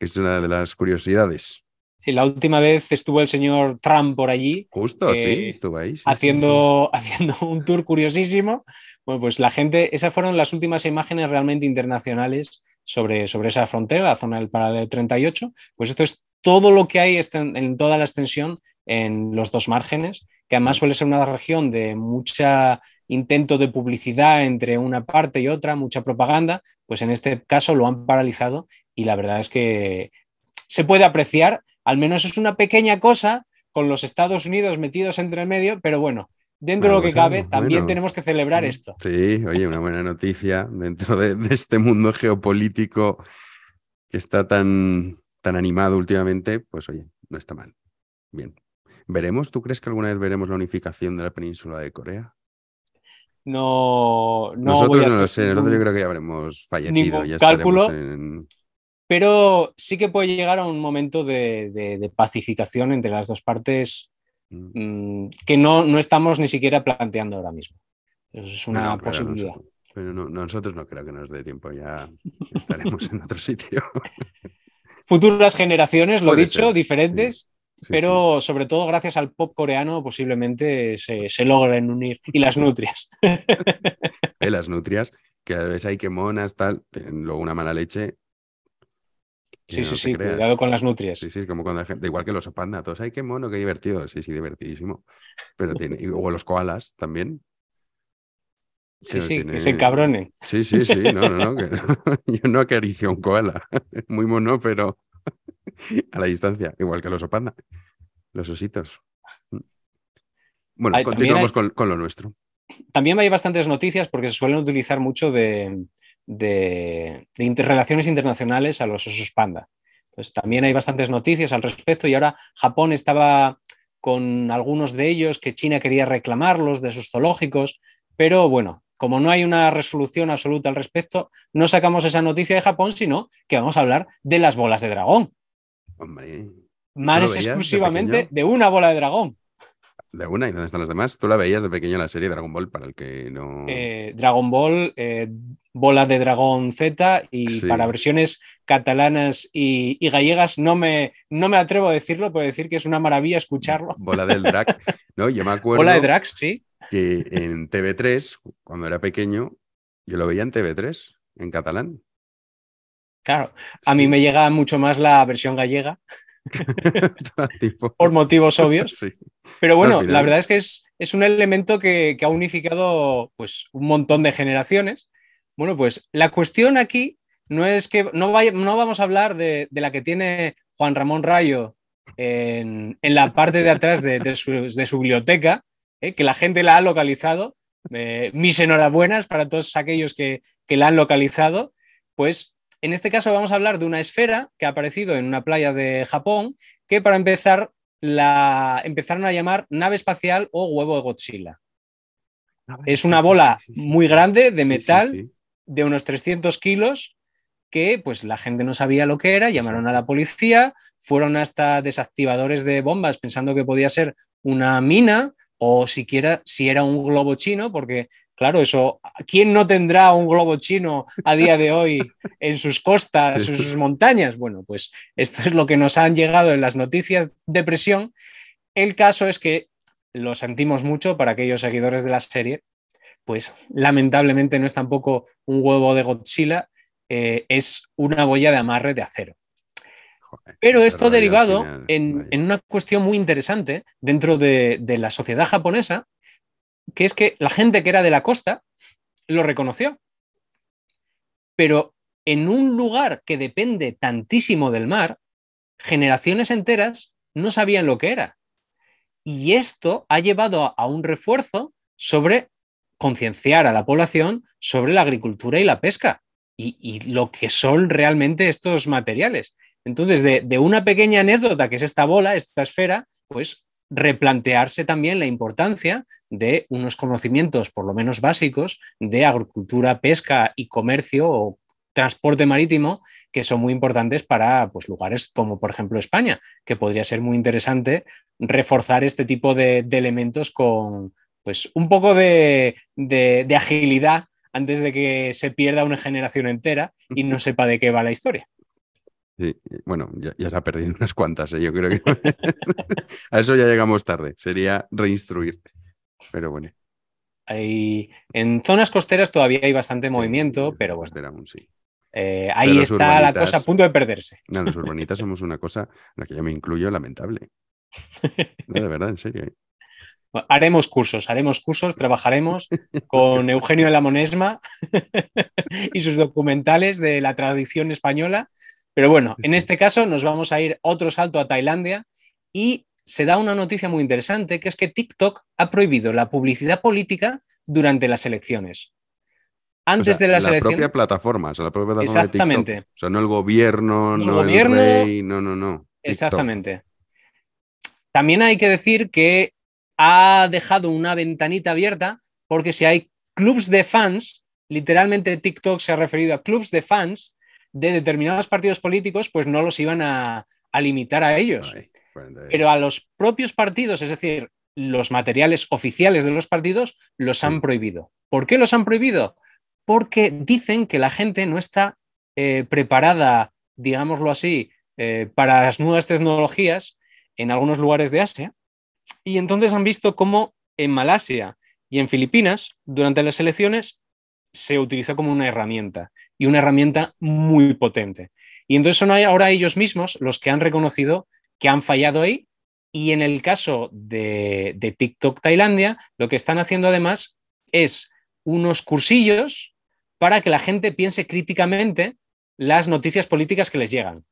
Es una de las curiosidades. Sí, la última vez estuvo el señor Trump por allí. Justo, eh, sí, estuvo ahí. haciendo, [laughs] haciendo un tour curiosísimo. Bueno, pues la gente, esas fueron las últimas imágenes realmente internacionales sobre, sobre esa frontera, la zona del paralelo 38. Pues esto es todo lo que hay este, en toda la extensión en los dos márgenes, que además suele ser una región de mucha intento de publicidad entre una parte y otra, mucha propaganda, pues en este caso lo han paralizado y la verdad es que se puede apreciar al menos es una pequeña cosa con los Estados Unidos metidos entre el medio, pero bueno, dentro de lo que pues, cabe, también tenemos que celebrar mm, esto. Sí, oye, una buena noticia dentro de, este mundo geopolítico que está tan, tan animado últimamente, pues oye, no está mal. Bien. ¿Veremos? ¿Tú crees que alguna vez veremos la unificación de la península de Corea? No, no. Nosotros no lo sé, nosotros yo creo que ya habremos fallecido. cálculo pero sí que puede llegar a un momento de, pacificación entre las dos partes mm. Mm, que no, estamos ni siquiera planteando ahora mismo. Eso es una posibilidad. nosotros no creo que nos dé tiempo, ya estaremos en otro sitio. [laughs] Futuras generaciones, lo he dicho, diferentes, pero sobre todo gracias al pop coreano posiblemente se, se logren unir. Y las nutrias. [laughs] Eh, las nutrias, que a veces hay que monas, tal, luego una mala leche, Sí, sí, sí, cuidado con las nutrias. Sí, sí, como cuando la gente, igual que los opanda. todos, ay, qué mono, qué divertido, sí, sí, divertidísimo. Pero tiene, o los koalas también. Sí, sí, que se cabronen. Sí, sí, sí, no, no, no, [laughs] yo no acaricio un koala, [laughs] muy mono, pero [laughs] a la distancia, igual que los panda, los ositos. Mm. Bueno, continuamos con, con lo nuestro. También hay bastantes noticias porque se suelen utilizar mucho de, de, relaciones internacionales a los osos panda. Entonces, también hay bastantes noticias al respecto y ahora Japón estaba con algunos de ellos que China quería reclamarlos de sus zoológicos, pero bueno, como no hay una resolución absoluta al respecto, no sacamos esa noticia de Japón, sino que vamos a hablar de las bolas de dragón. Hombre. exclusivamente de una bola de dragón. De una, ¿y dónde están las demás? Tú la veías de pequeño la serie Dragon Ball, para el que no. Eh, Dragon Ball, eh, Bola de Dragón Z, y para versiones catalanas y, gallegas, no me, no me atrevo a decirlo, puedo decir que es una maravilla escucharlo. Bola del Drag. [laughs] no, yo me acuerdo. Bola de drax sí. Que en TV3, cuando era pequeño, yo lo veía en TV3, en catalán. Claro, a mí me llega mucho más la versión gallega. [laughs] Por motivos obvios. Pero bueno, la verdad es que es, un elemento que, ha unificado pues, un montón de generaciones. Bueno, pues la cuestión aquí no es que no, vaya, no vamos a hablar de, la que tiene Juan Ramón Rayo en, la parte de atrás de, su, biblioteca, ¿eh? que la gente la ha localizado. Eh, mis enhorabuenas para todos aquellos que la han localizado. Pues en este caso vamos a hablar de una esfera que ha aparecido en una playa de Japón, que para empezar la empezaron a llamar nave espacial o huevo de Godzilla. Es una bola muy grande de metal de unos 300 kilos que pues la gente no sabía lo que era, llamaron a la policía, fueron hasta desactivadores de bombas pensando que podía ser una mina o siquiera si era un globo chino, porque Claro, eso. ¿Quién no tendrá un globo chino a día de hoy en sus costas, en sus montañas? Bueno, pues esto es lo que nos han llegado en las noticias de presión. El caso es que lo sentimos mucho para aquellos seguidores de la serie, pues lamentablemente no es tampoco un huevo de Godzilla, eh, es una boya de amarre de acero. Pero esto derivado en, una cuestión muy interesante dentro de la sociedad japonesa, que es que la gente que era de la costa lo reconoció. Pero en un lugar que depende tantísimo del mar, generaciones enteras no sabían lo que era. Y esto ha llevado a un refuerzo sobre concienciar a la población sobre la agricultura y la pesca y, lo que son realmente estos materiales. Entonces, de, de, una pequeña anécdota que es esta bola, esta esfera, pues replantearse también la importancia de unos conocimientos, por lo menos básicos, de agricultura, pesca y comercio o transporte marítimo que son muy importantes para pues, lugares como por ejemplo España, que podría ser muy interesante reforzar este tipo de, elementos con pues, un poco de agilidad antes de que se pierda una generación entera y no sepa de qué va la historia bueno, ya, se ha perdido [laughs] unas cuantas, ¿eh? yo creo que [laughs] a eso ya llegamos tarde, sería reinstruir, pero bueno. En zonas costeras todavía hay bastante movimiento, pero bueno. Eh, ahí está la cosa a punto de perderse. No, los [laughs] urbanitas somos una cosa en la que yo me incluyo lamentable. de verdad, en serio. ¿eh? haremos cursos, haremos cursos, trabajaremos con Eugenio de la Monesma y sus documentales de la tradición española pero bueno, en este caso nos vamos a ir otro salto a Tailandia y se da una noticia muy interesante, que es que TikTok ha prohibido la publicidad política durante las elecciones. Antes de las la elecciones. Propia plataforma, o la propia plataforma. Exactamente. O sea, no el gobierno, no, gobierno, el no, no, no. Exactamente. También hay que decir que ha dejado una ventanita abierta porque si hay clubs de fans, literalmente TikTok se ha referido a clubs de fans de determinados partidos políticos, pues no los iban a, limitar a ellos. Pero a los propios partidos, es decir, los materiales oficiales de los partidos, los han prohibido. ¿Por qué los han prohibido? Porque dicen que la gente no está eh, preparada, digámoslo así, eh, para las nuevas tecnologías en algunos lugares de Asia. Y entonces han visto cómo en Malasia y en Filipinas, durante las elecciones, se utiliza como una herramienta y una herramienta muy potente. Y entonces son ahora ellos mismos los que han reconocido que han fallado ahí y en el caso de, TikTok Tailandia, lo que están haciendo además es unos cursillos para que la gente piense críticamente las noticias políticas que les llegan.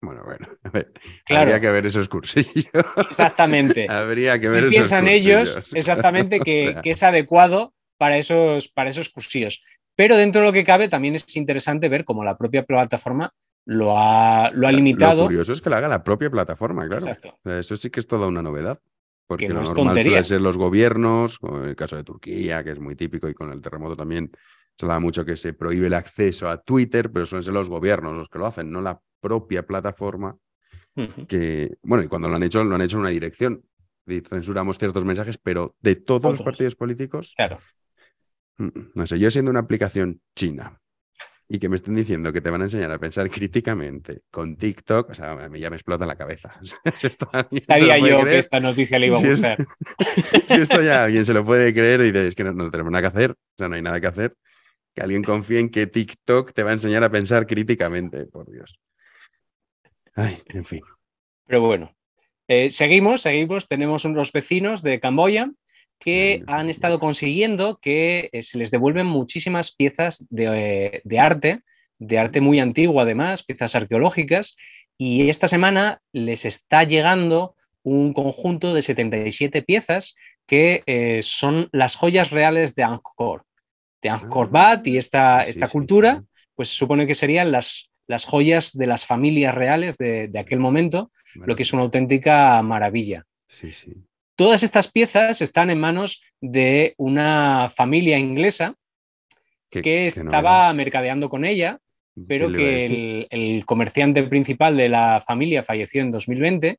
Bueno, bueno, a ver, habría que ver esos cursillos. Exactamente. [laughs] habría que ver esos piensan ellos exactamente [laughs] que, que, es adecuado para esos, para esos cursillos. Pero dentro de lo que cabe también es interesante ver cómo la propia plataforma lo ha, lo ha limitado. Lo curioso es que lo haga la propia plataforma, claro. Eso sí que es toda una novedad. Porque suelen ser los gobiernos, en el caso de Turquía, que es muy típico, y con el terremoto también se habla mucho que se prohíbe el acceso a Twitter, pero suelen ser los gobiernos los que lo hacen, no la propia plataforma. Que, bueno, y cuando lo han hecho, lo han hecho en una dirección. censuramos ciertos mensajes, pero de todos los partidos políticos, claro. Mm, no sé, yo siendo una aplicación china y que me estén diciendo que te van a enseñar a pensar críticamente con TikTok, o sea, a mí ya me explota la cabeza. [laughs] yo que esta noticia le iba a si [laughs] esto ya [laughs] alguien se lo puede creer y dices que no, tenemos nada que hacer, o sea, no hay nada que hacer, que alguien confíe en que TikTok te va a enseñar a pensar críticamente, por Dios. Ay, en fin. Pero bueno, eh, seguimos, seguimos. Tenemos unos vecinos de Camboya que han estado consiguiendo que eh, se les devuelven muchísimas piezas eh, de, arte, de arte muy antiguo además, piezas arqueológicas, y esta semana les está llegando un conjunto de 77 piezas que eh, son las joyas reales de Angkor. De Angkor ah, Wat y esta, esta cultura, pues pues supone que serían las, las joyas de las familias reales de, aquel momento, lo que es una auténtica maravilla. Sí, sí. Todas estas piezas están en manos de una familia inglesa que, estaba mercadeando con ella, pero que el, el, comerciante principal de la familia falleció en 2020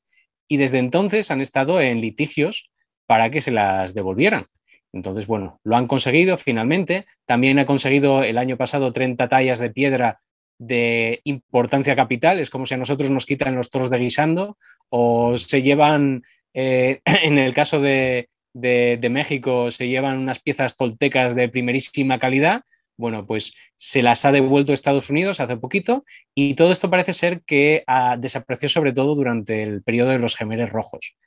y desde entonces han estado en litigios para que se las devolvieran. Entonces, bueno, lo han conseguido finalmente. También ha conseguido el año pasado 30 tallas de piedra de importancia capital. Es como si a nosotros nos quitan los toros de guisando o se llevan eh, [clears throat] en el caso de, México se llevan unas piezas toltecas de primerísima calidad. Bueno, pues se las ha devuelto Estados Unidos hace poquito y todo esto parece ser que ha ah, desapareció sobre todo durante el periodo de los gemeres rojos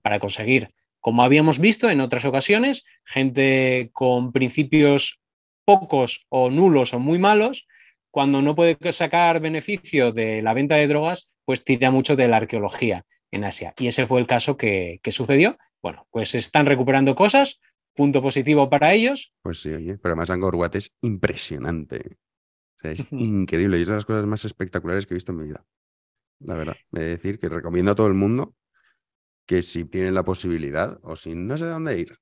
para conseguir, como habíamos visto en otras ocasiones, gente con principios pocos o nulos o muy malos, cuando no puede sacar beneficio de la venta de drogas, pues tira mucho de la arqueología en Asia. Y ese fue el caso que, sucedió. Bueno, pues están recuperando cosas, punto positivo para ellos. Pues sí, oye, pero además Angkor Wat es impresionante. O sea, es increíble y es de las cosas más espectaculares que he visto en mi vida. La verdad, es de decir que recomiendo a todo el mundo que si tienen la posibilidad o si no sé dónde ir,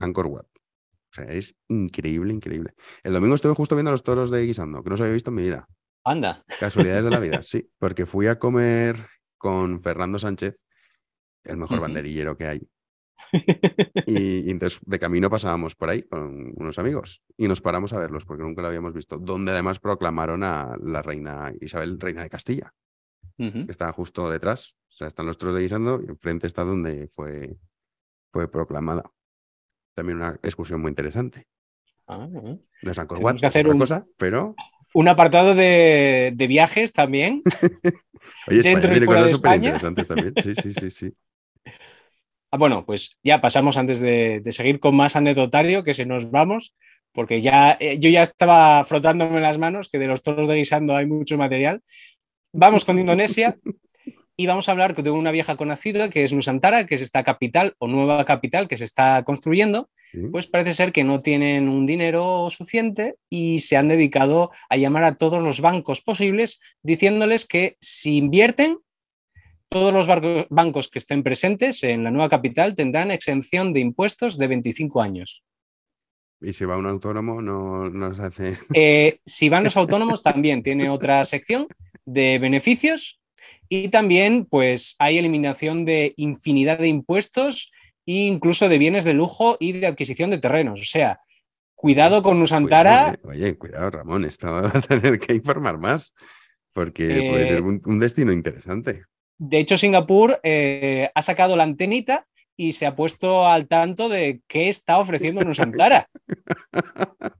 Angkor Wat. O sea, es increíble, increíble. El domingo estuve justo viendo los toros de Guisando, que no se había visto en mi vida. Anda. Casualidades de la [laughs] vida, sí. Porque fui a comer con Fernando Sánchez, el mejor banderillero que hay. [laughs] y, entonces de camino pasábamos por ahí con unos amigos y nos paramos a verlos porque nunca lo habíamos visto, donde además proclamaron a la reina Isabel, reina de Castilla, está justo detrás, o sea, están los troles de y enfrente está donde fue, fue proclamada. También una excursión muy interesante. cosa, pero un apartado de, viajes también. [laughs] dentro y de Sí, sí, sí, sí. [laughs] Ah, bueno, pues ya pasamos antes de, seguir con más anecdotario, que se nos vamos, porque ya eh, yo ya estaba frotándome las manos, que de los toros de guisando hay mucho material. Vamos con Indonesia, [laughs] y vamos a hablar de una vieja conocida que es Nusantara, que es esta capital o nueva capital que se está construyendo, pues parece ser que no tienen un dinero suficiente y se han dedicado a llamar a todos los bancos posibles diciéndoles que si invierten, todos los bancos que estén presentes en la nueva capital tendrán exención de impuestos de 25 años. ¿Y si va un autónomo, no nos hace...? Eh, si van los [laughs] autónomos, también tiene otra sección de beneficios y también, pues, hay eliminación de infinidad de impuestos e incluso de bienes de lujo y de adquisición de terrenos. O sea, cuidado con Nusantara. Oye, cuidado, Ramón, esto va a [laughs] tener que informar más, porque puede ser eh, un, destino interesante. De hecho, Singapur eh, ha sacado la antenita y se ha puesto al tanto de qué está ofreciendo Nusantara. [laughs]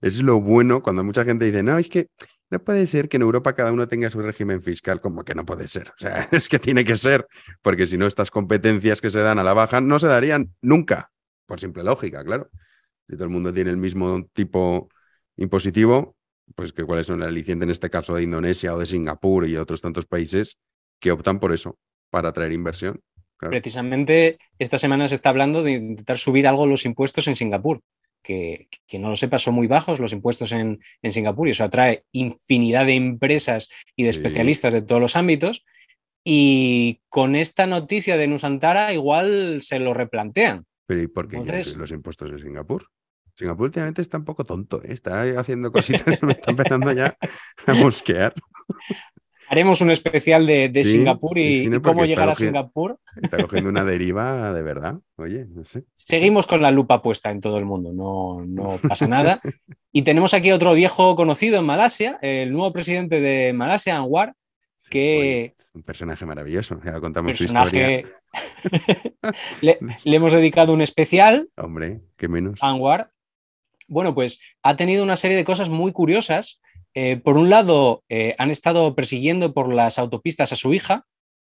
es lo bueno cuando mucha gente dice, no, es que no puede ser que en Europa cada uno tenga su régimen fiscal, como que no puede ser. O sea, [laughs] es que tiene que ser, porque si no, estas competencias que se dan a la baja no se darían nunca, por simple lógica, claro. Si todo el mundo tiene el mismo tipo impositivo, pues que cuáles son la aliciente en este caso de Indonesia o de Singapur y otros tantos países que optan por eso, para atraer inversión. Precisamente esta semana se está hablando de intentar subir algo los impuestos en Singapur que, no lo sepa, son muy bajos los impuestos en, Singapur y eso atrae infinidad de empresas y de especialistas de todos los ámbitos. Y con esta noticia de Nusantara igual se lo replantean. Pero ¿y por qué los impuestos en Singapur? Singapur últimamente está un poco tonto, ¿eh? está haciendo cositas, [laughs] está empezando ya a mosquear. Haremos un especial de, Singapur y, cómo llegar a Singapur. Está cogiendo una [laughs] deriva de verdad, oye, no sé. Seguimos con la lupa puesta en todo el mundo, no, no pasa nada. [laughs] y tenemos aquí otro viejo conocido en Malasia, el nuevo presidente de Malasia, Anwar, que... un personaje maravilloso, ya contamos su historia. [laughs] le, le hemos dedicado un especial. Hombre, qué menos. Anwar. Bueno, pues ha tenido una serie de cosas muy curiosas eh, por un lado, eh, han estado persiguiendo por las autopistas a su hija,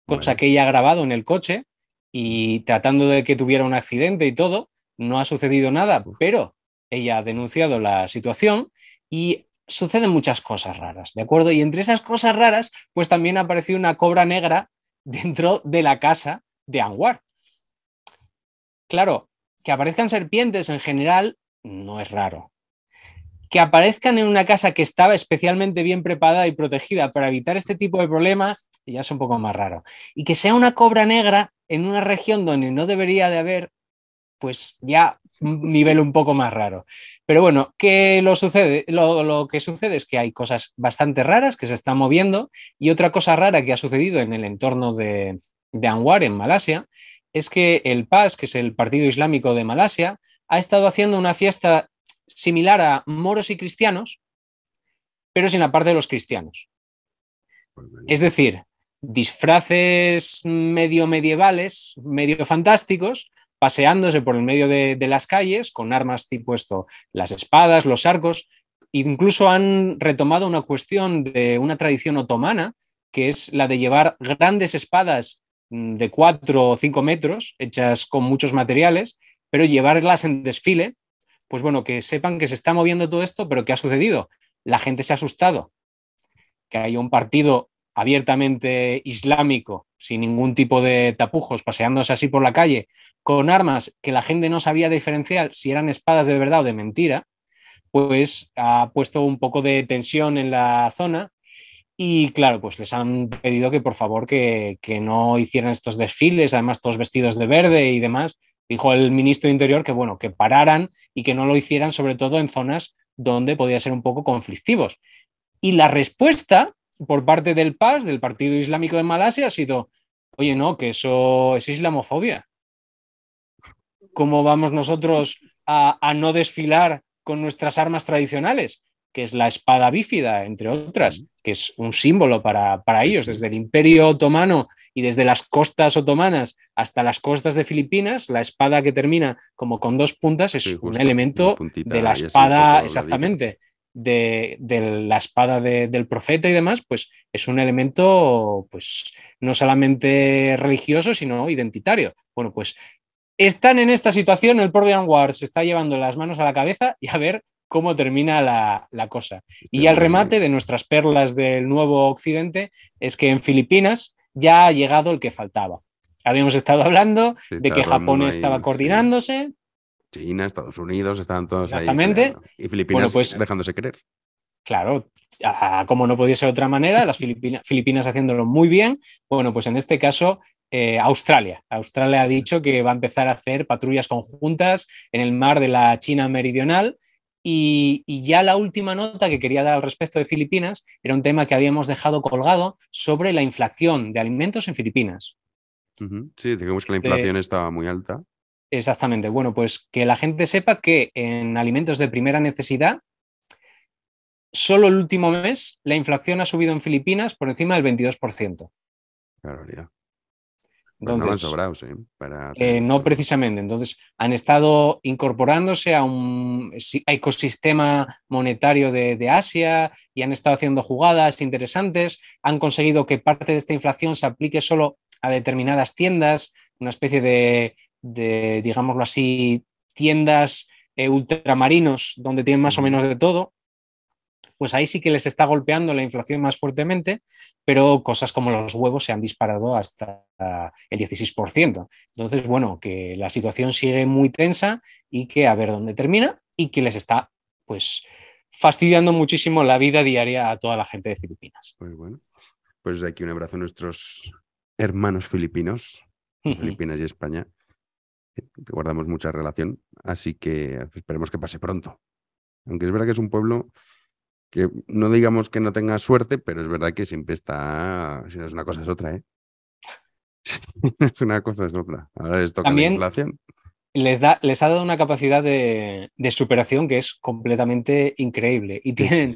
cosa que ella ha grabado en el coche y tratando de que tuviera un accidente y todo. No ha sucedido nada, pero ella ha denunciado la situación y suceden muchas cosas raras, ¿de acuerdo? Y entre esas cosas raras, pues también ha aparecido una cobra negra [laughs] dentro de la casa de Anwar. Claro, que aparezcan serpientes en general no es raro, que aparezcan en una casa que estaba especialmente bien preparada y protegida para evitar este tipo de problemas, ya es un poco más raro. Y que sea una cobra negra en una región donde no debería de haber, pues ya un nivel un poco más raro. Pero bueno, que lo, sucede? Lo, que sucede es que hay cosas bastante raras que se están moviendo y otra cosa rara que ha sucedido en el entorno de, de Anwar, en Malasia, es que el PAS, que es el Partido Islámico de Malasia, ha estado haciendo una fiesta similar a moros y cristianos, pero sin la parte de los cristianos. Pues es decir, disfraces medio medievales, medio fantásticos, paseándose por el medio de, las calles con armas tipo las espadas, los arcos. Incluso han retomado una cuestión de una tradición otomana, que es la de llevar grandes espadas mm, de cuatro o cinco metros, hechas con muchos materiales, pero llevarlas en desfile pues bueno, que sepan que se está moviendo todo esto, pero ¿qué ha sucedido? La gente se ha asustado, que hay un partido abiertamente islámico, sin ningún tipo de tapujos, paseándose así por la calle, con armas que la gente no sabía diferenciar si eran espadas de verdad o de mentira, pues ha puesto un poco de tensión en la zona y claro, pues les han pedido que por favor que, que no hicieran estos desfiles, además todos vestidos de verde y demás, dijo el ministro de Interior que, bueno, que pararan y que no lo hicieran, sobre todo en zonas donde podía ser un poco conflictivos. Y la respuesta por parte del PAS, del Partido Islámico de Malasia, ha sido, oye, no, que eso es islamofobia. ¿Cómo vamos nosotros a, a no desfilar con nuestras armas tradicionales? que es la espada bífida, entre otras, que es un símbolo para, ellos, desde el imperio otomano y desde las costas otomanas hasta las costas de Filipinas, la espada que termina como con dos puntas es un elemento de la espada, exactamente, de, la espada del profeta y demás, pues es un elemento pues no solamente religioso, sino identitario. Bueno, pues están en esta situación, el Provian War se está llevando las manos a la cabeza y a ver cómo termina la, cosa. Y al remate de nuestras perlas del nuevo Occidente es que en Filipinas ya ha llegado el que faltaba. Habíamos estado hablando de que Japón estaba coordinándose. China, Estados Unidos, estaban todos ahí. Y Filipinas pues, dejándose querer. Claro, como no podía ser de otra manera, las Filipinas haciéndolo muy bien. Bueno, pues en este caso eh, Australia. Australia ha dicho que va a empezar a hacer patrullas conjuntas en el mar de la China Meridional y, ya la última nota que quería dar al respecto de Filipinas era un tema que habíamos dejado colgado sobre la inflación de alimentos en Filipinas. Sí, digamos que la este inflación estaba muy alta. Exactamente. Bueno, pues que la gente sepa que en alimentos de primera necesidad, solo el último mes la inflación ha subido en Filipinas por encima del 22%. Claro, pues no eh, precisamente. Entonces, han estado incorporándose a un ecosistema monetario de, Asia y han estado haciendo jugadas interesantes. Han conseguido que parte de esta inflación se aplique solo a determinadas tiendas, una especie de, de digámoslo así, tiendas eh, ultramarinos donde tienen más o menos de todo pues ahí sí que les está golpeando la inflación más fuertemente, pero cosas como los huevos se han disparado hasta el 16%. Entonces, bueno, que la situación sigue muy tensa y que a ver dónde termina y que les está, pues, fastidiando muchísimo la vida diaria a toda la gente de Filipinas. Pues bueno, pues de aquí un abrazo a nuestros hermanos filipinos, Filipinas y España. que Guardamos mucha relación, así que esperemos que pase pronto. Aunque es verdad que es un pueblo que no digamos que no tenga suerte, pero es verdad que siempre está, si no es una cosa es otra, ¿eh? [laughs] es una cosa es otra. Ahora les toca También la inflación. Les, da, les ha dado una capacidad de, superación que es completamente increíble y tienen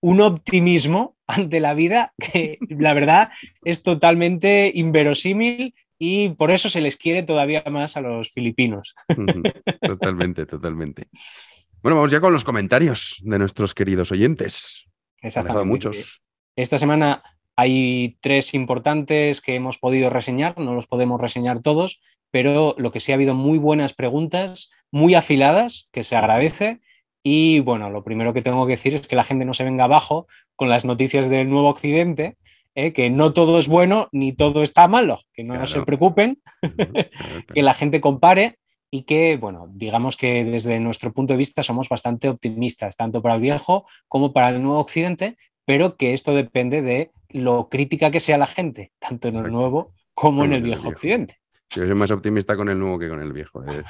un optimismo [laughs] ante la vida que la verdad es totalmente inverosímil y por eso se les quiere todavía más a los filipinos. [laughs] Totalmente, totalmente. Bueno, vamos ya con los comentarios de nuestros queridos oyentes. Exactamente. muchos. Esta semana hay tres importantes que hemos podido reseñar, no los podemos reseñar todos, pero lo que sí ha habido muy buenas preguntas, muy afiladas, que se agradece. Y bueno, lo primero que tengo que decir es que la gente no se venga abajo con las noticias del nuevo Occidente, ¿eh? que no todo es bueno ni todo está malo, que no, se preocupen, [laughs] que la gente compare y que, bueno, digamos que desde nuestro punto de vista somos bastante optimistas, tanto para el viejo como para el nuevo Occidente, pero que esto depende de lo crítica que sea la gente, tanto en el nuevo como en el viejo, Occidente. Yo soy más optimista con el nuevo que con el viejo, de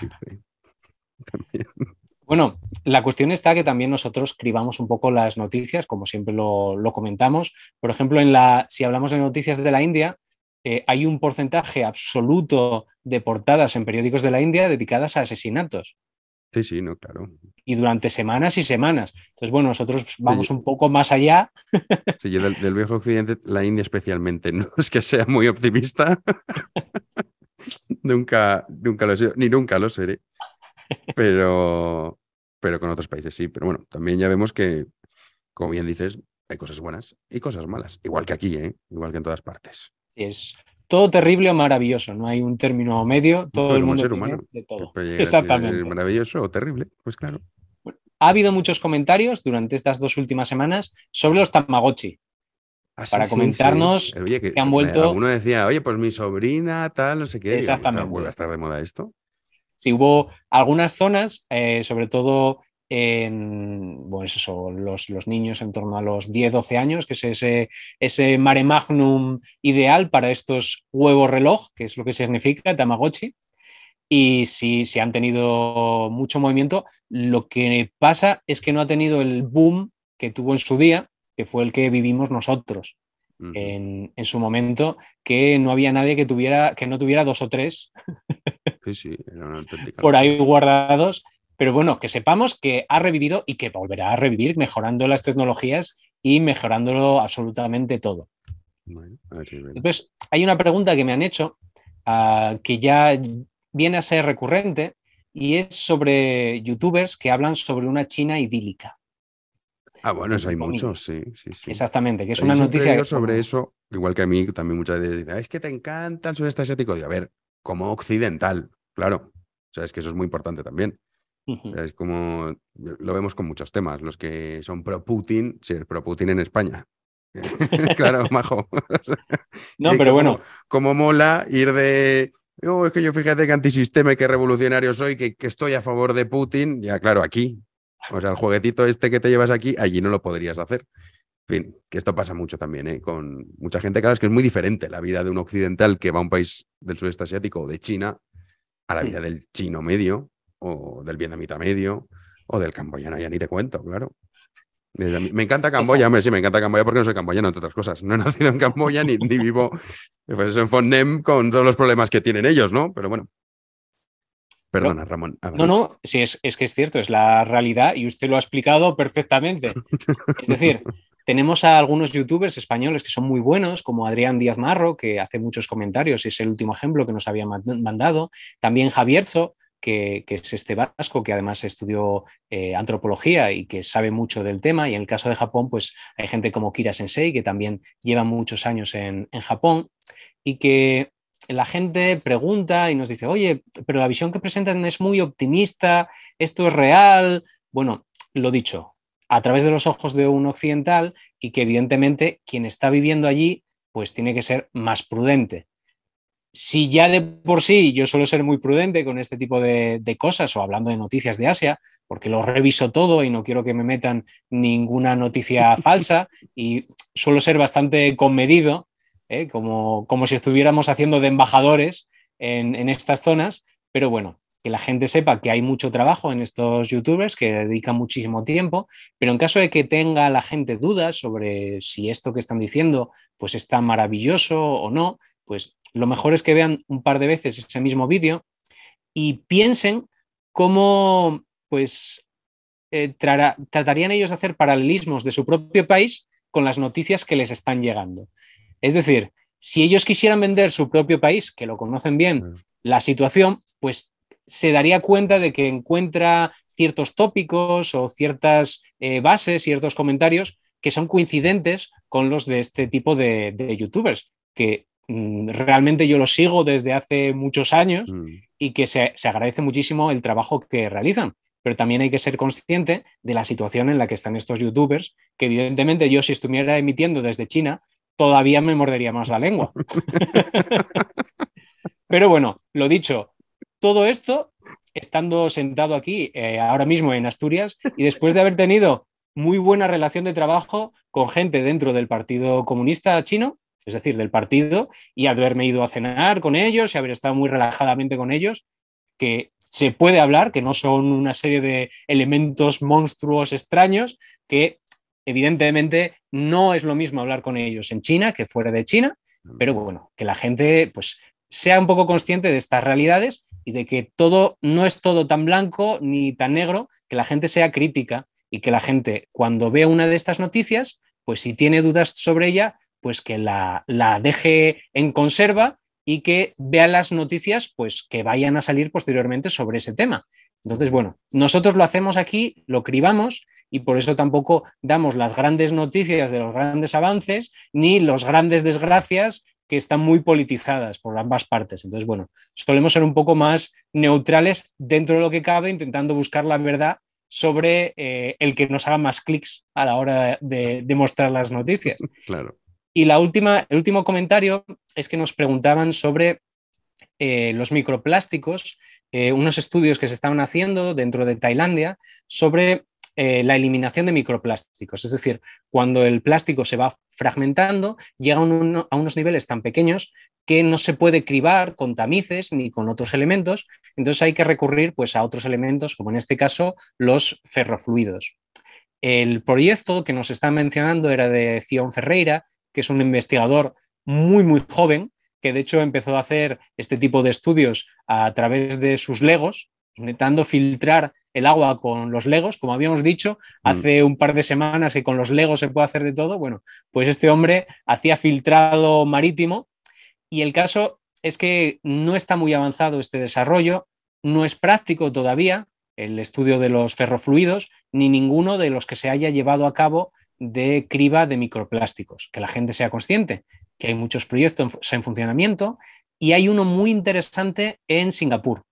[laughs] Bueno, la cuestión está que también nosotros cribamos un poco las noticias, como siempre lo, lo comentamos. Por ejemplo, en la, si hablamos de noticias de la India, eh, hay un porcentaje absoluto de portadas en periódicos de la India dedicadas a asesinatos. Sí, sí, no, claro. Y durante semanas y semanas. Entonces, bueno, nosotros vamos un poco más allá. [laughs] Sí, yo del, viejo occidente, la India especialmente, [laughs] no es que sea muy optimista. [laughs] nunca, nunca lo he sido, ni nunca lo seré. Pero, pero con otros países sí. Pero bueno, también ya vemos que, como bien dices, hay cosas buenas y cosas malas. Igual que aquí, ¿eh? igual que en todas partes es todo terrible o maravilloso, no hay un término medio, todo el mundo ser humano, de todo. Exactamente. Maravilloso o terrible, pues claro. ha habido muchos comentarios durante estas dos últimas semanas sobre los Tamagotchi. Ah, para comentarnos que, han vuelto. Uno decía, oye, pues mi sobrina, tal, no sé qué. Exactamente. ¿Vuelve a estar de moda esto? Sí, hubo algunas zonas, eh, sobre todo en bueno, los, niños en torno a los 10-12 años, que es ese, ese mare magnum ideal para estos huevos reloj, que es lo que significa Tamagotchi. Y si, si han tenido mucho movimiento, lo que pasa es que no ha tenido el boom que tuvo en su día, que fue el que vivimos nosotros. En, su momento que no había nadie que tuviera que no tuviera dos o tres por ahí guardados pero bueno, que sepamos que ha revivido y que volverá a revivir mejorando las tecnologías y mejorándolo absolutamente todo. Bueno, Entonces, hay una pregunta que me han hecho ah, que ya viene a ser recurrente y es sobre youtubers que hablan sobre una China idílica. Ah, bueno, eso hay muchos, sí, sí, sí, Exactamente, que es una noticia. sobre eso, igual que a mí, también muchas veces dicen, ah, es que te encanta el sudeste asiático. Y a ver, como occidental, claro. O sea, es que eso es muy importante también. Es como lo vemos con muchos temas, los que son pro Putin, ser pro Putin en España. [laughs] claro, [laughs] majo. [laughs] no, pero bueno. Como mola ir de oh, es que yo fíjate que antisistema y que revolucionario soy, que, que, estoy a favor de Putin. Ya, claro, aquí. O sea, el jueguetito este que te llevas aquí, allí no lo podrías hacer. En fin, que esto pasa mucho también, ¿eh? Con mucha gente, claro, es que es muy diferente la vida de un occidental que va a un país del sudeste asiático o de China a la hmm. vida del chino medio o del vietnamita medio, o del camboyano, ya ni te cuento, claro. Me encanta Camboya, hombre, sí, me encanta Camboya porque no soy camboyano, entre otras cosas. No he [laughs] nacido en Camboya ni, vivo pues eso, en Fonnem con todos los problemas que tienen ellos, ¿no? Pero bueno. Perdona, Ramón. No, no, sí, es, es que es cierto, es la realidad y usted lo ha explicado perfectamente. Es decir, [laughs] tenemos a algunos youtubers españoles que son muy buenos, como Adrián Díaz Marro, que hace muchos comentarios, es el último ejemplo que nos había mandado. También Javierzo, que, es este vasco, que además estudió eh, antropología y que sabe mucho del tema. Y en el caso de Japón, pues hay gente como Kira Sensei, que también lleva muchos años en Japón y que la gente pregunta y nos dice, oye, pero la visión que presentan es muy optimista, esto es real. Bueno, lo dicho, a través de los ojos de un occidental y que evidentemente quien está viviendo allí, pues tiene que ser más prudente si ya de por sí yo suelo ser muy prudente con este tipo de, cosas o hablando de noticias de Asia, porque lo reviso todo y no quiero que me metan ninguna noticia [laughs] falsa y suelo ser bastante conmedido, ¿eh? como, si estuviéramos haciendo de embajadores en, en estas zonas, pero bueno, que la gente sepa que hay mucho trabajo en estos youtubers que dedican muchísimo tiempo, pero en caso de que tenga la gente dudas sobre si esto que están diciendo pues está maravilloso o no, pues lo mejor es que vean un par de veces ese mismo vídeo y piensen cómo pues eh, tratarían ellos de hacer paralelismos de su propio país con las noticias que les están llegando. Es decir, si ellos quisieran vender su propio país, que lo conocen bien, la situación, pues se daría cuenta de que encuentra ciertos tópicos o ciertas eh, bases, ciertos comentarios que son coincidentes con los de este tipo de, de youtubers, que Mm, realmente yo lo sigo desde hace muchos años mm. y que se, agradece muchísimo el trabajo que realizan. Pero también hay que ser consciente de la situación en la que están estos youtubers, que evidentemente yo si estuviera emitiendo desde China, todavía me mordería más la lengua. [laughs] Pero bueno, lo dicho, todo esto estando sentado aquí eh, ahora mismo en Asturias y después de haber tenido muy buena relación de trabajo con gente dentro del Partido Comunista Chino, es decir, del partido, y haberme ido a cenar con ellos y haber estado muy relajadamente con ellos, que se puede hablar, que no son una serie de elementos monstruos extraños, que evidentemente no es lo mismo hablar con ellos en China que fuera de China, mm. pero bueno, que la gente pues sea un poco consciente de estas realidades y de que todo no es todo tan blanco ni tan negro, que la gente sea crítica y que la gente cuando vea una de estas noticias, pues si tiene dudas sobre ella, pues que la, deje en conserva y que vea las noticias pues que vayan a salir posteriormente sobre ese tema. Entonces, bueno, nosotros lo hacemos aquí, lo cribamos y por eso tampoco damos las grandes noticias de los grandes avances ni las grandes desgracias que están muy politizadas por ambas partes. Entonces, bueno, solemos ser un poco más neutrales dentro de lo que cabe, intentando buscar la verdad sobre eh, el que nos haga más clics a la hora de mostrar las noticias. [laughs] Claro. Y la última, el último comentario es que nos preguntaban sobre eh, los microplásticos, eh, unos estudios que se estaban haciendo dentro de Tailandia sobre eh, la eliminación de microplásticos. Es decir, cuando el plástico se va fragmentando, llega a, unos niveles tan pequeños que no se puede cribar con tamices ni con otros elementos. Entonces hay que recurrir pues, a otros elementos, como en este caso los ferrofluidos. El proyecto que nos está mencionando era de Fion Ferreira que es un investigador muy, muy joven, que de hecho empezó a hacer este tipo de estudios a través de sus legos, intentando filtrar el agua con los legos, como habíamos dicho mm. hace un par de semanas que con los legos se puede hacer de todo, bueno, pues este hombre hacía filtrado marítimo y el caso es que no está muy avanzado este desarrollo, no es práctico todavía el estudio de los ferrofluidos, ni ninguno de los que se haya llevado a cabo de criba de microplásticos, que la gente sea consciente que hay muchos proyectos en funcionamiento y hay uno muy interesante en Singapur.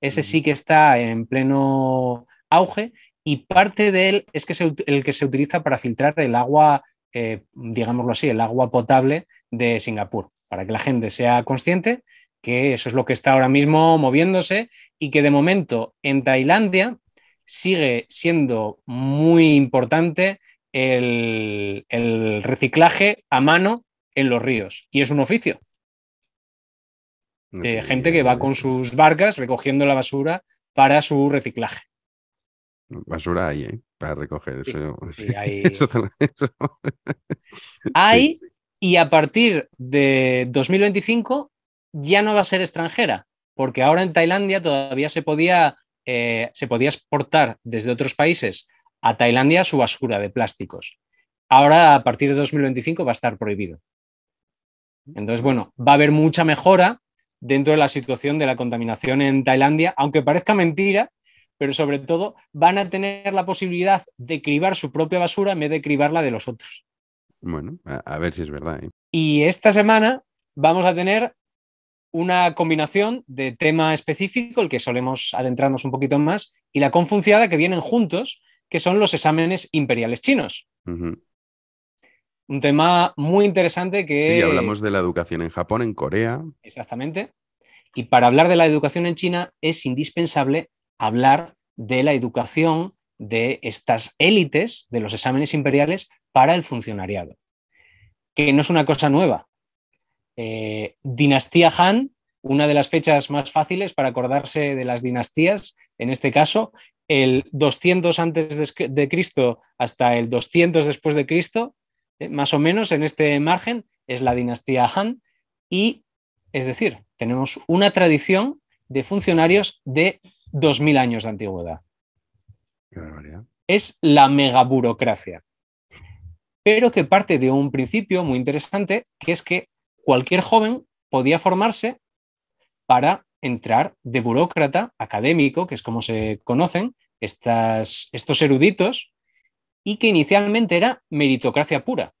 Ese sí que está en pleno auge y parte de él es que el que se utiliza para filtrar el agua, eh, digámoslo así, el agua potable de Singapur, para que la gente sea consciente que eso es lo que está ahora mismo moviéndose y que de momento en Tailandia sigue siendo muy importante el, reciclaje a mano en los ríos y es un oficio. de gente que va con sus barcas recogiendo la basura para su reciclaje. Basura hay, ¿eh? Para recoger eso. hay... [laughs] y a partir de 2025 ya no va a ser extranjera, porque ahora en Tailandia todavía se podía, eh, se podía exportar desde otros países a Tailandia su basura de plásticos. Ahora, a partir de 2025, va a estar prohibido. Entonces, bueno, va a haber mucha mejora dentro de la situación de la contaminación en Tailandia, aunque parezca mentira, pero sobre todo van a tener la posibilidad de cribar su propia basura en vez de cribarla de los otros. Bueno, a, ver si es verdad. ¿eh? Y esta semana vamos a tener una combinación de tema específico, el que solemos adentrarnos un poquito más, y la confunciada que vienen juntos, que son los exámenes imperiales chinos. Un tema muy interesante que... Sí, hablamos de la educación en Japón, en Corea. Exactamente. Y para hablar de la educación en China es indispensable hablar de la educación de estas élites de los exámenes imperiales para el funcionariado, que no es una cosa nueva. Eh, dinastía Han, una de las fechas más fáciles para acordarse de las dinastías, en este caso, el 200 antes de Cristo hasta el 200 después de Cristo, eh, más o menos en este margen, es la dinastía Han. Y es decir, tenemos una tradición de funcionarios de 2.000 años de antigüedad. Es la megaburocracia. Pero que parte de un principio muy interesante, que es que cualquier joven podía formarse para entrar de burócrata académico, que es como se conocen, estos eruditos y que inicialmente era meritocracia pura,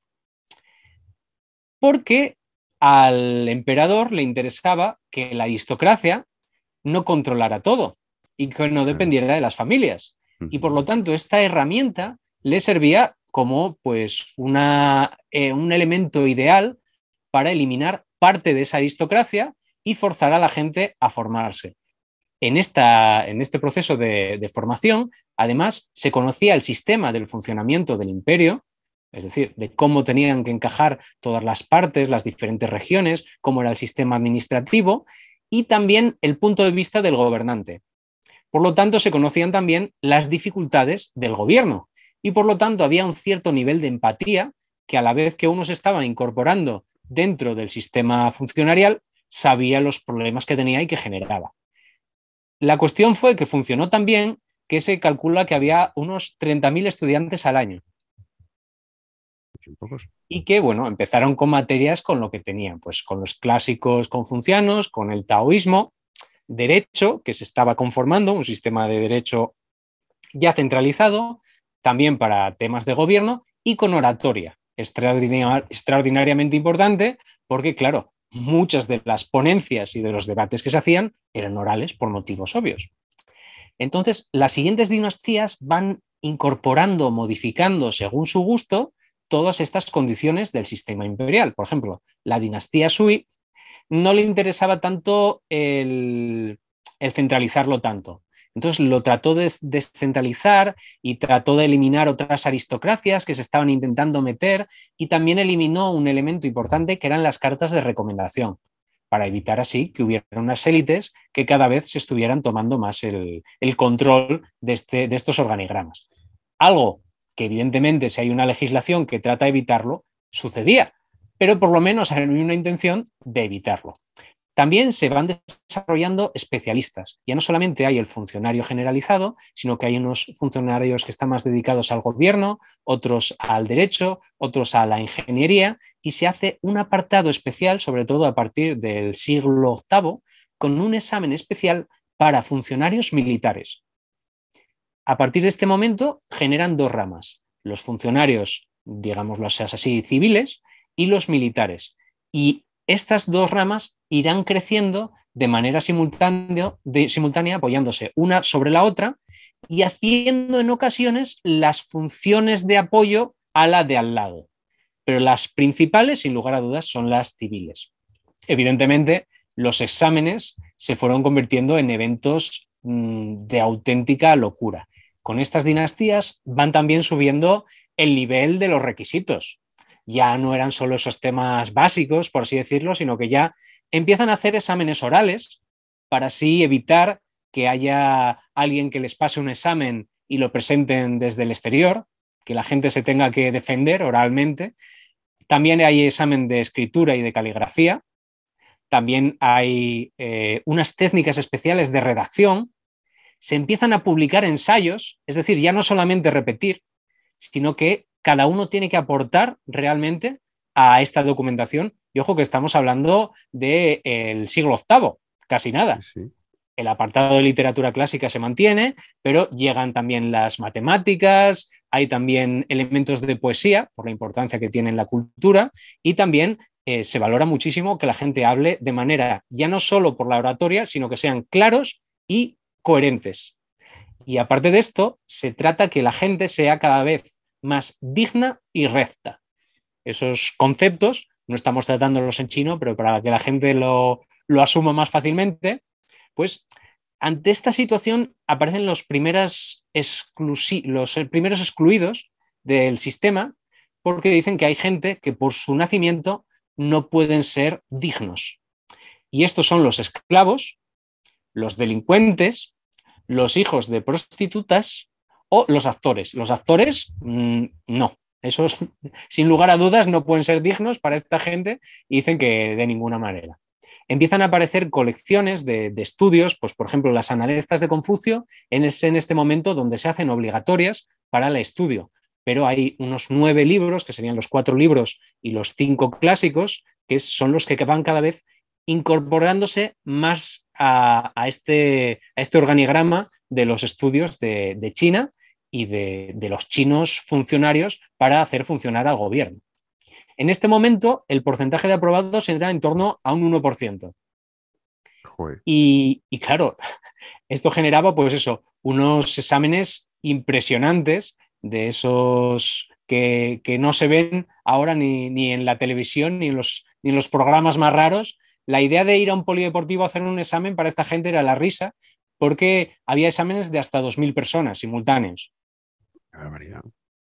porque al emperador le interesaba que la aristocracia no controlara todo y que no dependiera de las familias. Y por lo tanto, esta herramienta le servía como pues, una, eh, un elemento ideal para eliminar parte de esa aristocracia y forzar a la gente a formarse en, esta, en este proceso de, de formación, además, se conocía el sistema del funcionamiento del imperio, es decir, de cómo tenían que encajar todas las partes, las diferentes regiones, cómo era el sistema administrativo y también el punto de vista del gobernante. Por lo tanto, se conocían también las dificultades del gobierno y por lo tanto había un cierto nivel de empatía que a la vez que uno se estaba incorporando dentro del sistema funcionarial, sabía los problemas que tenía y que generaba. La cuestión fue que funcionó tan bien que se calcula que había unos 30.000 estudiantes al año. Y que, bueno, empezaron con materias con lo que tenían, pues con los clásicos confucianos, con el taoísmo, derecho, que se estaba conformando, un sistema de derecho ya centralizado, también para temas de gobierno, y con oratoria, extraordinariamente importante, porque, claro, muchas de las ponencias y de los debates que se hacían eran orales por motivos obvios. Entonces, las siguientes dinastías van incorporando, modificando según su gusto todas estas condiciones del sistema imperial. Por ejemplo, la dinastía Sui no le interesaba tanto el, el centralizarlo tanto. Entonces lo trató de descentralizar y trató de eliminar otras aristocracias que se estaban intentando meter y también eliminó un elemento importante que eran las cartas de recomendación, para evitar así que hubiera unas élites que cada vez se estuvieran tomando más el, control de, este, de estos organigramas. Algo que evidentemente si hay una legislación que trata de evitarlo, sucedía, pero por lo menos hay una intención de evitarlo. También se van desarrollando especialistas. Ya no solamente hay el funcionario generalizado, sino que hay unos funcionarios que están más dedicados al gobierno, otros al derecho, otros a la ingeniería, y se hace un apartado especial, sobre todo a partir del siglo VIII, con un examen especial para funcionarios militares. A partir de este momento generan dos ramas, los funcionarios, digámoslo así, civiles y los militares. Y estas dos ramas irán creciendo de manera simultánea, apoyándose una sobre la otra y haciendo en ocasiones las funciones de apoyo a la de al lado. Pero las principales, sin lugar a dudas, son las civiles. Evidentemente, los exámenes se fueron convirtiendo en eventos mm, de auténtica locura. Con estas dinastías van también subiendo el nivel de los requisitos ya no eran solo esos temas básicos, por así decirlo, sino que ya empiezan a hacer exámenes orales para así evitar que haya alguien que les pase un examen y lo presenten desde el exterior, que la gente se tenga que defender oralmente. También hay examen de escritura y de caligrafía. También hay eh, unas técnicas especiales de redacción. Se empiezan a publicar ensayos, es decir, ya no solamente repetir, sino que cada uno tiene que aportar realmente a esta documentación. Y ojo que estamos hablando del siglo VIII, casi nada. El apartado de literatura clásica se mantiene, pero llegan también las matemáticas, hay también elementos de poesía, por la importancia que tiene en la cultura, y también eh, se valora muchísimo que la gente hable de manera ya no solo por la oratoria, sino que sean claros y coherentes. Y aparte de esto, se trata que la gente sea cada vez más digna y recta. Esos conceptos, no estamos tratándolos en chino, pero para que la gente lo, asuma más fácilmente, pues ante esta situación aparecen los, los primeros excluidos del sistema porque dicen que hay gente que por su nacimiento no pueden ser dignos. Y estos son los esclavos, los delincuentes, los hijos de prostitutas, o los actores. Los actores, mm, no. Esos, [laughs] sin lugar a dudas, no pueden ser dignos para esta gente y dicen que de ninguna manera. Empiezan a aparecer colecciones de, estudios, pues por ejemplo las analistas de Confucio, en, este momento donde se hacen obligatorias para el estudio, pero hay unos nueve libros, que serían los cuatro libros y los cinco clásicos, que son los que van cada vez incorporándose más a, este, este, organigrama de los estudios de, China y de, los chinos funcionarios para hacer funcionar al gobierno. En este momento, el porcentaje de aprobados será en torno a un 1%. Y, claro, [laughs] esto generaba, pues eso, unos exámenes impresionantes de esos que, no se ven ahora ni, en la televisión ni en, los, ni en, los, programas más raros. La idea de ir a un polideportivo a hacer un examen para esta gente era la risa, porque había exámenes de hasta 2.000 personas simultáneos.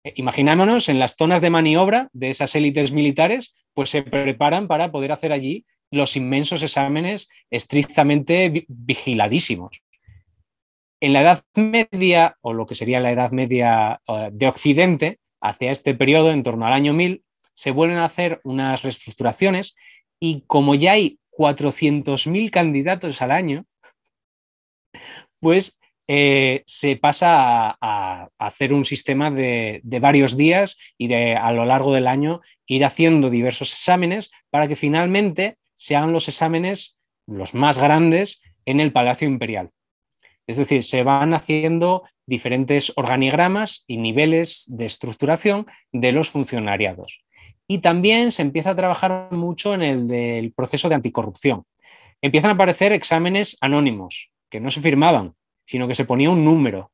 Eh, Imaginémonos en las zonas de maniobra de esas élites militares, pues se preparan para poder hacer allí los inmensos exámenes estrictamente vigiladísimos. En la Edad Media, o lo que sería la Edad Media eh, de Occidente, hacia este periodo, en torno al año 1000, se vuelven a hacer unas reestructuraciones y como ya hay 400.000 candidatos al año, pues eh, se pasa a, hacer un sistema de, varios días y de a lo largo del año ir haciendo diversos exámenes para que finalmente se hagan los exámenes los más grandes en el Palacio Imperial. Es decir, se van haciendo diferentes organigramas y niveles de estructuración de los funcionariados. Y también se empieza a trabajar mucho en el del proceso de anticorrupción. Empiezan a aparecer exámenes anónimos que no se firmaban, sino que se ponía un número.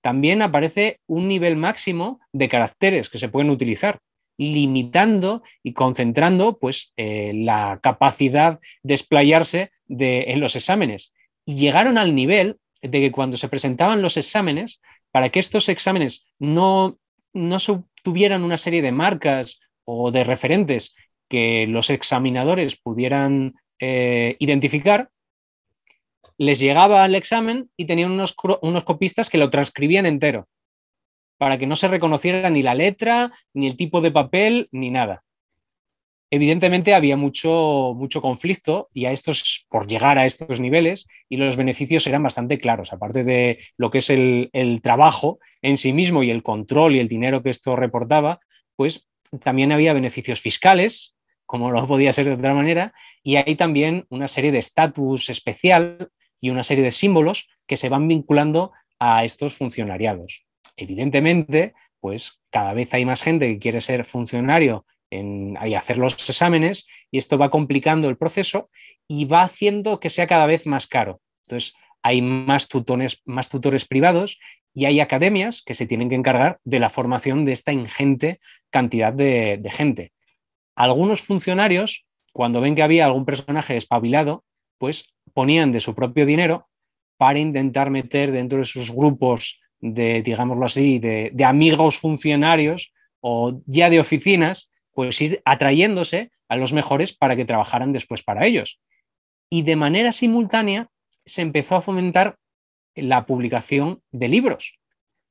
También aparece un nivel máximo de caracteres que se pueden utilizar, limitando y concentrando pues, eh, la capacidad de explayarse de, en los exámenes. Y llegaron al nivel de que cuando se presentaban los exámenes, para que estos exámenes no, no tuvieran una serie de marcas o de referentes que los examinadores pudieran eh, identificar, les llegaba al examen y tenían unos, unos copistas que lo transcribían entero, para que no se reconociera ni la letra, ni el tipo de papel, ni nada. Evidentemente había mucho, mucho conflicto y a estos, por llegar a estos niveles, y los beneficios eran bastante claros, aparte de lo que es el, el trabajo en sí mismo y el control y el dinero que esto reportaba, pues también había beneficios fiscales, como no podía ser de otra manera, y hay también una serie de estatus especial y una serie de símbolos que se van vinculando a estos funcionariados. Evidentemente, pues cada vez hay más gente que quiere ser funcionario y hacer los exámenes y esto va complicando el proceso y va haciendo que sea cada vez más caro. Entonces, hay más, más tutores privados y hay academias que se tienen que encargar de la formación de esta ingente cantidad de, de gente. Algunos funcionarios, cuando ven que había algún personaje despabilado, pues ponían de su propio dinero para intentar meter dentro de sus grupos de, digámoslo así, de, de amigos funcionarios o ya de oficinas, pues ir atrayéndose a los mejores para que trabajaran después para ellos. Y de manera simultánea se empezó a fomentar la publicación de libros.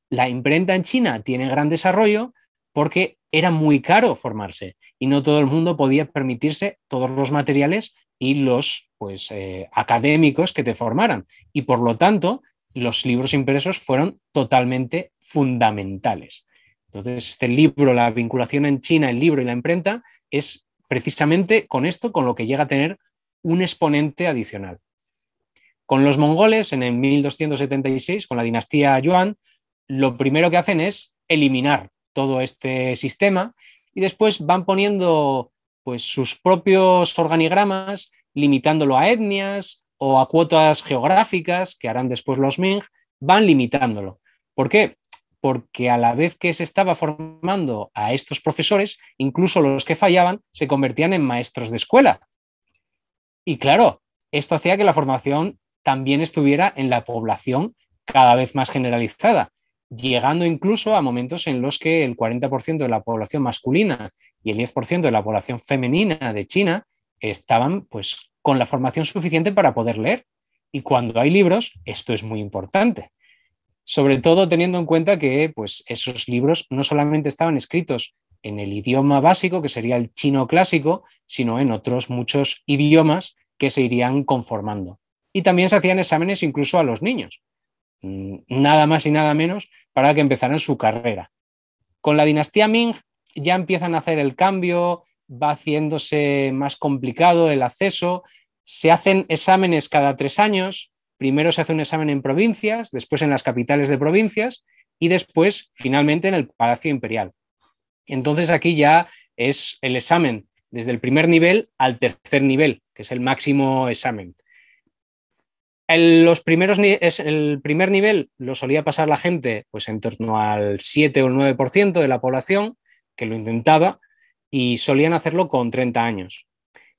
La imprenta en China tiene gran desarrollo porque era muy caro formarse y no todo el mundo podía permitirse todos los materiales y los pues, eh, académicos que te formaran. Y por lo tanto, los libros impresos fueron totalmente fundamentales. Entonces, este libro, la vinculación en China, el libro y la imprenta, es precisamente con esto con lo que llega a tener un exponente adicional. Con los mongoles, en el 1276, con la dinastía Yuan, lo primero que hacen es eliminar todo este sistema y después van poniendo pues, sus propios organigramas, limitándolo a etnias o a cuotas geográficas que harán después los Ming, van limitándolo. ¿Por qué? Porque a la vez que se estaba formando a estos profesores, incluso los que fallaban se convertían en maestros de escuela. Y claro, esto hacía que la formación también estuviera en la población cada vez más generalizada llegando incluso a momentos en los que el 40% de la población masculina y el 10% de la población femenina de China estaban pues con la formación suficiente para poder leer. Y cuando hay libros, esto es muy importante. Sobre todo teniendo en cuenta que pues, esos libros no solamente estaban escritos en el idioma básico, que sería el chino clásico, sino en otros muchos idiomas que se irían conformando. Y también se hacían exámenes incluso a los niños. Mm, nada más y nada menos, para que empezaran su carrera. Con la dinastía Ming ya empiezan a hacer el cambio, va haciéndose más complicado el acceso, se hacen exámenes cada tres años, primero se hace un examen en provincias, después en las capitales de provincias y después finalmente en el Palacio Imperial. Entonces aquí ya es el examen desde el primer nivel al tercer nivel, que es el máximo examen los primeros, el primer nivel lo solía pasar la gente pues en torno al 7 o el 9% de la población que lo intentaba y solían hacerlo con 30 años.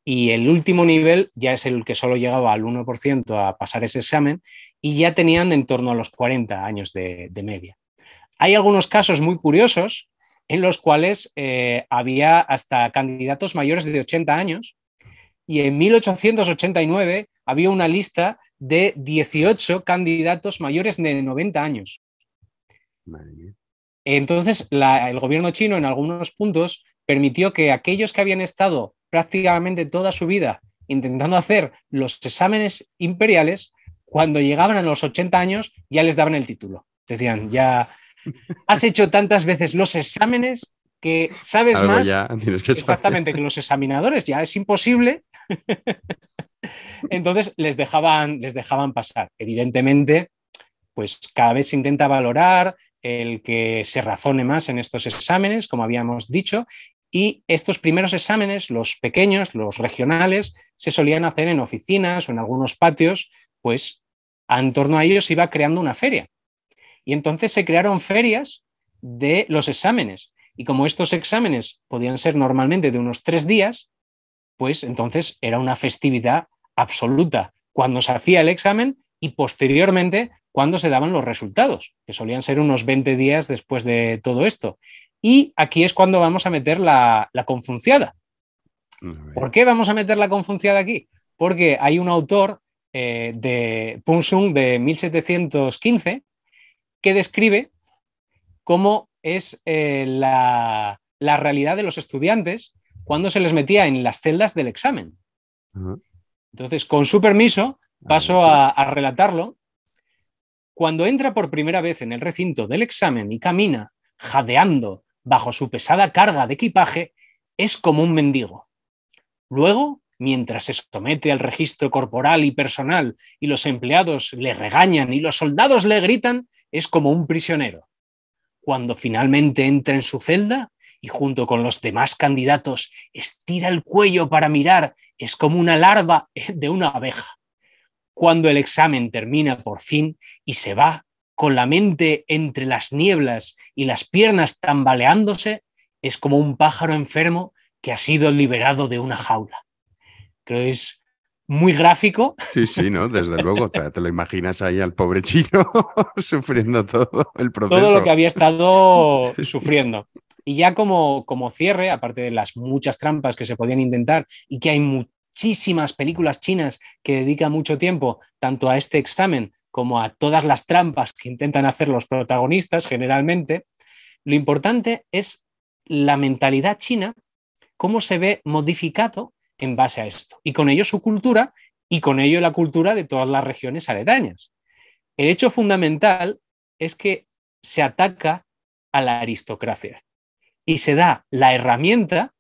Y el último nivel ya es el que solo llegaba al 1% a pasar ese examen y ya tenían en torno a los 40 años de, media. Hay algunos casos muy curiosos en los cuales eh, había hasta candidatos mayores de 80 años y en 1889 había una lista de 18 candidatos mayores de 90 años. Entonces, el gobierno chino en algunos puntos permitió que aquellos que habían estado prácticamente toda su vida intentando hacer los exámenes imperiales, cuando llegaban a los 80 años ya les daban el título. Decían, ya has hecho tantas veces los exámenes que sabes más exactamente que los examinadores, ya es imposible [laughs] Entonces les dejaban, les dejaban pasar. Evidentemente, pues cada vez se intenta valorar el que se razone más en estos exámenes, como habíamos dicho, y estos primeros exámenes, los pequeños, los regionales, se solían hacer en oficinas o en algunos patios, pues en torno a ellos se iba creando una feria. Y entonces se crearon ferias de los exámenes. Y como estos exámenes podían ser normalmente de unos tres días, pues entonces era una festividad absoluta cuando se hacía el examen y posteriormente cuando se daban los resultados, que solían ser unos 20 días después de todo esto. Y aquí es cuando vamos a meter la, confunciada. ¿Por qué vamos a meter la confunciada aquí? Porque hay un autor eh, de Pung Sung de 1715 que describe cómo es eh, la, realidad de los estudiantes cuando se les metía en las celdas del examen. Entonces, con su permiso, paso a, relatarlo. Cuando entra por primera vez en el recinto del examen y camina, jadeando bajo su pesada carga de equipaje, es como un mendigo. Luego, mientras se somete al registro corporal y personal y los empleados le regañan y los soldados le gritan, es como un prisionero. Cuando finalmente entra en su celda, y junto con los demás candidatos estira el cuello para mirar, es como una larva de una abeja. Cuando el examen termina por fin y se va, con la mente entre las nieblas y las piernas tambaleándose, es como un pájaro enfermo que ha sido liberado de una jaula. Creo que es muy gráfico. Sí, sí, ¿no? Desde luego, te, lo imaginas ahí al pobre chino [laughs] sufriendo todo el proceso. Todo lo que había estado sufriendo. Y ya como, como cierre, aparte de las muchas trampas que se podían intentar y que hay muchísimas películas chinas que dedican mucho tiempo tanto a este examen como a todas las trampas que intentan hacer los protagonistas generalmente, lo importante es la mentalidad china, cómo se ve modificado en base a esto, y con ello su cultura y con ello la cultura de todas las regiones aledañas. El hecho fundamental es que se ataca a la aristocracia y se da la herramienta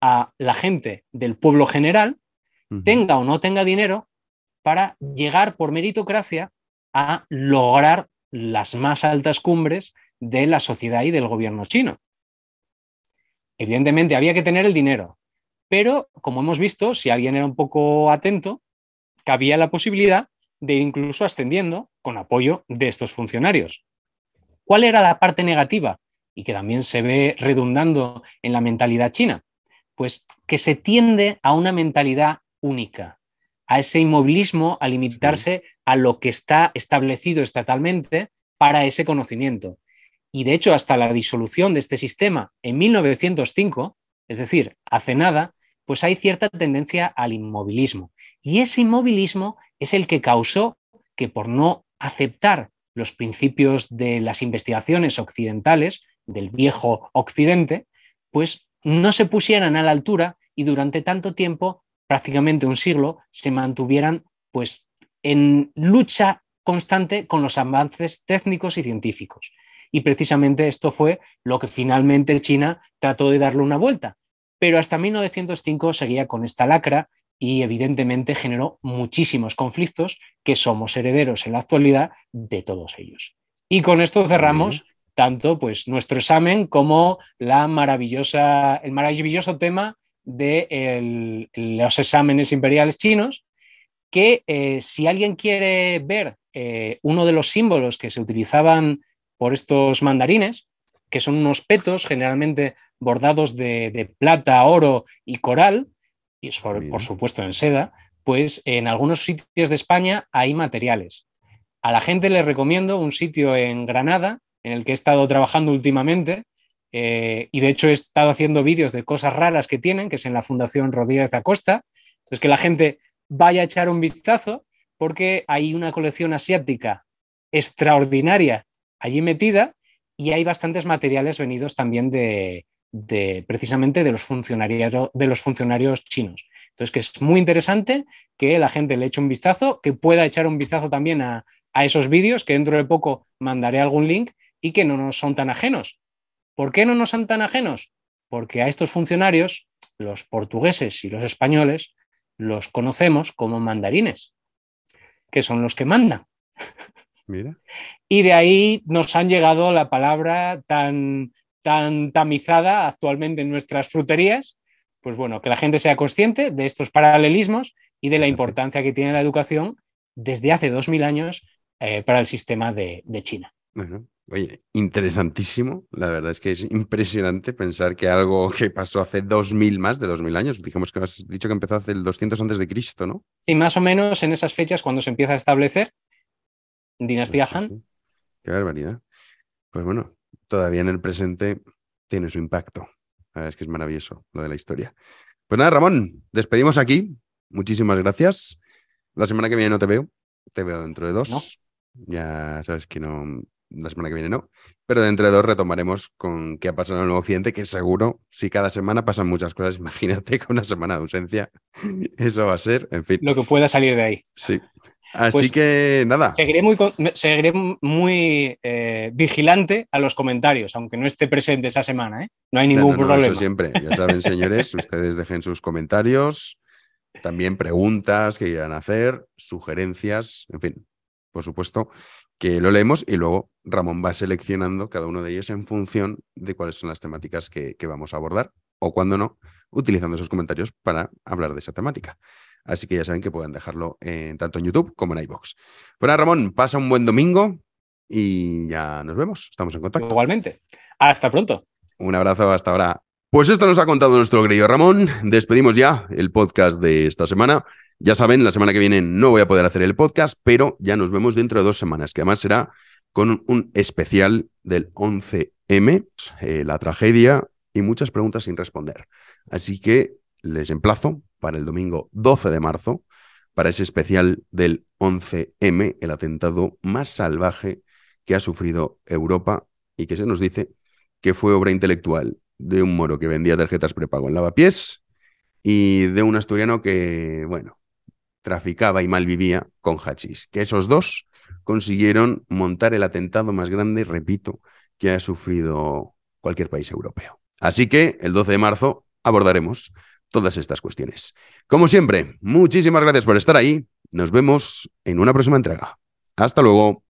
a la gente del pueblo general, tenga o no tenga dinero, para llegar por meritocracia a lograr las más altas cumbres de la sociedad y del gobierno chino. Evidentemente había que tener el dinero, pero como hemos visto, si alguien era un poco atento, cabía la posibilidad de ir incluso ascendiendo con apoyo de estos funcionarios. ¿Cuál era la parte negativa y que también se ve redundando en la mentalidad china, pues que se tiende a una mentalidad única, a ese inmovilismo, a limitarse a lo que está establecido estatalmente para ese conocimiento. Y de hecho, hasta la disolución de este sistema en 1905, es decir, hace nada, pues hay cierta tendencia al inmovilismo. Y ese inmovilismo es el que causó que por no aceptar los principios de las investigaciones occidentales, del viejo occidente, pues no se pusieran a la altura y durante tanto tiempo, prácticamente un siglo, se mantuvieran pues en lucha constante con los avances técnicos y científicos. Y precisamente esto fue lo que finalmente China trató de darle una vuelta. Pero hasta 1905 seguía con esta lacra y evidentemente generó muchísimos conflictos que somos herederos en la actualidad de todos ellos. Y con esto cerramos tanto pues, nuestro examen como la maravillosa, el maravilloso tema de los exámenes imperiales chinos, que eh, si alguien quiere ver eh, uno de los símbolos que se utilizaban por estos mandarines, que son unos petos generalmente bordados de, plata, oro y coral, y por supuesto en seda, pues en algunos sitios de España hay materiales. A la gente le recomiendo un sitio en Granada en el que he estado trabajando últimamente. Eh, y de hecho he estado haciendo vídeos de cosas raras que tienen, que es en la Fundación Rodríguez Acosta. Entonces, que la gente vaya a echar un vistazo porque hay una colección asiática extraordinaria allí metida y hay bastantes materiales venidos también de, precisamente de los, funcionarios, de los funcionarios chinos. Entonces, que es muy interesante que la gente le eche un vistazo, que pueda echar un vistazo también a esos vídeos, que dentro de poco mandaré algún link y que no nos son tan ajenos. ¿Por qué no nos son tan ajenos? Porque a estos funcionarios, los portugueses y los españoles, los conocemos como mandarines, que son los que mandan. Mira. Y de ahí nos han llegado la palabra tan, tan tamizada actualmente en nuestras fruterías. Pues bueno, que la gente sea consciente de estos paralelismos y de la importancia que tiene la educación desde hace dos mil años eh, para el sistema de, China. Oye, interesantísimo. La verdad es que es impresionante pensar que algo que pasó hace 2000 más de 2000 años, dijimos que has dicho que empezó hace el 200 antes de Cristo, ¿no? Sí, más o menos en esas fechas cuando se empieza a establecer dinastía Han. Qué barbaridad. Pues bueno, todavía en el presente tiene su impacto. La verdad es que es maravilloso lo de la historia. Pues nada, Ramón, despedimos aquí. Muchísimas gracias. La semana que viene no te veo. Te veo dentro de dos. Ya sabes que no, la semana que viene no, pero dentro de dos retomaremos con qué ha pasado en el Nuevo Occidente, que seguro, si cada semana pasan muchas cosas, [laughs] imagínate con una semana de ausencia, eso va a ser, en fin. Lo que pueda salir de ahí. Sí. Así pues que nada. Seguiré muy, seguiré muy eh, vigilante a los comentarios, aunque no esté presente esa semana. ¿eh? No hay ningún problema. Eso siempre. Ya saben, [laughs] señores, ustedes dejen sus comentarios, también preguntas que quieran hacer, sugerencias, en fin, por supuesto que lo leemos y luego Ramón va seleccionando cada uno de ellos en función de cuáles son las temáticas que, vamos a abordar o cuando no, utilizando esos comentarios para hablar de esa temática. Así que ya saben que pueden dejarlo en, tanto en YouTube como en iBox. Bueno, pues Ramón, pasa un buen domingo y ya nos vemos. Estamos en contacto. Igualmente. Hasta pronto. Un abrazo, hasta ahora. Pues esto nos ha contado nuestro querido Ramón. Despedimos ya el podcast de esta semana. Ya saben, la semana que viene no voy a poder hacer el podcast, pero ya nos vemos dentro de dos semanas, que además será con un especial del 11M, eh, la tragedia y muchas preguntas sin responder. Así que les emplazo para el domingo 12 de marzo, para ese especial del 11M, el atentado más salvaje que ha sufrido Europa y que se nos dice que fue obra intelectual de un moro que vendía tarjetas prepago en lavapiés y de un asturiano que, bueno, traficaba y mal vivía con hachís. Que esos dos consiguieron montar el atentado más grande, repito, que ha sufrido cualquier país europeo. Así que el 12 de marzo abordaremos todas estas cuestiones. Como siempre, muchísimas gracias por estar ahí. Nos vemos en una próxima entrega. Hasta luego.